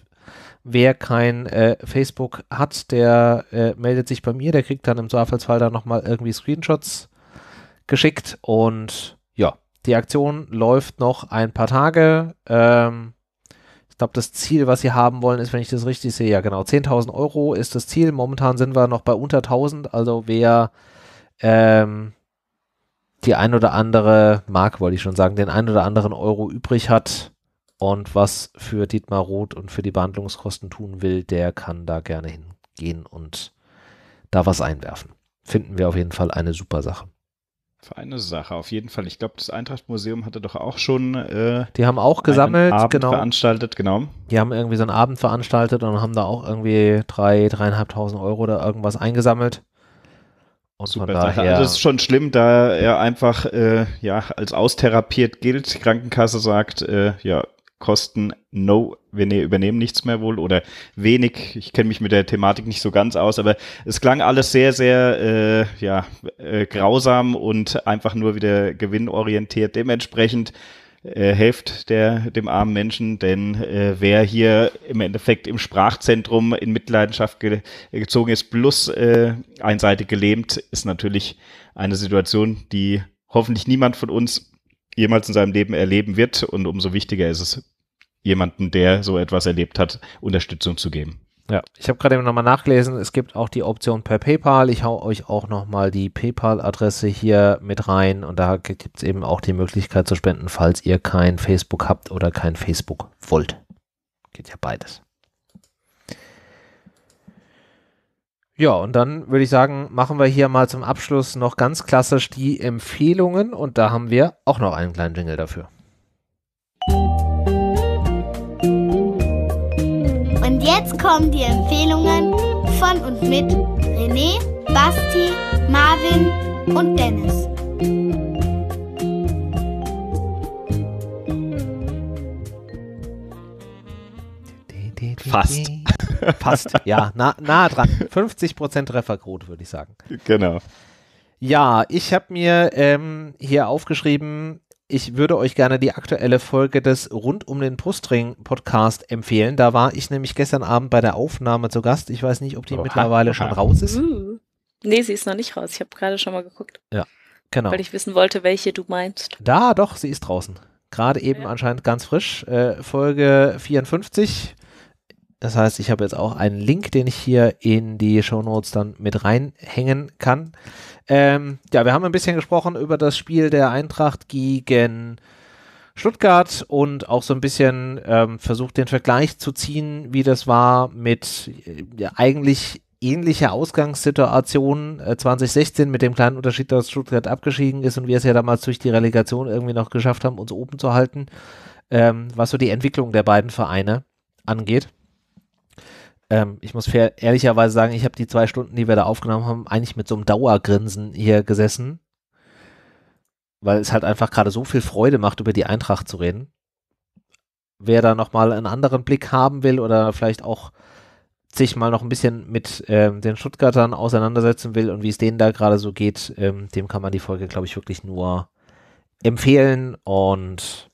Wer kein äh, Facebook hat, der äh, meldet sich bei mir. Der kriegt dann im Zweifelsfall dann nochmal irgendwie Screenshots geschickt. Und ja, die Aktion läuft noch ein paar Tage. Ähm, glaube, das Ziel, was sie haben wollen, ist, wenn ich das richtig sehe, ja genau, 10.000 Euro ist das Ziel. Momentan sind wir noch bei unter 1.000, also wer ähm, die ein oder andere Mark, wollte ich schon sagen, den ein oder anderen Euro übrig hat und was für Dietmar Roth und für die Behandlungskosten tun will, der kann da gerne hingehen und da was einwerfen. Finden wir auf jeden Fall eine super Sache. Für eine Sache, auf jeden Fall. Ich glaube, das Eintrachtmuseum hatte doch auch schon. Äh, die haben auch gesammelt, Abend genau. veranstaltet, genau. Die haben irgendwie so einen Abend veranstaltet und haben da auch irgendwie drei, dreieinhalbtausend Euro oder irgendwas eingesammelt. Und Super Sache. Also das ist schon schlimm, da er einfach äh, ja, als austherapiert gilt. Die Krankenkasse sagt, äh, ja, Kosten, no, wir ne, übernehmen nichts mehr wohl oder wenig. Ich kenne mich mit der Thematik nicht so ganz aus, aber es klang alles sehr, sehr äh, ja, äh, grausam und einfach nur wieder gewinnorientiert. Dementsprechend äh, helft der, dem armen Menschen, denn äh, wer hier im Endeffekt im Sprachzentrum in Mitleidenschaft ge gezogen ist, plus äh, einseitig gelähmt, ist natürlich eine Situation, die hoffentlich niemand von uns jemals in seinem Leben erleben wird. Und umso wichtiger ist es, jemanden, der so etwas erlebt hat, Unterstützung zu geben. Ja, ich habe gerade eben nochmal nachgelesen, es gibt auch die Option per PayPal. Ich hau euch auch nochmal die PayPal-Adresse hier mit rein und da gibt es eben auch die Möglichkeit zu spenden, falls ihr kein Facebook habt oder kein Facebook wollt. Geht ja beides. Ja, und dann würde ich sagen, machen wir hier mal zum Abschluss noch ganz klassisch die Empfehlungen und da haben wir auch noch einen kleinen Jingle dafür. jetzt kommen die Empfehlungen von und mit René, Basti, Marvin und Dennis. Fast. Fast, ja, nah, nah dran. 50% Trefferquote, würde ich sagen. Genau. Ja, ich habe mir ähm, hier aufgeschrieben, ich würde euch gerne die aktuelle Folge des Rund um den Brustring Podcast empfehlen. Da war ich nämlich gestern Abend bei der Aufnahme zu Gast. Ich weiß nicht, ob die oh, mittlerweile oh, schon raus ist. Uh, nee, sie ist noch nicht raus. Ich habe gerade schon mal geguckt. Ja, genau. Weil ich wissen wollte, welche du meinst. Da, doch, sie ist draußen. Gerade eben ja. anscheinend ganz frisch. Äh, Folge 54 das heißt, ich habe jetzt auch einen Link, den ich hier in die Show Notes dann mit reinhängen kann. Ähm, ja, wir haben ein bisschen gesprochen über das Spiel der Eintracht gegen Stuttgart und auch so ein bisschen ähm, versucht, den Vergleich zu ziehen, wie das war mit äh, eigentlich ähnlicher Ausgangssituation äh, 2016 mit dem kleinen Unterschied, dass Stuttgart abgeschieden ist und wir es ja damals durch die Relegation irgendwie noch geschafft haben, uns oben zu halten, ähm, was so die Entwicklung der beiden Vereine angeht ähm, ich muss fair, ehrlicherweise sagen, ich habe die zwei Stunden, die wir da aufgenommen haben, eigentlich mit so einem Dauergrinsen hier gesessen, weil es halt einfach gerade so viel Freude macht, über die Eintracht zu reden. Wer da nochmal einen anderen Blick haben will oder vielleicht auch sich mal noch ein bisschen mit ähm, den Stuttgartern auseinandersetzen will und wie es denen da gerade so geht, ähm, dem kann man die Folge, glaube ich, wirklich nur empfehlen und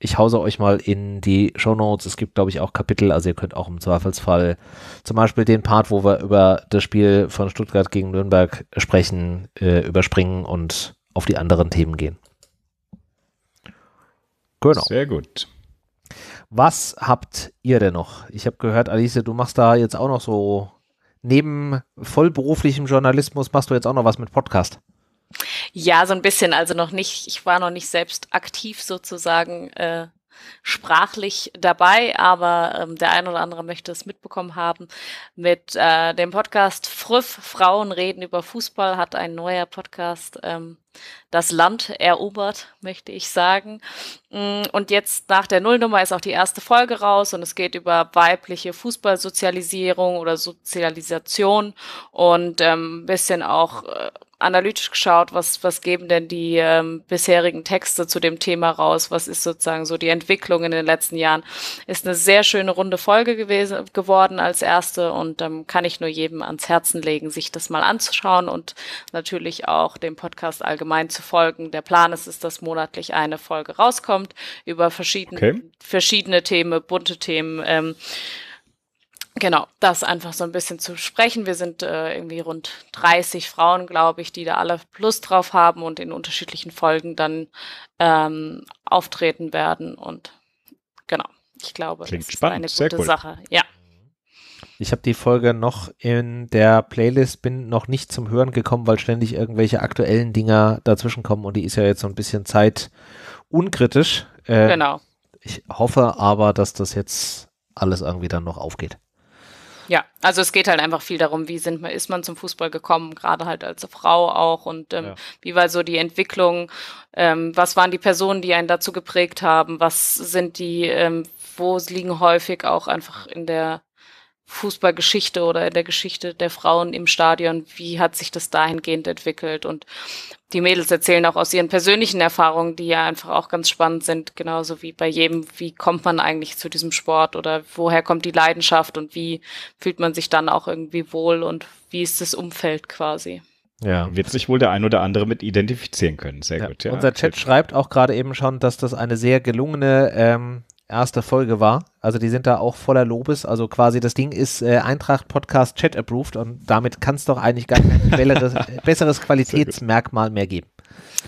ich hause euch mal in die Show Notes. Es gibt, glaube ich, auch Kapitel. Also ihr könnt auch im Zweifelsfall zum Beispiel den Part, wo wir über das Spiel von Stuttgart gegen Nürnberg sprechen, äh, überspringen und auf die anderen Themen gehen. Genau. Sehr gut. Was habt ihr denn noch? Ich habe gehört, Alice, du machst da jetzt auch noch so, neben vollberuflichem Journalismus machst du jetzt auch noch was mit Podcast. Ja, so ein bisschen. Also noch nicht, ich war noch nicht selbst aktiv sozusagen äh, sprachlich dabei, aber ähm, der ein oder andere möchte es mitbekommen haben. Mit äh, dem Podcast Früff, Frauen reden über Fußball, hat ein neuer Podcast ähm, das Land erobert, möchte ich sagen. Mm, und jetzt nach der Nullnummer ist auch die erste Folge raus und es geht über weibliche Fußballsozialisierung oder Sozialisation und ähm, bisschen auch äh, analytisch geschaut, was, was geben denn die ähm, bisherigen Texte zu dem Thema raus, was ist sozusagen so die Entwicklung in den letzten Jahren. Ist eine sehr schöne runde Folge gewesen, geworden als erste und ähm, kann ich nur jedem ans Herzen legen, sich das mal anzuschauen und natürlich auch dem Podcast allgemein zu folgen. Der Plan ist es, dass monatlich eine Folge rauskommt kommt, über verschiedene, okay. verschiedene Themen, bunte Themen. Ähm, genau, das einfach so ein bisschen zu sprechen. Wir sind äh, irgendwie rund 30 Frauen, glaube ich, die da alle Lust drauf haben und in unterschiedlichen Folgen dann ähm, auftreten werden. Und genau, ich glaube, Klingt das spannend. ist eine gute cool. Sache. Ja. Ich habe die Folge noch in der Playlist, bin noch nicht zum Hören gekommen, weil ständig irgendwelche aktuellen Dinger dazwischen kommen und die ist ja jetzt so ein bisschen Zeit unkritisch. Äh, genau. Ich hoffe aber, dass das jetzt alles irgendwie dann noch aufgeht. Ja, also es geht halt einfach viel darum, wie sind, ist man zum Fußball gekommen, gerade halt als Frau auch und ähm, ja. wie war so die Entwicklung, ähm, was waren die Personen, die einen dazu geprägt haben, was sind die, ähm, wo liegen häufig auch einfach in der Fußballgeschichte oder in der Geschichte der Frauen im Stadion, wie hat sich das dahingehend entwickelt? Und die Mädels erzählen auch aus ihren persönlichen Erfahrungen, die ja einfach auch ganz spannend sind, genauso wie bei jedem, wie kommt man eigentlich zu diesem Sport oder woher kommt die Leidenschaft und wie fühlt man sich dann auch irgendwie wohl und wie ist das Umfeld quasi? Ja, wird sich wohl der ein oder andere mit identifizieren können. Sehr ja, gut. Ja. Unser Chat schreibt auch gerade eben schon, dass das eine sehr gelungene ähm, erste Folge war. Also die sind da auch voller Lobes. Also quasi das Ding ist äh, Eintracht Podcast Chat approved und damit kann es doch eigentlich gar kein besseres Qualitätsmerkmal mehr geben.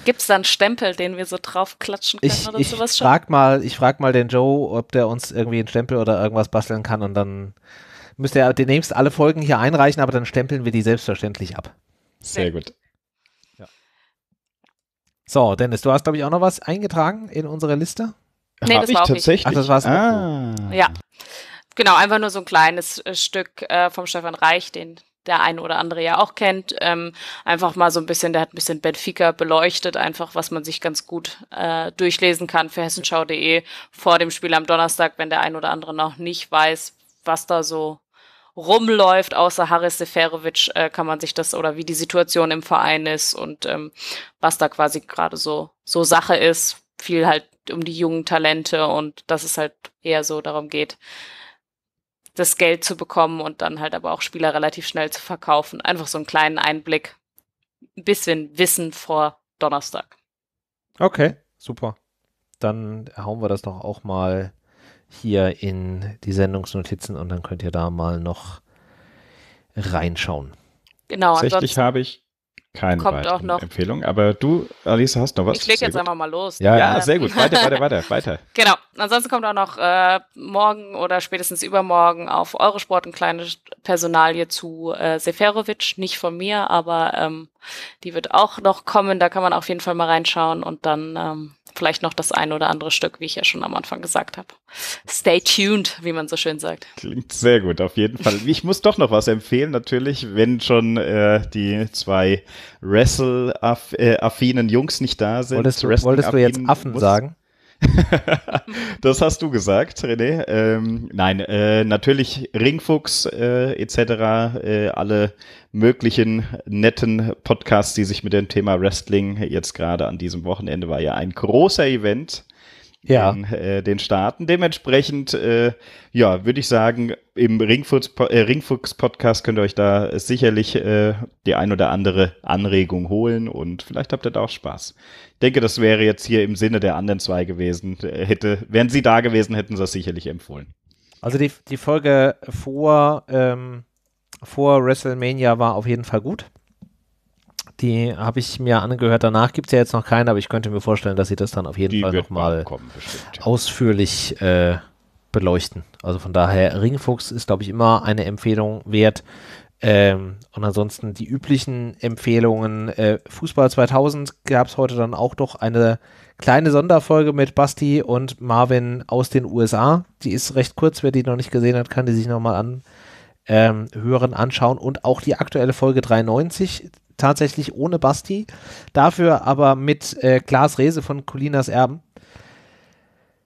Gibt es da einen Stempel, den wir so drauf klatschen können ich, oder ich sowas schon? mal, ich frage mal den Joe, ob der uns irgendwie einen Stempel oder irgendwas basteln kann und dann müsst ihr demnächst alle Folgen hier einreichen, aber dann stempeln wir die selbstverständlich ab. Sehr gut. So, Dennis, du hast, glaube ich, auch noch was eingetragen in unsere Liste. Nee, das war auch tatsächlich. Ach, das war's. Ah. Ja. Genau, einfach nur so ein kleines äh, Stück äh, vom Stefan Reich, den der ein oder andere ja auch kennt. Ähm, einfach mal so ein bisschen, der hat ein bisschen Benfica beleuchtet, einfach was man sich ganz gut äh, durchlesen kann für hessenschau.de vor dem Spiel am Donnerstag, wenn der ein oder andere noch nicht weiß, was da so rumläuft, außer Haris Seferovic, äh, kann man sich das oder wie die Situation im Verein ist und ähm, was da quasi gerade so, so Sache ist. Viel halt um die jungen Talente und dass es halt eher so darum geht, das Geld zu bekommen und dann halt aber auch Spieler relativ schnell zu verkaufen. Einfach so einen kleinen Einblick, ein bisschen Wissen vor Donnerstag. Okay, super. Dann hauen wir das doch auch mal hier in die Sendungsnotizen und dann könnt ihr da mal noch reinschauen. Genau. Tatsächlich habe ich keine Kommt auch noch. Empfehlung. Aber du, Alice, hast noch was? Ich leg jetzt gut. einfach mal los. Ja, ja, sehr gut. Weiter, weiter, weiter, weiter. Genau. Ansonsten kommt auch noch äh, morgen oder spätestens übermorgen auf Eurosport eine kleine Personalie zu äh, Seferovic. Nicht von mir, aber ähm, die wird auch noch kommen. Da kann man auf jeden Fall mal reinschauen und dann ähm, vielleicht noch das ein oder andere Stück, wie ich ja schon am Anfang gesagt habe. Stay tuned, wie man so schön sagt. Klingt sehr gut, auf jeden Fall. Ich muss doch noch was empfehlen, natürlich, wenn schon äh, die zwei Wrestle-affinen äh, Jungs nicht da sind. Wolltest, du, wolltest du jetzt Affen sagen? das hast du gesagt, René. Ähm, nein, äh, natürlich Ringfuchs äh, etc., äh, alle möglichen netten Podcasts, die sich mit dem Thema Wrestling jetzt gerade an diesem Wochenende war ja ein großer Event ja. in äh, den Staaten. Dementsprechend, äh, ja, würde ich sagen, im äh, Ringfuchs-Podcast könnt ihr euch da sicherlich äh, die ein oder andere Anregung holen und vielleicht habt ihr da auch Spaß. Ich denke, das wäre jetzt hier im Sinne der anderen zwei gewesen. Äh, hätte, wären sie da gewesen, hätten sie das sicherlich empfohlen. Also die, die Folge vor, ähm, vor WrestleMania war auf jeden Fall gut. Die habe ich mir angehört. Danach gibt es ja jetzt noch keine, aber ich könnte mir vorstellen, dass sie das dann auf jeden die Fall nochmal ausführlich äh, beleuchten. Also von daher, Ringfuchs ist, glaube ich, immer eine Empfehlung wert. Ähm, und ansonsten die üblichen Empfehlungen. Äh, Fußball 2000 gab es heute dann auch doch eine kleine Sonderfolge mit Basti und Marvin aus den USA. Die ist recht kurz. Wer die noch nicht gesehen hat, kann die sich nochmal anhören, ähm, anschauen. Und auch die aktuelle Folge 93 tatsächlich ohne Basti, dafür aber mit äh, Klaas Rehse von Colinas Erben.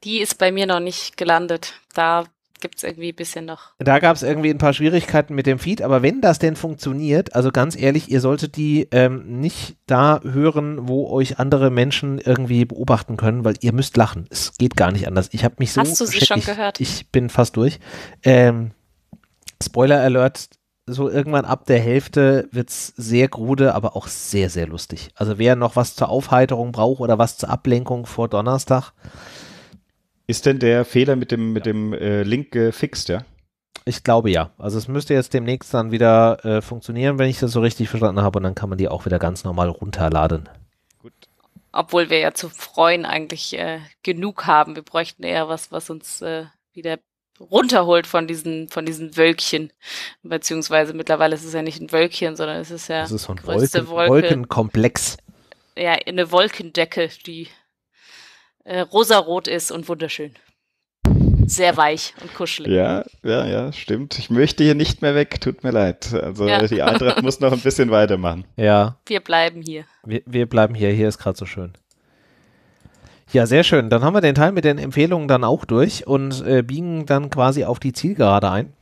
Die ist bei mir noch nicht gelandet. Da gibt es irgendwie ein bisschen noch. Da gab es irgendwie ein paar Schwierigkeiten mit dem Feed, aber wenn das denn funktioniert, also ganz ehrlich, ihr solltet die ähm, nicht da hören, wo euch andere Menschen irgendwie beobachten können, weil ihr müsst lachen. Es geht gar nicht anders. Ich habe mich so. Hast du sie schon gehört? Ich, ich bin fast durch. Ähm, Spoiler Alert, so irgendwann ab der Hälfte wird es sehr grude, aber auch sehr, sehr lustig. Also wer noch was zur Aufheiterung braucht oder was zur Ablenkung vor Donnerstag. Ist denn der Fehler mit dem, mit dem äh, Link gefixt, ja? Ich glaube ja. Also es müsste jetzt demnächst dann wieder äh, funktionieren, wenn ich das so richtig verstanden habe. Und dann kann man die auch wieder ganz normal runterladen. Gut. Obwohl wir ja zu freuen eigentlich äh, genug haben. Wir bräuchten eher was, was uns äh, wieder runterholt von diesen, von diesen Wölkchen. Beziehungsweise mittlerweile ist es ja nicht ein Wölkchen, sondern es ist ja das ist so ein größte Wolken, Wolke. Wolkenkomplex. Ja, eine Wolkendecke, die äh, rosarot ist und wunderschön. Sehr weich und kuschelig. Ja, ja, ja, stimmt. Ich möchte hier nicht mehr weg, tut mir leid. Also ja. die Eintracht muss noch ein bisschen weitermachen. Ja. Wir bleiben hier. Wir, wir bleiben hier, hier ist gerade so schön. Ja, sehr schön. Dann haben wir den Teil mit den Empfehlungen dann auch durch und äh, biegen dann quasi auf die Zielgerade ein.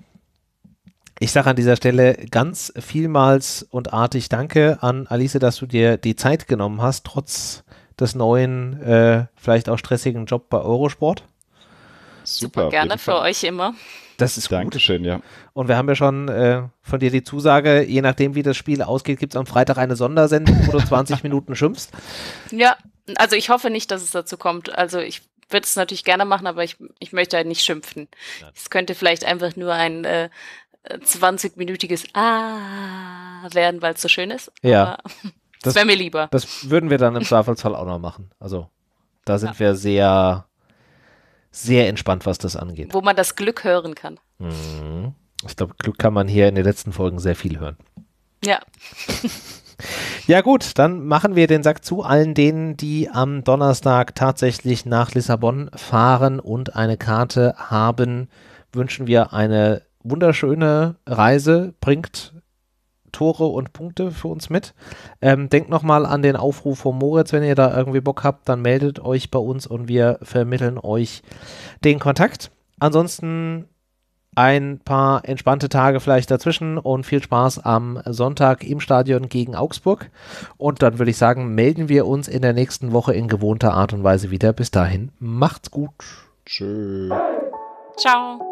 Ich sage an dieser Stelle ganz vielmals und artig Danke an Alice, dass du dir die Zeit genommen hast, trotz des neuen, äh, vielleicht auch stressigen Job bei Eurosport. Super, Super gerne für euch immer. Das ist Dankeschön, gut. ja. Und wir haben ja schon äh, von dir die Zusage, je nachdem, wie das Spiel ausgeht, gibt es am Freitag eine Sondersendung, wo du 20 Minuten schimpfst. Ja. Also ich hoffe nicht, dass es dazu kommt. Also ich würde es natürlich gerne machen, aber ich, ich möchte halt nicht schimpfen. Es könnte vielleicht einfach nur ein äh, 20-minütiges Ah werden, weil es so schön ist. Ja. Aber das wäre mir lieber. Das würden wir dann im Zweifelsfall auch noch machen. Also da sind ja. wir sehr, sehr entspannt, was das angeht. Wo man das Glück hören kann. Mhm. Ich glaube, Glück kann man hier in den letzten Folgen sehr viel hören. Ja. Ja gut, dann machen wir den Sack zu allen denen, die am Donnerstag tatsächlich nach Lissabon fahren und eine Karte haben. Wünschen wir eine wunderschöne Reise, bringt Tore und Punkte für uns mit. Ähm, denkt nochmal an den Aufruf von Moritz, wenn ihr da irgendwie Bock habt, dann meldet euch bei uns und wir vermitteln euch den Kontakt. Ansonsten ein paar entspannte Tage vielleicht dazwischen und viel Spaß am Sonntag im Stadion gegen Augsburg. Und dann würde ich sagen, melden wir uns in der nächsten Woche in gewohnter Art und Weise wieder. Bis dahin, macht's gut. Tschö. Ciao.